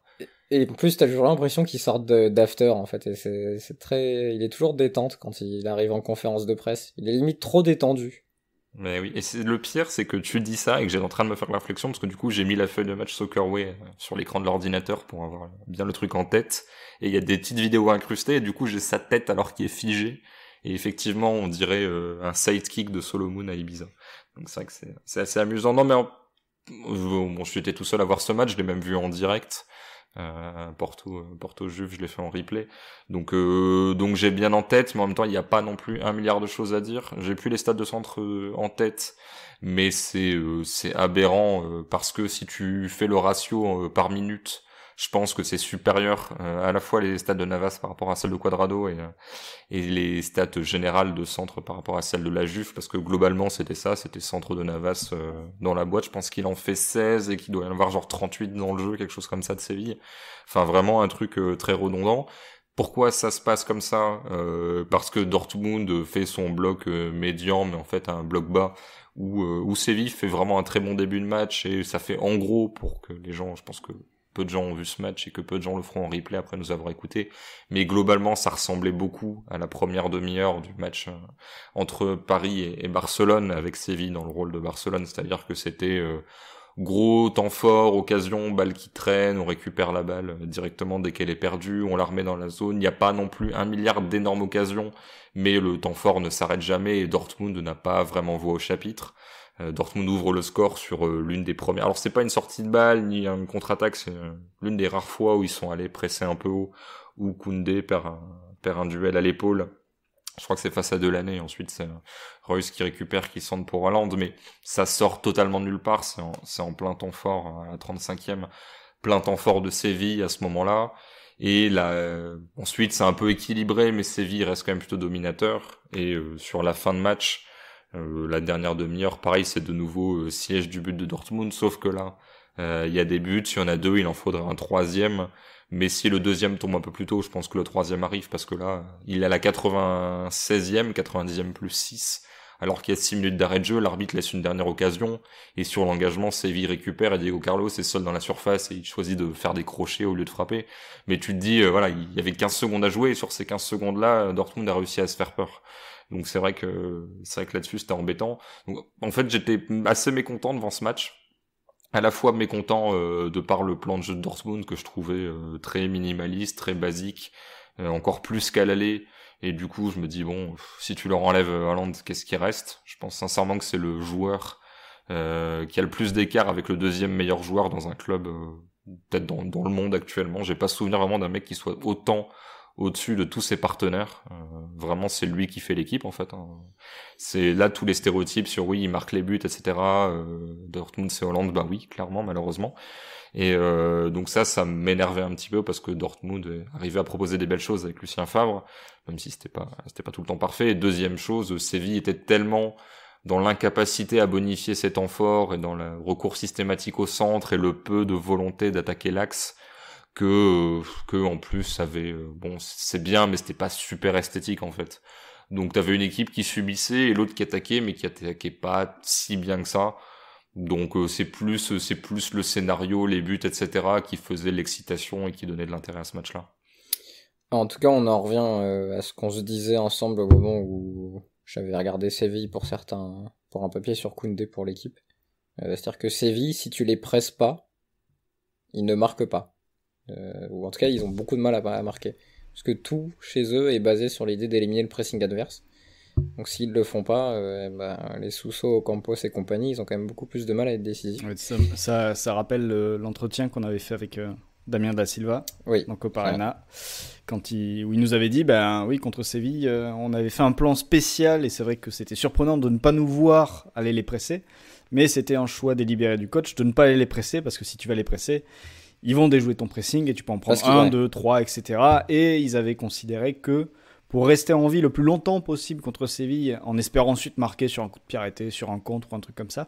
Speaker 1: Et en plus, t'as toujours l'impression qu'il sort d'after en fait. c'est il est toujours détente quand il arrive en conférence de presse. Il est limite trop détendu.
Speaker 3: Mais oui, et c'est le pire, c'est que tu dis ça et que j'étais en train de me faire la réflexion parce que du coup j'ai mis la feuille de match Soccerway euh, sur l'écran de l'ordinateur pour avoir bien le truc en tête. Et il y a des petites vidéos incrustées et du coup j'ai sa tête alors qu'il est figé. Et effectivement, on dirait euh, un sidekick de Solomon à Ibiza. Donc c'est c'est assez amusant. Non mais bon, été tout seul à voir ce match, je l'ai même vu en direct. Euh, Porto, euh, Porto Juve, je l'ai fait en replay. Donc, euh, donc j'ai bien en tête, mais en même temps, il n'y a pas non plus un milliard de choses à dire. J'ai plus les stades de centre en tête, mais c'est c'est aberrant parce que si tu fais le ratio par minute je pense que c'est supérieur euh, à la fois les stats de Navas par rapport à celle de Quadrado et, euh, et les stats générales de centre par rapport à celle de la Juve, parce que globalement c'était ça, c'était centre de Navas euh, dans la boîte. Je pense qu'il en fait 16 et qu'il doit y en avoir genre 38 dans le jeu, quelque chose comme ça de Séville. Enfin vraiment un truc très redondant. Pourquoi ça se passe comme ça Parce que Dortmund fait son bloc médian, mais en fait un bloc bas où, où Séville fait vraiment un très bon début de match et ça fait en gros pour que les gens, je pense que peu de gens ont vu ce match et que peu de gens le feront en replay après nous avoir écouté. Mais globalement, ça ressemblait beaucoup à la première demi-heure du match euh, entre Paris et Barcelone avec Séville dans le rôle de Barcelone. C'est-à-dire que c'était euh, gros temps fort, occasion, balle qui traîne, on récupère la balle directement dès qu'elle est perdue, on la remet dans la zone. Il n'y a pas non plus un milliard d'énormes occasions, mais le temps fort ne s'arrête jamais et Dortmund n'a pas vraiment voix au chapitre. Euh, Dortmund ouvre le score sur euh, l'une des premières. Alors c'est pas une sortie de balle ni une contre-attaque, c'est euh, l'une des rares fois où ils sont allés presser un peu haut, où Koundé perd un, perd un duel à l'épaule. Je crois que c'est face à Delaney. Ensuite, c'est Reus qui récupère, qui centre pour Hollande Mais ça sort totalement de nulle part. C'est en, en, plein temps fort, à la 35e. Plein temps fort de Séville à ce moment-là. Et là, ensuite, c'est un peu équilibré, mais Séville reste quand même plutôt dominateur. Et sur la fin de match, euh, la dernière demi-heure, pareil, c'est de nouveau euh, siège du but de Dortmund, sauf que là, euh, il y a des buts, il y en a deux, il en faudrait un troisième. Mais si le deuxième tombe un peu plus tôt, je pense que le troisième arrive parce que là, il est à la 96e, 90e plus 6. Alors qu'il y a 6 minutes d'arrêt de jeu, l'arbitre laisse une dernière occasion. Et sur l'engagement, Séville récupère et Diego Carlos est seul dans la surface et il choisit de faire des crochets au lieu de frapper. Mais tu te dis, voilà, il y avait 15 secondes à jouer et sur ces 15 secondes-là, Dortmund a réussi à se faire peur. Donc c'est vrai que là-dessus c'était embêtant. en fait j'étais assez mécontent devant ce match. À la fois mécontent euh, de par le plan de jeu de Dortmund que je trouvais euh, très minimaliste, très basique, euh, encore plus qu'à l'aller. Et du coup je me dis bon, si tu leur enlèves Haaland, qu'est-ce qui reste Je pense sincèrement que c'est le joueur qui a le plus d'écart avec le deuxième meilleur joueur dans un club peut-être dans, dans, le monde actuellement. J'ai pas souvenir vraiment d'un mec qui soit autant au-dessus de tous ses partenaires. Euh, vraiment, c'est lui qui fait l'équipe en fait. Hein. C'est là tous les stéréotypes sur oui, il marque les buts, etc. Euh, Dortmund, c'est Hollande, bah oui, clairement, malheureusement. Et euh, donc ça, ça m'énervait un petit peu parce que Dortmund arrivait à proposer des belles choses avec Lucien Favre, même si c'était pas c'était pas tout le temps parfait. deuxième chose, Séville était tellement dans l'incapacité à bonifier cet temps forts et dans le recours systématique au centre et le peu de volonté d'attaquer l'axe que, que en plus ça avait euh, bon c'est bien mais c'était pas super esthétique en fait. Donc t'avais une équipe qui subissait et l'autre qui attaquait mais qui attaquait pas si bien que ça. Donc euh, c'est plus euh, c'est plus le scénario, les buts etc qui faisait l'excitation et qui donnait de l'intérêt à ce match-là.
Speaker 1: En tout cas, on en revient à ce qu'on se disait ensemble au moment où j'avais regardé Séville pour certains, pour un papier sur Koundé pour l'équipe. C'est-à-dire que Séville, si tu les presses pas, ils ne marquent pas. Euh, ou en tout cas, ils ont beaucoup de mal à, marquer. Parce que tout chez eux est basé sur l'idée d'éliminer le pressing adverse. Donc s'ils le font pas, euh, sous eh ben, les Sousso, Campos et compagnie, ils ont quand même beaucoup plus de mal à être décisifs. ça, ça, rappelle euh, l'entretien qu'on avait fait avec euh, Damien da Silva, oui. donc au Parana, quand il,
Speaker 2: où il nous avait dit, ben oui, contre Séville, on avait fait un plan spécial et c'est vrai que c'était surprenant de ne pas nous voir aller les presser mais c'était un choix délibéré du coach de ne pas aller les presser parce que si tu vas les presser, ils vont déjouer ton pressing et tu peux en prendre 1, 2, 3, etc. Et ils avaient considéré que pour rester en vie le plus longtemps possible contre Séville, en espérant ensuite marquer sur un coup de pied arrêté, sur un contre ou un truc comme ça,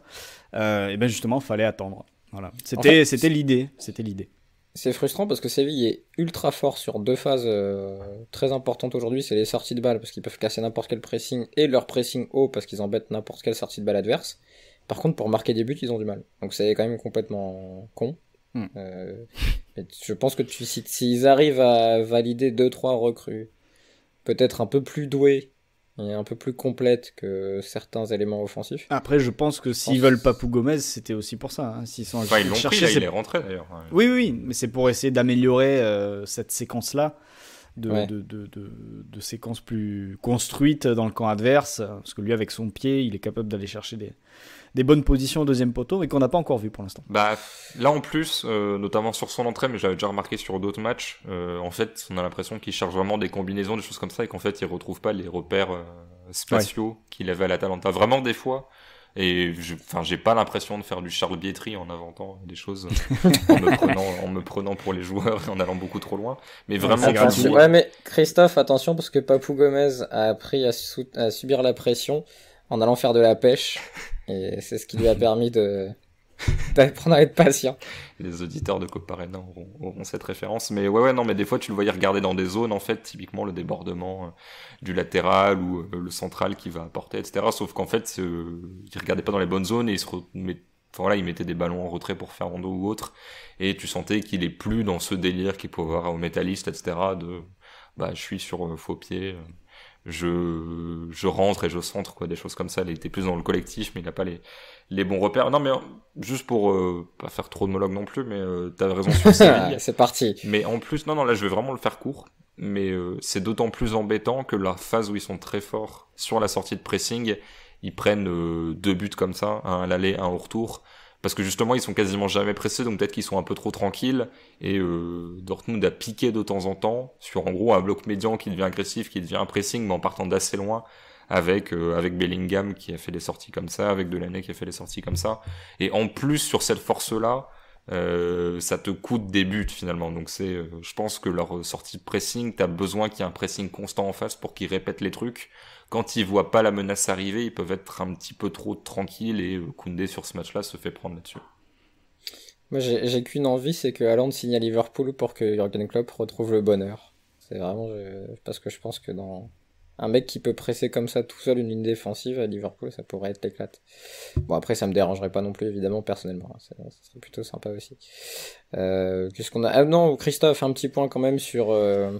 Speaker 2: euh, et bien justement, fallait attendre. Voilà. C'était c'était
Speaker 1: l'idée. C'était l'idée. C'est frustrant parce que Séville est ultra fort sur deux phases euh, très importantes aujourd'hui, c'est les sorties de balles parce qu'ils peuvent casser n'importe quel pressing et leur pressing haut parce qu'ils embêtent n'importe quelle sortie de balle adverse. Par contre, pour marquer des buts, ils ont du mal. Donc c'est quand même complètement con. Hmm. Euh, je pense que tu, s'ils arrivent à valider deux 3 recrues, peut-être un peu plus douées et un peu plus complètes que certains éléments offensifs.
Speaker 2: Après, je pense que s'ils veulent Papou Gomez, c'était aussi pour ça. Hein. sont enfin, ils l'ont pris, il est rentré d'ailleurs. Oui, oui, mais c'est pour essayer d'améliorer euh, cette séquence-là. De, de, séquences plus construites dans le camp adverse, parce que lui, avec son pied, il est capable d'aller chercher des, des bonnes positions au deuxième poteau, mais qu'on n'a pas encore vu pour l'instant.
Speaker 3: Bah, là en plus, euh, notamment sur son entrée, mais j'avais déjà remarqué sur d'autres matchs, euh, en fait, on a l'impression qu'il charge vraiment des combinaisons, des choses comme ça, et qu'en fait, il retrouve pas les repères spéciaux euh, spatiaux qu'il avait à l'Atalanta. Vraiment, des fois, et enfin, j'ai pas l'impression de faire du Charles en inventant des choses,
Speaker 1: en, me prenant, pour les joueurs et en allant beaucoup trop loin. Mais vraiment, ouais, mais Christophe, attention parce que Papou Gomez a appris à, subir la pression en allant faire de la pêche et c'est ce qui lui a permis de d'apprendre à être patient.
Speaker 3: Les auditeurs de Coparena auront, cette référence. Mais ouais, ouais, non, mais des fois, tu le voyais regarder dans des zones, en fait, typiquement le débordement euh, du latéral ou euh, le central qui va apporter, etc. Sauf qu'en fait, euh, il regardait pas dans les bonnes zones et il se voilà, il mettait des ballons en retrait pour faire rondo ou autre, et tu sentais qu'il est plus dans ce délire qu'il peut avoir au métalliste, etc. De bah, je suis sur euh, faux pied, je, rentre et je centre, quoi, des choses comme ça. Il était plus dans le collectif, mais il n'a pas les, les bons repères. Non, mais juste pour euh, pas faire trop de monologue non plus, mais euh, t'as raison sur ça. c'est parti. Mais en plus, non, non, là, je vais vraiment le faire court. Mais euh, c'est d'autant plus embêtant que la phase où ils sont très forts sur la sortie de pressing, ils prennent euh, deux buts comme ça, un à l'aller, un au retour parce que justement ils sont quasiment jamais pressés donc peut-être qu'ils sont un peu trop tranquilles et euh, Dortmund a piqué de temps en temps sur en gros un bloc médian qui devient agressif qui devient un pressing mais en partant d'assez loin avec euh, avec Bellingham qui a fait des sorties comme ça avec Delaney qui a fait des sorties comme ça et en plus sur cette force là euh, ça te coûte des buts finalement donc c'est je pense que leur sortie de pressing t'as besoin qu'il y ait un pressing constant en face pour qu'ils répètent les trucs quand ils voient pas la menace arriver, ils peuvent être un petit peu trop tranquilles et euh, Koundé sur ce match-là se fait prendre là-dessus.
Speaker 1: Moi, j'ai qu'une envie, c'est que Haaland signe à Liverpool pour que Jurgen Klopp retrouve le bonheur. C'est vraiment parce que je pense que dans un mec qui peut presser comme ça tout seul une ligne défensive à Liverpool, ça pourrait être l'éclate. Bon, après, ça me dérangerait pas non plus, évidemment, personnellement. Ça, hein. plutôt sympa aussi. Euh, qu'est-ce qu'on a Ah non, Christophe, un petit point quand même sur. Euh,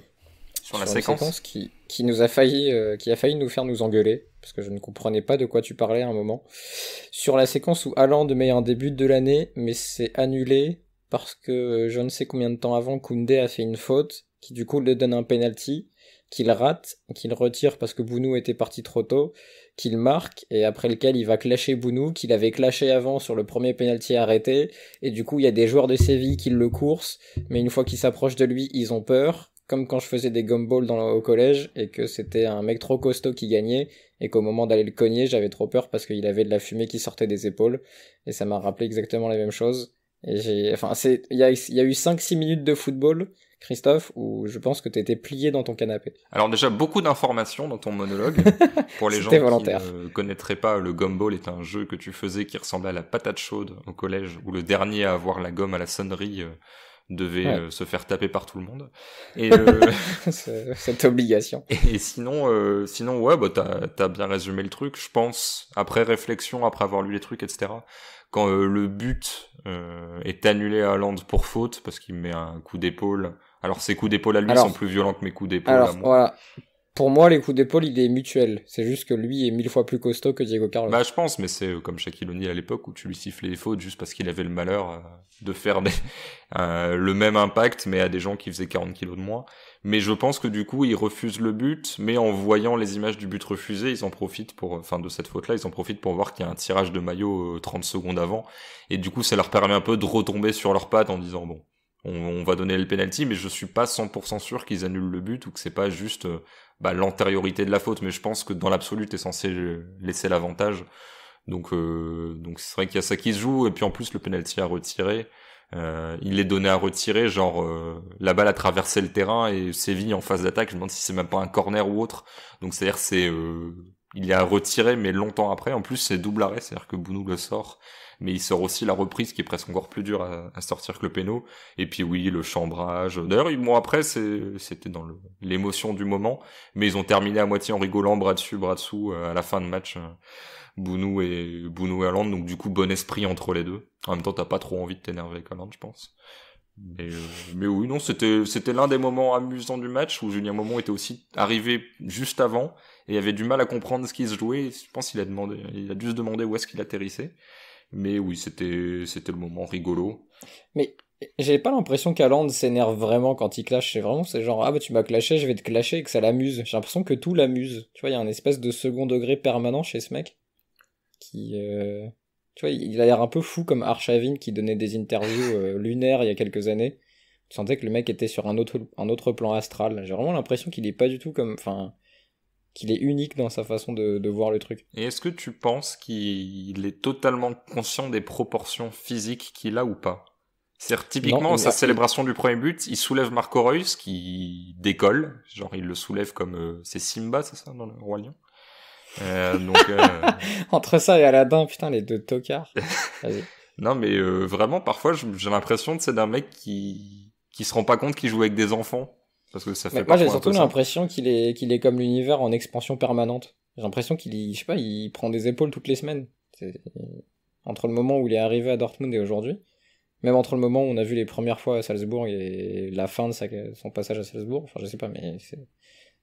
Speaker 1: sur, la séquence, qui, nous a failli, euh, qui a failli nous faire nous engueuler parce que je ne comprenais pas de quoi tu parlais à un moment. Sur la séquence où de met en début de l'année, mais c'est annulé parce que euh, je ne sais combien de temps avant Koundé a fait une faute qui du coup le donne un penalty qu'il rate, qu'il retire parce que Bounou était parti trop tôt, qu'il marque et après lequel il va clasher Bounou qu'il avait clashé avant sur le premier penalty arrêté et du coup il y a des joueurs de Séville qui le coursent mais une fois qu'ils s'approchent de lui ils ont peur comme quand je faisais des gumballs dans au collège et que c'était un mec trop costaud qui gagnait et qu'au moment d'aller le cogner, j'avais trop peur parce qu'il avait de la fumée qui sortait des épaules et ça m'a rappelé exactement la même chose. Et j'ai, enfin, c'est, il y a, y a, eu 5-6 minutes de football, Christophe, où je pense que tu étais plié dans ton canapé.
Speaker 3: Alors déjà beaucoup d'informations dans ton monologue. Pour les gens qui ne connaîtraient pas, le gumball est un jeu que tu faisais qui ressemblait à la patate chaude au collège, où le dernier à avoir la gomme à la sonnerie. Euh, devait euh, se faire taper par tout le monde. Et, euh, Cette obligation. Et sinon, euh, sinon ouais, bah, t'as as bien résumé le truc. Je pense, après réflexion, après avoir lu les trucs, etc., quand le but est annulé à Land pour faute, parce qu'il met un coup d'épaule alors ses coups d'épaule à lui sont plus violents que mes coups d'épaule à moi.
Speaker 1: Voilà pour moi, les coups d'épaule, il est mutuel. C'est juste que lui est mille fois plus costaud que Diego Carlos. Bah,
Speaker 3: je pense, mais c'est euh, comme Shaquille O'Neal à l'époque où tu lui sifflais les fautes juste parce qu'il avait le malheur euh, de faire euh, le même impact, mais à des gens qui faisaient 40 kilos de moins. Mais je pense que du coup, il refuse le but, mais en voyant les images du but refusé, ils en profitent pour, enfin, de cette faute-là, ils en profitent pour voir qu'il y a un tirage de maillot 30 secondes avant. Et du coup, ça leur permet un peu de retomber sur leurs pattes en disant, bon, on, va donner le penalty, mais je suis pas 100% sûr qu'ils annulent le but ou que c'est pas juste euh, bah, l'antériorité de la faute. Mais je pense que dans l'absolu, t'es censé laisser l'avantage. Donc, euh, donc c'est vrai qu'il y a ça qui se joue. Et puis en plus, le penalty à retirer, euh, il est donné à retirer. Genre, la balle a traversé le terrain et Séville en phase d'attaque. Je me demande si c'est même pas un corner ou autre. Donc, c'est-à-dire c'est il a retiré, mais longtemps après. En plus, c'est double arrêt, c'est-à-dire que Bounou le sort, mais il sort aussi la reprise qui est presque encore plus dure à, sortir que le péno. Et puis oui, le chambrage. D'ailleurs, bon, après, c'était dans l'émotion du moment, mais ils ont terminé à moitié en rigolant, bras dessus, bras dessous, euh, à la fin de match. Euh, Bounou et Bounou et donc du coup bon esprit entre les deux. En même temps, t'as pas trop envie de t'énerver avec je pense. Euh, mais, oui, non, c'était c'était l'un des moments amusants du match où Julien Momon était aussi arrivé juste avant et avait du mal à comprendre ce qui se jouait. Je pense qu'il a demandé, il
Speaker 1: a dû se demander où est-ce qu'il atterrissait. Mais oui, c'était
Speaker 3: c'était le moment rigolo.
Speaker 1: Mais j'ai pas l'impression qu'Aland s'énerve vraiment quand il clash. C'est vraiment c'est genre ah bah tu m'as clashé, je vais te clasher et que ça l'amuse. J'ai l'impression que tout l'amuse. Tu vois, il y a un espèce de second degré permanent chez ce mec qui euh, tu vois, il a l'air un peu fou comme Archavin qui donnait des interviews euh, lunaires il y a quelques années. Tu sentais que le mec était sur un autre un autre plan astral. J'ai vraiment l'impression qu'il est pas du tout comme enfin qu'il est unique dans sa façon de, voir le truc. Et est-ce que tu penses
Speaker 3: qu'il est totalement conscient des proportions physiques qu'il a ou pas c'est-à-dire, typiquement, sa célébration du premier but, il soulève Marco Reus, qui décolle. Genre, il le soulève comme, euh, c'est Simba, c'est ça, dans le Roi Lion? Euh, euh,
Speaker 1: Entre ça et Aladdin, putain, les deux tocards.
Speaker 3: non, mais vraiment, parfois, j'ai l'impression, que c'est d'un mec qui, qui se rend pas compte qu'il joue avec des enfants que ça moi, j'ai surtout l'impression
Speaker 1: qu'il est, qu'il est comme l'univers en expansion permanente. J'ai l'impression qu'il, je pas, il prend des épaules toutes les semaines. Entre le moment où il est arrivé à Dortmund et aujourd'hui, même entre le moment où on a vu les premières fois à Salzbourg et la fin de son passage à Salzbourg, enfin, je sais pas, mais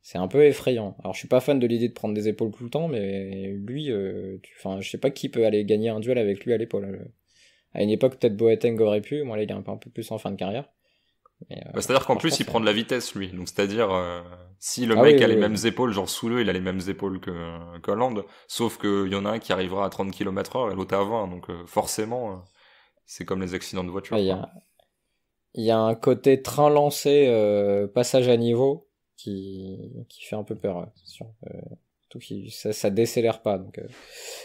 Speaker 1: c'est un peu effrayant. Alors, je suis pas fan de l'idée de prendre des épaules tout le temps, mais lui, euh, enfin, je sais pas qui peut aller gagner un duel avec lui à l'épaule. À une époque, peut-être Boateng aurait pu. Moi, là, il est un peu plus en fin de carrière. Euh, bah, c'est-à-dire qu'en plus, il prend
Speaker 3: de la vitesse, lui. Donc, c'est-à-dire, euh, si le ah mec a les mêmes épaules, genre sous le il a les mêmes épaules que, que sauf qu'il y en a un qui arrivera à 30 km heure et l'autre à 20. Donc, euh, forcément, c'est comme les accidents de voiture. Il
Speaker 1: y, a... un côté train lancé, passage à niveau, qui... qui fait un peu peur. Hein, sûr ça, décélère pas, donc euh,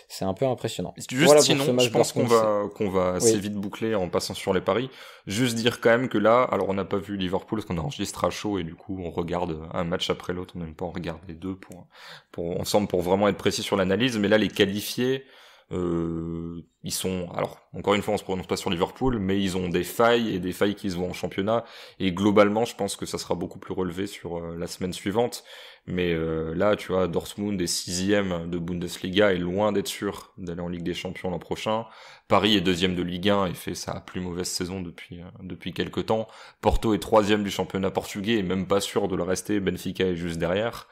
Speaker 1: c'est un peu impressionnant. Juste sinon, je pense qu'on va
Speaker 3: qu'on va assez vite boucler en passant sur les paris. Juste dire quand même que là, alors on n'a pas vu Liverpool parce qu'on enregistre à chaud et du coup on regarde un match après l'autre, on n'aime pas en regarder deux pour pour ensemble pour vraiment être précis sur l'analyse, mais là les qualifiés. Euh, ils sont, alors encore une fois, on se prononce pas sur Liverpool, mais ils ont des failles et des failles qu'ils ont en championnat. Et globalement, je pense que ça sera beaucoup plus relevé sur euh, la semaine suivante. Mais euh, là, tu vois, Dortmund est sixième de Bundesliga et loin d'être sûr d'aller en Ligue des Champions l'an prochain. Paris est deuxième de Ligue 1 et fait sa plus mauvaise saison depuis euh, depuis quelque temps. Porto est troisième du championnat portugais et même pas sûr de le rester. Benfica est juste derrière.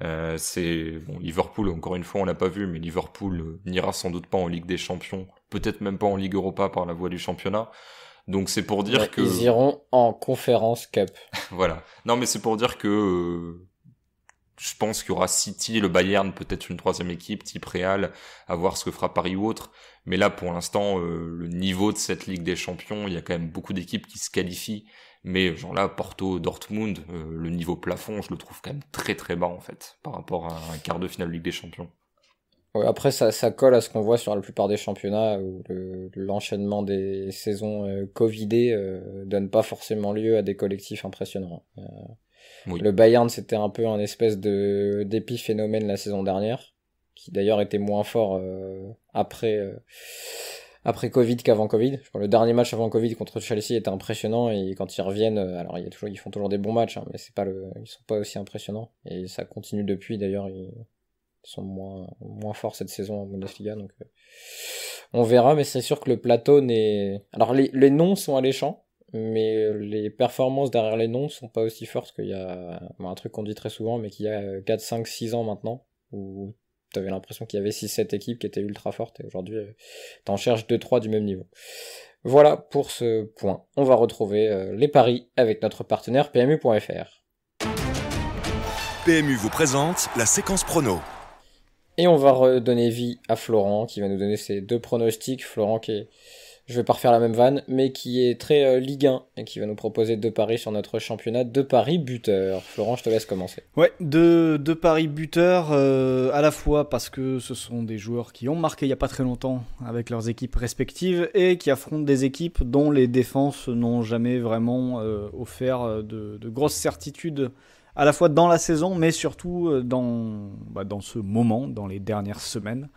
Speaker 3: Euh, c'est bon, Liverpool, encore une fois, on l'a pas vu, mais Liverpool euh, n'ira sans doute pas en Ligue des Champions, peut-être même pas en Ligue Europa par la voie du championnat. Donc c'est pour dire que ils
Speaker 1: iront en conférence Cup.
Speaker 3: voilà. Non, mais c'est pour dire que euh, je pense qu'il y aura City, le Bayern, peut-être une troisième équipe, type Real, à voir ce que fera Paris ou autre. Mais là, pour l'instant, le niveau de cette Ligue des Champions, il y a quand même beaucoup d'équipes qui se qualifient mais genre là, Porto, Dortmund, euh, le niveau plafond, je le trouve quand même très très bas en fait, par rapport à un quart de finale Ligue des Champions.
Speaker 1: après, ça, ça colle à ce qu'on voit sur la plupart des championnats où l'enchaînement des saisons euh, Covidées euh, donne pas forcément lieu à des collectifs impressionnants. Le Bayern, c'était un peu un espèce de d'épiphénomène la saison dernière, qui d'ailleurs était moins fort après après Covid qu'avant Covid. Je crois, le dernier match avant Covid contre Chelsea était impressionnant et quand ils reviennent, euh, alors il y a toujours, ils font toujours des bons matchs, hein, mais c'est pas le, ils sont pas aussi impressionnants et ça continue depuis. D'ailleurs, ils sont moins moins forts cette saison en Bundesliga, donc euh, on verra. Mais c'est sûr que le plateau n'est, alors les, noms sont alléchants, mais les performances derrière les noms sont pas aussi fortes qu'il y a un truc qu'on dit très souvent, mais qu'il y a 4, 5, 6 ans maintenant où T'avais l'impression qu'il y avait 6-7 équipes qui étaient ultra fortes et aujourd'hui, euh, en cherches 2-3 du même niveau. Voilà pour ce point. On va retrouver euh, les paris avec notre partenaire PMU.fr.
Speaker 2: PMU vous présente la séquence prono.
Speaker 1: Et on va redonner vie à Florent qui va nous donner ses deux pronostics. Florent qui est je vais pas refaire la même vanne, mais qui est très euh, Ligue 1 et qui va nous proposer deux paris sur notre championnat, de paris buteur. Florent, je te laisse commencer.
Speaker 2: Ouais, deux, paris buteurs, euh, à la fois parce que ce sont des joueurs qui ont marqué il n'y a pas très longtemps avec leurs équipes respectives et qui affrontent des équipes dont les défenses n'ont jamais vraiment euh, offert de, de grosses certitudes à la fois dans la saison, mais surtout euh, dans, bah, dans ce moment, dans les dernières semaines.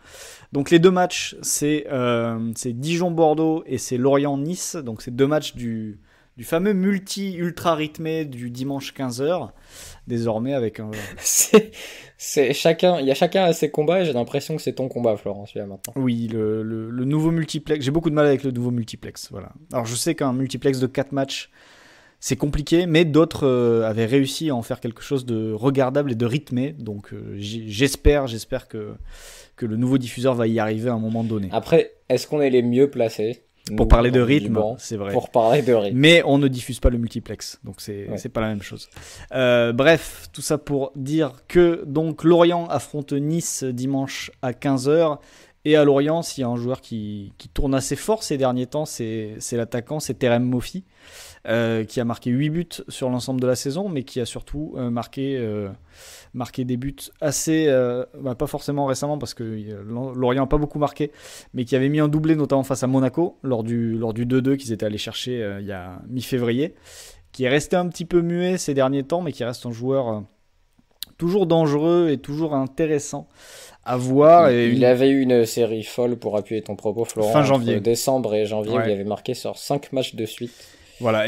Speaker 2: Donc les deux matchs, euh, c'est Dijon-Bordeaux et c'est Lorient-Nice. Donc c'est deux matchs du, du fameux multi ultra rythmé du dimanche 15h désormais avec
Speaker 1: un c'est chacun il y a chacun à ses combats et j'ai l'impression que c'est ton combat Florence là maintenant
Speaker 2: oui le, le, nouveau multiplex j'ai beaucoup de mal avec le nouveau multiplex voilà alors je sais qu'un multiplex de quatre matchs c'est compliqué, mais d'autres euh, avaient réussi à en faire quelque chose de regardable et de rythmé. Donc euh, j'espère, j'espère que, que le nouveau diffuseur va y arriver à un moment donné. Après,
Speaker 1: est-ce qu'on est les mieux placés pour parler de rythme, c'est vrai. Pour parler de
Speaker 2: rythme. Mais on ne diffuse pas le multiplex, donc c'est n'est pas la même chose. Euh, bref, tout ça pour dire que donc Lorient affronte Nice dimanche à 15h. Et à Lorient, s'il y a un joueur qui, qui, tourne assez fort ces derniers temps, c'est l'attaquant, c'est Terem Moffi. Euh, qui a marqué 8 buts sur l'ensemble de la saison, mais qui a surtout euh, marqué, euh, marqué des buts assez, bah, pas forcément récemment parce que Lorient n'a pas beaucoup marqué, mais qui avait mis un doublé notamment face à Monaco lors du, lors du 2-2 qu'ils étaient allés chercher il y a mi-février, qui est resté un petit peu muet ces derniers temps, mais qui reste un joueur toujours dangereux et toujours intéressant à voir. Et il avait
Speaker 1: eu une série folle pour appuyer ton propos, Florent. Fin janvier. Décembre et janvier, où il avait marqué sur 5 matchs de suite.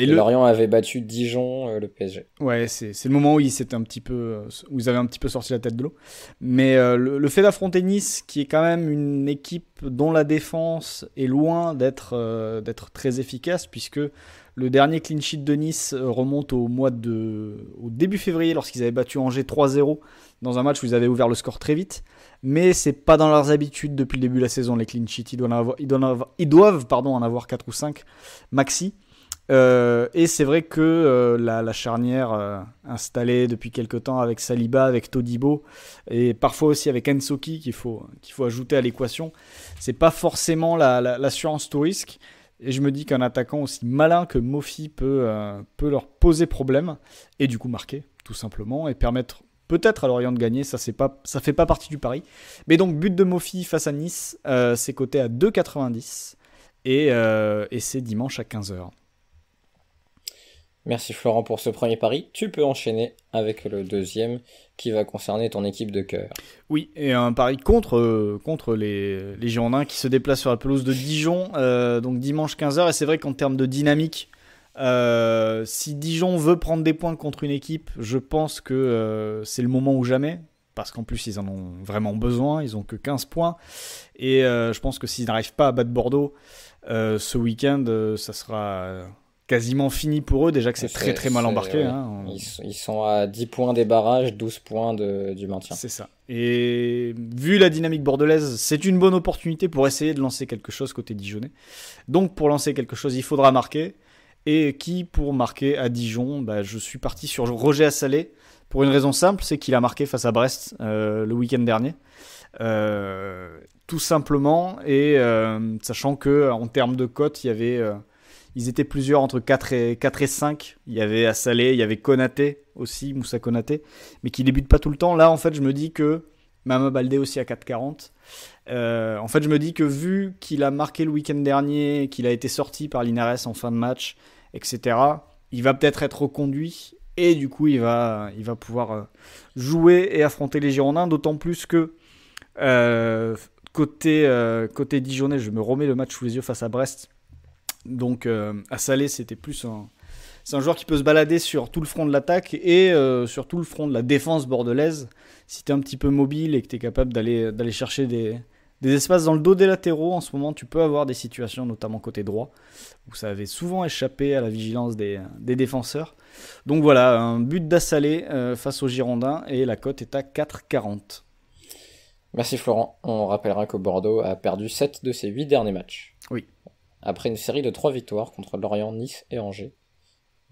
Speaker 1: Lorient avait battu Dijon, euh, le PSG.
Speaker 2: Ouais, c'est, le moment où ils un petit peu, où avaient un petit peu sorti la tête de l'eau. Mais euh, le, fait d'affronter Nice, qui est quand même une équipe dont la défense est loin d'être euh, très efficace, puisque le dernier clean sheet de Nice remonte au mois de, au début février, lorsqu'ils avaient battu Angers 3-0 dans un match où ils avaient ouvert le score très vite. Mais c'est pas dans leurs habitudes depuis le début de la saison les clean sheets. Ils doivent, avoir, ils pardon, en avoir 4 ou 5 maxi. Euh, et c'est vrai que euh, la, charnière euh, installée depuis quelque temps avec Saliba, avec Todibo et parfois aussi avec Ensoki qu'il faut, qu'il faut ajouter à l'équation, c'est pas forcément l'assurance la, tout risque. Et je me dis qu'un attaquant aussi malin que Mofi peut, peut leur poser problème et du coup marquer tout simplement et permettre peut-être à Lorient de gagner. Ça c'est pas ça fait pas partie du pari. Mais donc but de Mofi face à Nice, c'est coté à 2,90 et, et c'est dimanche à
Speaker 1: 15h. Merci Florent pour ce premier pari. Tu peux enchaîner avec le deuxième qui va concerner ton équipe de cœur.
Speaker 2: Oui, et un pari contre, euh, contre les, les Girondins qui se déplacent sur la pelouse de Dijon, euh, donc dimanche 15h. Et c'est vrai qu'en termes de dynamique, euh, si Dijon veut prendre des points contre une équipe, je pense que c'est le moment ou jamais. Parce qu'en plus, ils en ont vraiment besoin. Ils ont que 15 points. Et je pense que s'ils n'arrivent pas à battre Bordeaux ce week-end, ça sera quasiment fini pour eux, déjà que c'est très très mal embarqué. Hein.
Speaker 1: ils, sont à 10 points des barrages, 12 points de, du maintien. C'est ça.
Speaker 2: Et vu la dynamique bordelaise, c'est une bonne opportunité pour essayer de lancer quelque chose côté Dijonais. Donc pour lancer quelque chose, il faudra marquer. Et qui pour marquer à Dijon bah, Je suis parti sur Roger Assalé pour une raison simple, c'est qu'il a marqué face à Brest euh, le week-end dernier. Euh, tout simplement, et euh, sachant que en termes de cote, il y avait ils étaient plusieurs entre 4 et, 4 et 5. Il y avait Assalé, il y avait Konaté aussi, Moussa Konaté, mais qui débute pas tout le temps. Là, en fait, je me dis que Mama Baldé aussi à 4,40. Euh, en fait, je me dis que vu qu'il a marqué le week-end dernier, qu'il a été sorti par Linares en fin de match, etc., il va peut-être être reconduit et du coup, il va, il va pouvoir euh, jouer et affronter les Girondins, d'autant plus que. Euh, côté, euh, côté Dijonais, je me remets le match sous les yeux face à Brest. Donc euh, à c'était plus un. C'est un joueur qui peut se balader sur tout le front de l'attaque et euh, sur tout le front de la défense bordelaise. Si tu es un petit peu mobile et que tu es capable d'aller chercher des, espaces dans le dos des latéraux. En ce moment, tu peux avoir des situations, notamment côté droit, où ça avait souvent échappé à la vigilance des, défenseurs. Donc voilà, un but d'assalé euh, face aux Girondins et
Speaker 1: la cote est à 4,40. Merci Florent. On rappellera que Bordeaux a perdu 7 de ses 8 derniers matchs. Oui après une série de trois victoires contre Lorient, Nice et Angers,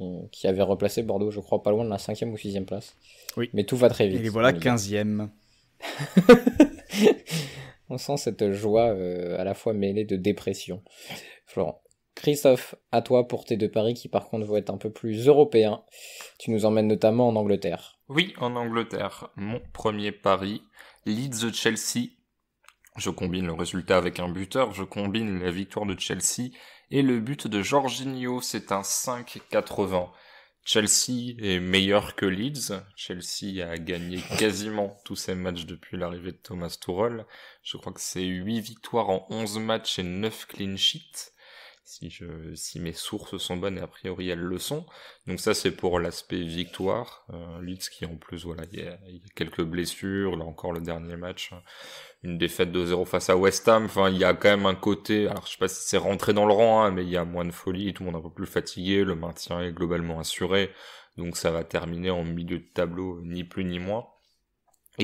Speaker 1: euh, qui avait replacé Bordeaux, je crois, pas loin de la cinquième ou sixième place. Oui. Mais tout va très vite. Et voilà 15e. On sent cette joie euh, à la fois mêlée de dépression. Florent. Christophe, à toi pour tes deux paris qui par contre vont être un peu plus européens. Tu nous emmènes notamment en Angleterre.
Speaker 3: Oui, en Angleterre. Mon premier pari, Leeds-Chelsea je combine le résultat avec un buteur, je combine la victoire de Chelsea et le but de Jorginho, c'est un 5-80. Chelsea est meilleur que Leeds. Chelsea a gagné quasiment tous ses matchs depuis l'arrivée de Thomas Tuchel. Je crois que c'est 8 victoires en 11 matchs et 9 clean sheets si, je, si mes sources sont bonnes, et a priori elles le sont. Donc ça c'est pour l'aspect victoire. Euh, qui en plus, voilà, il y, a, quelques blessures, là encore le dernier match, une défaite de 0 face à West Ham, enfin il y a quand même un côté, alors je sais pas si c'est rentré dans le rang, hein, mais il y a moins de folie, tout le monde un peu plus fatigué, le maintien est globalement assuré, donc ça va terminer en milieu de tableau, ni plus ni moins.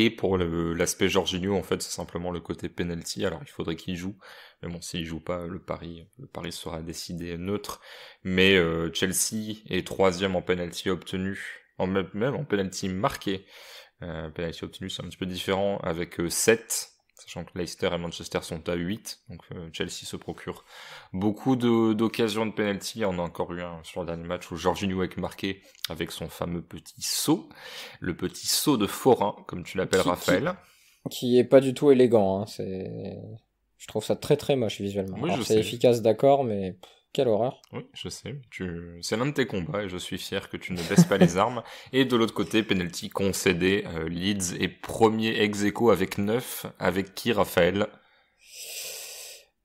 Speaker 3: Et pour l'aspect Jorginho, en fait, c'est simplement le côté penalty. Alors, il faudrait qu'il joue. Mais bon, s'il joue pas, le pari, le sera décidé neutre. Mais euh, Chelsea est troisième en penalty obtenu, même, en penalty marqué. Euh, penalty obtenu, c'est un petit peu différent avec 7 euh, sachant Leicester et Manchester sont à 8, donc euh, Chelsea se procure beaucoup d'occasions de, penalty. On a encore eu un sur le dernier match où Jorginho est marqué avec son fameux petit saut, le petit saut de
Speaker 1: forain, comme tu l'appelles Raphaël. Qui, n'est pas du tout élégant, hein, c'est... Je trouve ça très très moche visuellement. c'est efficace d'accord, mais quelle horreur. Oui, je sais. Tu...
Speaker 3: C'est l'un de tes combats et je suis fier que tu ne baisses pas les armes. Et de l'autre côté, penalty concédé. Euh, Leeds est premier ex avec 9. Avec qui, Raphaël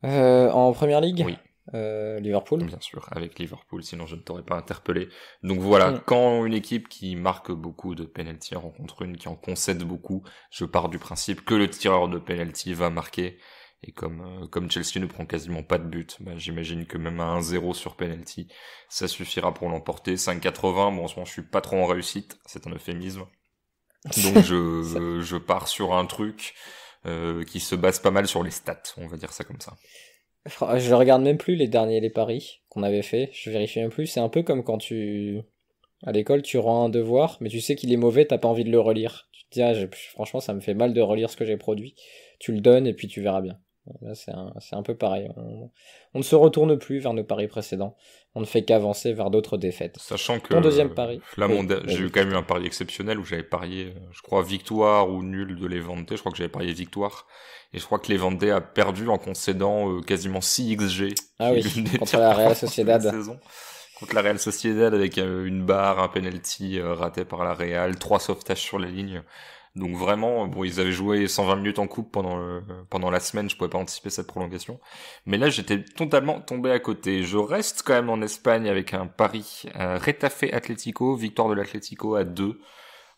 Speaker 1: euh, En première ligue Oui. Euh, Liverpool Bien sûr, avec Liverpool, sinon je ne
Speaker 3: t'aurais pas interpellé. Donc voilà, mm. quand une équipe qui marque beaucoup de penalty rencontre une qui en concède beaucoup, je pars du principe que le tireur de penalty va marquer. Et comme, euh, comme Chelsea ne prend quasiment pas de but, bah, j'imagine que même à 1-0 sur penalty, ça suffira pour l'emporter. 5-80, bon, en ce moment, je suis pas trop en réussite, c'est un euphémisme. Donc je, pars sur un truc euh, qui se base pas mal sur les stats, on va dire
Speaker 1: ça comme ça. Je regarde même plus les derniers les paris qu'on avait fait. Je vérifie même plus. C'est un peu comme quand tu à l'école tu rends un devoir, mais tu sais qu'il est mauvais, t'as pas envie de le relire. Tu te dis ah, franchement ça me fait mal de relire ce que j'ai produit. Tu le donnes et puis tu verras bien c'est un, peu pareil. On, ne se retourne plus vers nos paris précédents. On ne fait qu'avancer vers d'autres défaites. Sachant que. Ton deuxième euh, pari. Là, j'ai eu
Speaker 3: quand même eu un pari exceptionnel où j'avais parié, euh, je crois, victoire ou nul de Levante. Je crois que j'avais parié victoire. Et je crois que Levante a perdu en concédant euh, quasiment 6 XG. Ah contre la Real Sociedad. Contre la Real Sociedad avec une barre, un penalty raté par la Real, trois sauvetages sur la ligne. Donc vraiment, bon, ils avaient joué 120 minutes en coupe pendant pendant la semaine. Je pouvais pas anticiper cette prolongation. Mais là, j'étais totalement tombé à côté. Je reste quand même en Espagne avec un pari un euh, Retafe Atlético, victoire de l'Atlético à 2.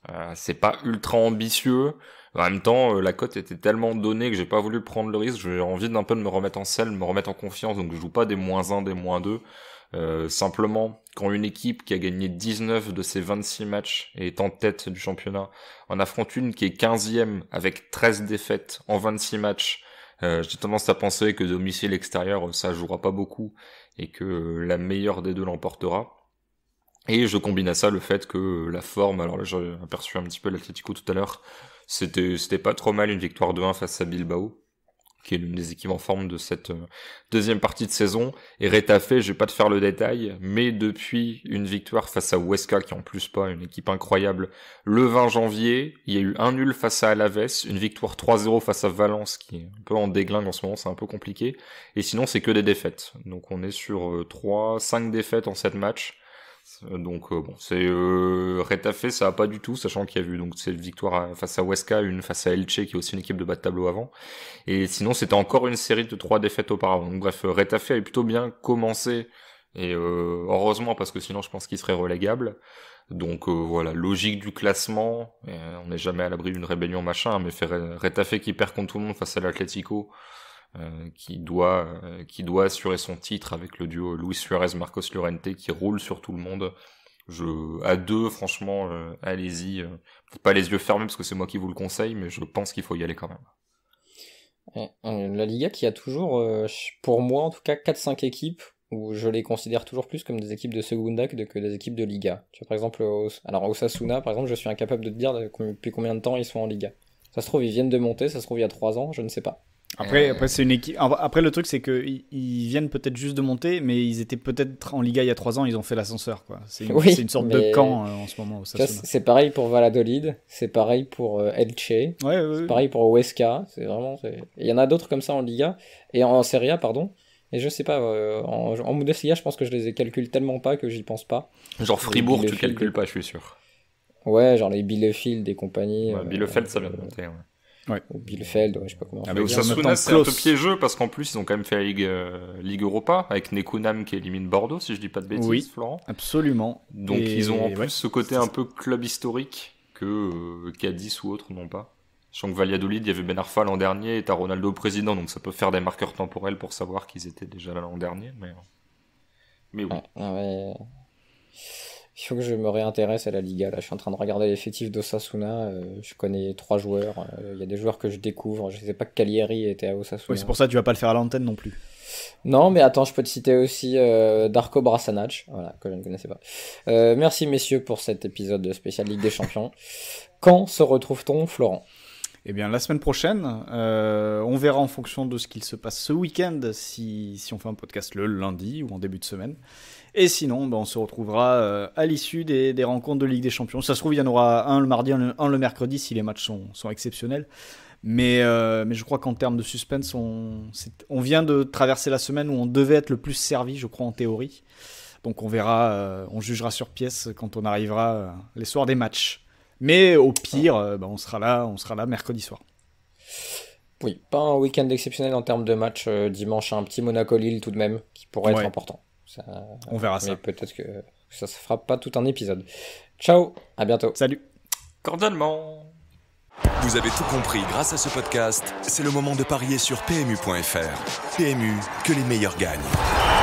Speaker 3: Euh, c'est pas ultra ambitieux. En même temps, euh, la cote était tellement donnée que j'ai pas voulu prendre le risque. J'ai envie d'un peu de me remettre en selle, me remettre en confiance. Donc je joue pas des moins 1, des moins 2. Euh, simplement, quand une équipe qui a gagné 19 de ses 26 matchs et est en tête du championnat en affronte une qui est 15e avec 13 défaites en 26 matchs, euh, j'ai tendance à penser que domicile extérieur, ça jouera pas beaucoup et que euh, la meilleure des deux l'emportera. Et je combine à ça le fait que la forme, alors là j'ai aperçu un petit peu l'Atletico tout à l'heure, c'était c'était pas trop mal une victoire de 1 face à Bilbao qui est l'une des équipes en forme de cette euh, deuxième partie de saison. Et Retafe, je vais pas te faire le détail, mais depuis une victoire face à Huesca, qui en plus pas une équipe incroyable, le 20 janvier, il y a eu un nul face à Alaves, une victoire 3-0 face à Valence, qui est un peu en déglingue en ce moment, c'est un peu compliqué. Et sinon, c'est que des défaites. Donc on est sur 3, euh, 5 défaites en 7 matchs. Euh, donc euh, bon, c'est euh, Retafe, ça a pas du tout, sachant qu'il y a eu donc cette victoire face à Wesca une face à Elche, qui est aussi une équipe de bas de tableau avant. Et sinon, c'était encore une série de trois défaites auparavant. Donc bref, Retafe avait plutôt bien commencé, et euh, heureusement parce que sinon, je pense qu'il serait relégable. Donc voilà, logique du classement. on n'est jamais à l'abri d'une rébellion machin, mais fait Retafe qui perd contre tout le monde face à l'Atlético. Euh, qui doit euh, qui doit assurer son titre avec le duo Luis Suarez Marcos Llorente qui roule sur tout le monde. Je à deux franchement euh, allez-y pas les yeux fermés parce que c'est moi qui vous le conseille mais je pense qu'il faut y aller quand même.
Speaker 1: La Liga qui a toujours pour moi en tout cas 4 5 équipes où je les considère toujours plus comme des équipes de Segunda que, que des équipes de Liga. Tu vois, par exemple, alors Osasuna, par exemple, je suis incapable de te dire depuis combien de temps ils sont en Liga. Ça se trouve, ils viennent de monter, ça se trouve, il y a 3 ans, je ne sais pas. Après, euh. après
Speaker 2: c'est une équipe. Après, le truc, c'est qu'ils ils viennent peut-être juste de monter, mais ils étaient peut-être en Liga il y a 3 ans, ils ont fait l'ascenseur. C'est une, sorte de camp euh, en ce moment. C'est
Speaker 1: pareil pour Valladolid, c'est pareil pour euh, Elche, c'est pareil pour Huesca. C'est vraiment. Il y en a d'autres comme ça en Liga et en, en Serie A, pardon. Et je sais pas, en, en Bundesliga, je pense que je les calcule tellement pas que j'y pense pas. Genre Fribourg, tu calcules pas, je suis sûr. Ouais, genre les Bielefeld et compagnie. Bielefeld,
Speaker 3: ça vient de monter. Ouais
Speaker 1: ouais. ou Bielefeld, je sais pas comment. Ah, mais Osasuna, c'est un peu
Speaker 3: piégeux parce qu'en plus, ils ont quand même fait la Ligue, euh, Ligue Europa avec Nekunam qui élimine Bordeaux, si je dis pas de bêtises, oui,
Speaker 2: Absolument. Donc ils ont en plus
Speaker 3: ce côté un peu club historique que euh, Cadiz ou autres n'ont pas. Sachant que Valladolid, il y avait Ben l'an dernier et t'as Ronaldo président, donc ça peut faire des marqueurs
Speaker 1: temporels pour savoir qu'ils étaient déjà là l'an dernier, mais. Euh, mais oui. Ah, ah il faut que je me réintéresse à la Liga. Là, je suis en train de regarder l'effectif d'Osasuna. Euh, je connais trois joueurs. Euh, il y a des joueurs que je découvre. Je ne sais pas que Calieri était à Osasuna. Oui, c'est pour ça que tu vas pas le faire à l'antenne non plus. Non, mais attends, je peux te citer aussi euh, Darko Brasanac, voilà, que je ne connaissais pas. merci messieurs pour cet épisode de spécial Ligue des Champions. Quand se retrouve-t-on, Florent eh bien, la semaine prochaine, on verra en fonction de ce qu'il se passe ce
Speaker 2: week-end, si, si, on fait un podcast le lundi ou en début de semaine. Et sinon, ben, on se retrouvera euh, à l'issue des, rencontres de Ligue des Champions. ça se trouve, il y en aura un le mardi, un, le mercredi, si les matchs sont, exceptionnels. Mais, euh, mais, je crois qu'en termes de suspense, on, on, vient de traverser la semaine où on devait être le plus servi, je crois, en théorie. Donc on verra, euh, on jugera sur pièce quand on arrivera les soirs des matchs. Mais au pire, ben, on,
Speaker 1: sera là, on sera là mercredi soir. Oui, pas un week-end exceptionnel en termes de match. dimanche, hein. un petit Monaco-Lille tout de même, qui pourrait être important. On verra Mais ça. Peut-être que ça se fera pas tout un épisode. Ciao, à bientôt. Salut. Cordialement. Vous avez tout compris grâce à ce podcast. C'est le moment de parier sur PMU.fr.
Speaker 2: PMU, que les meilleurs gagnent.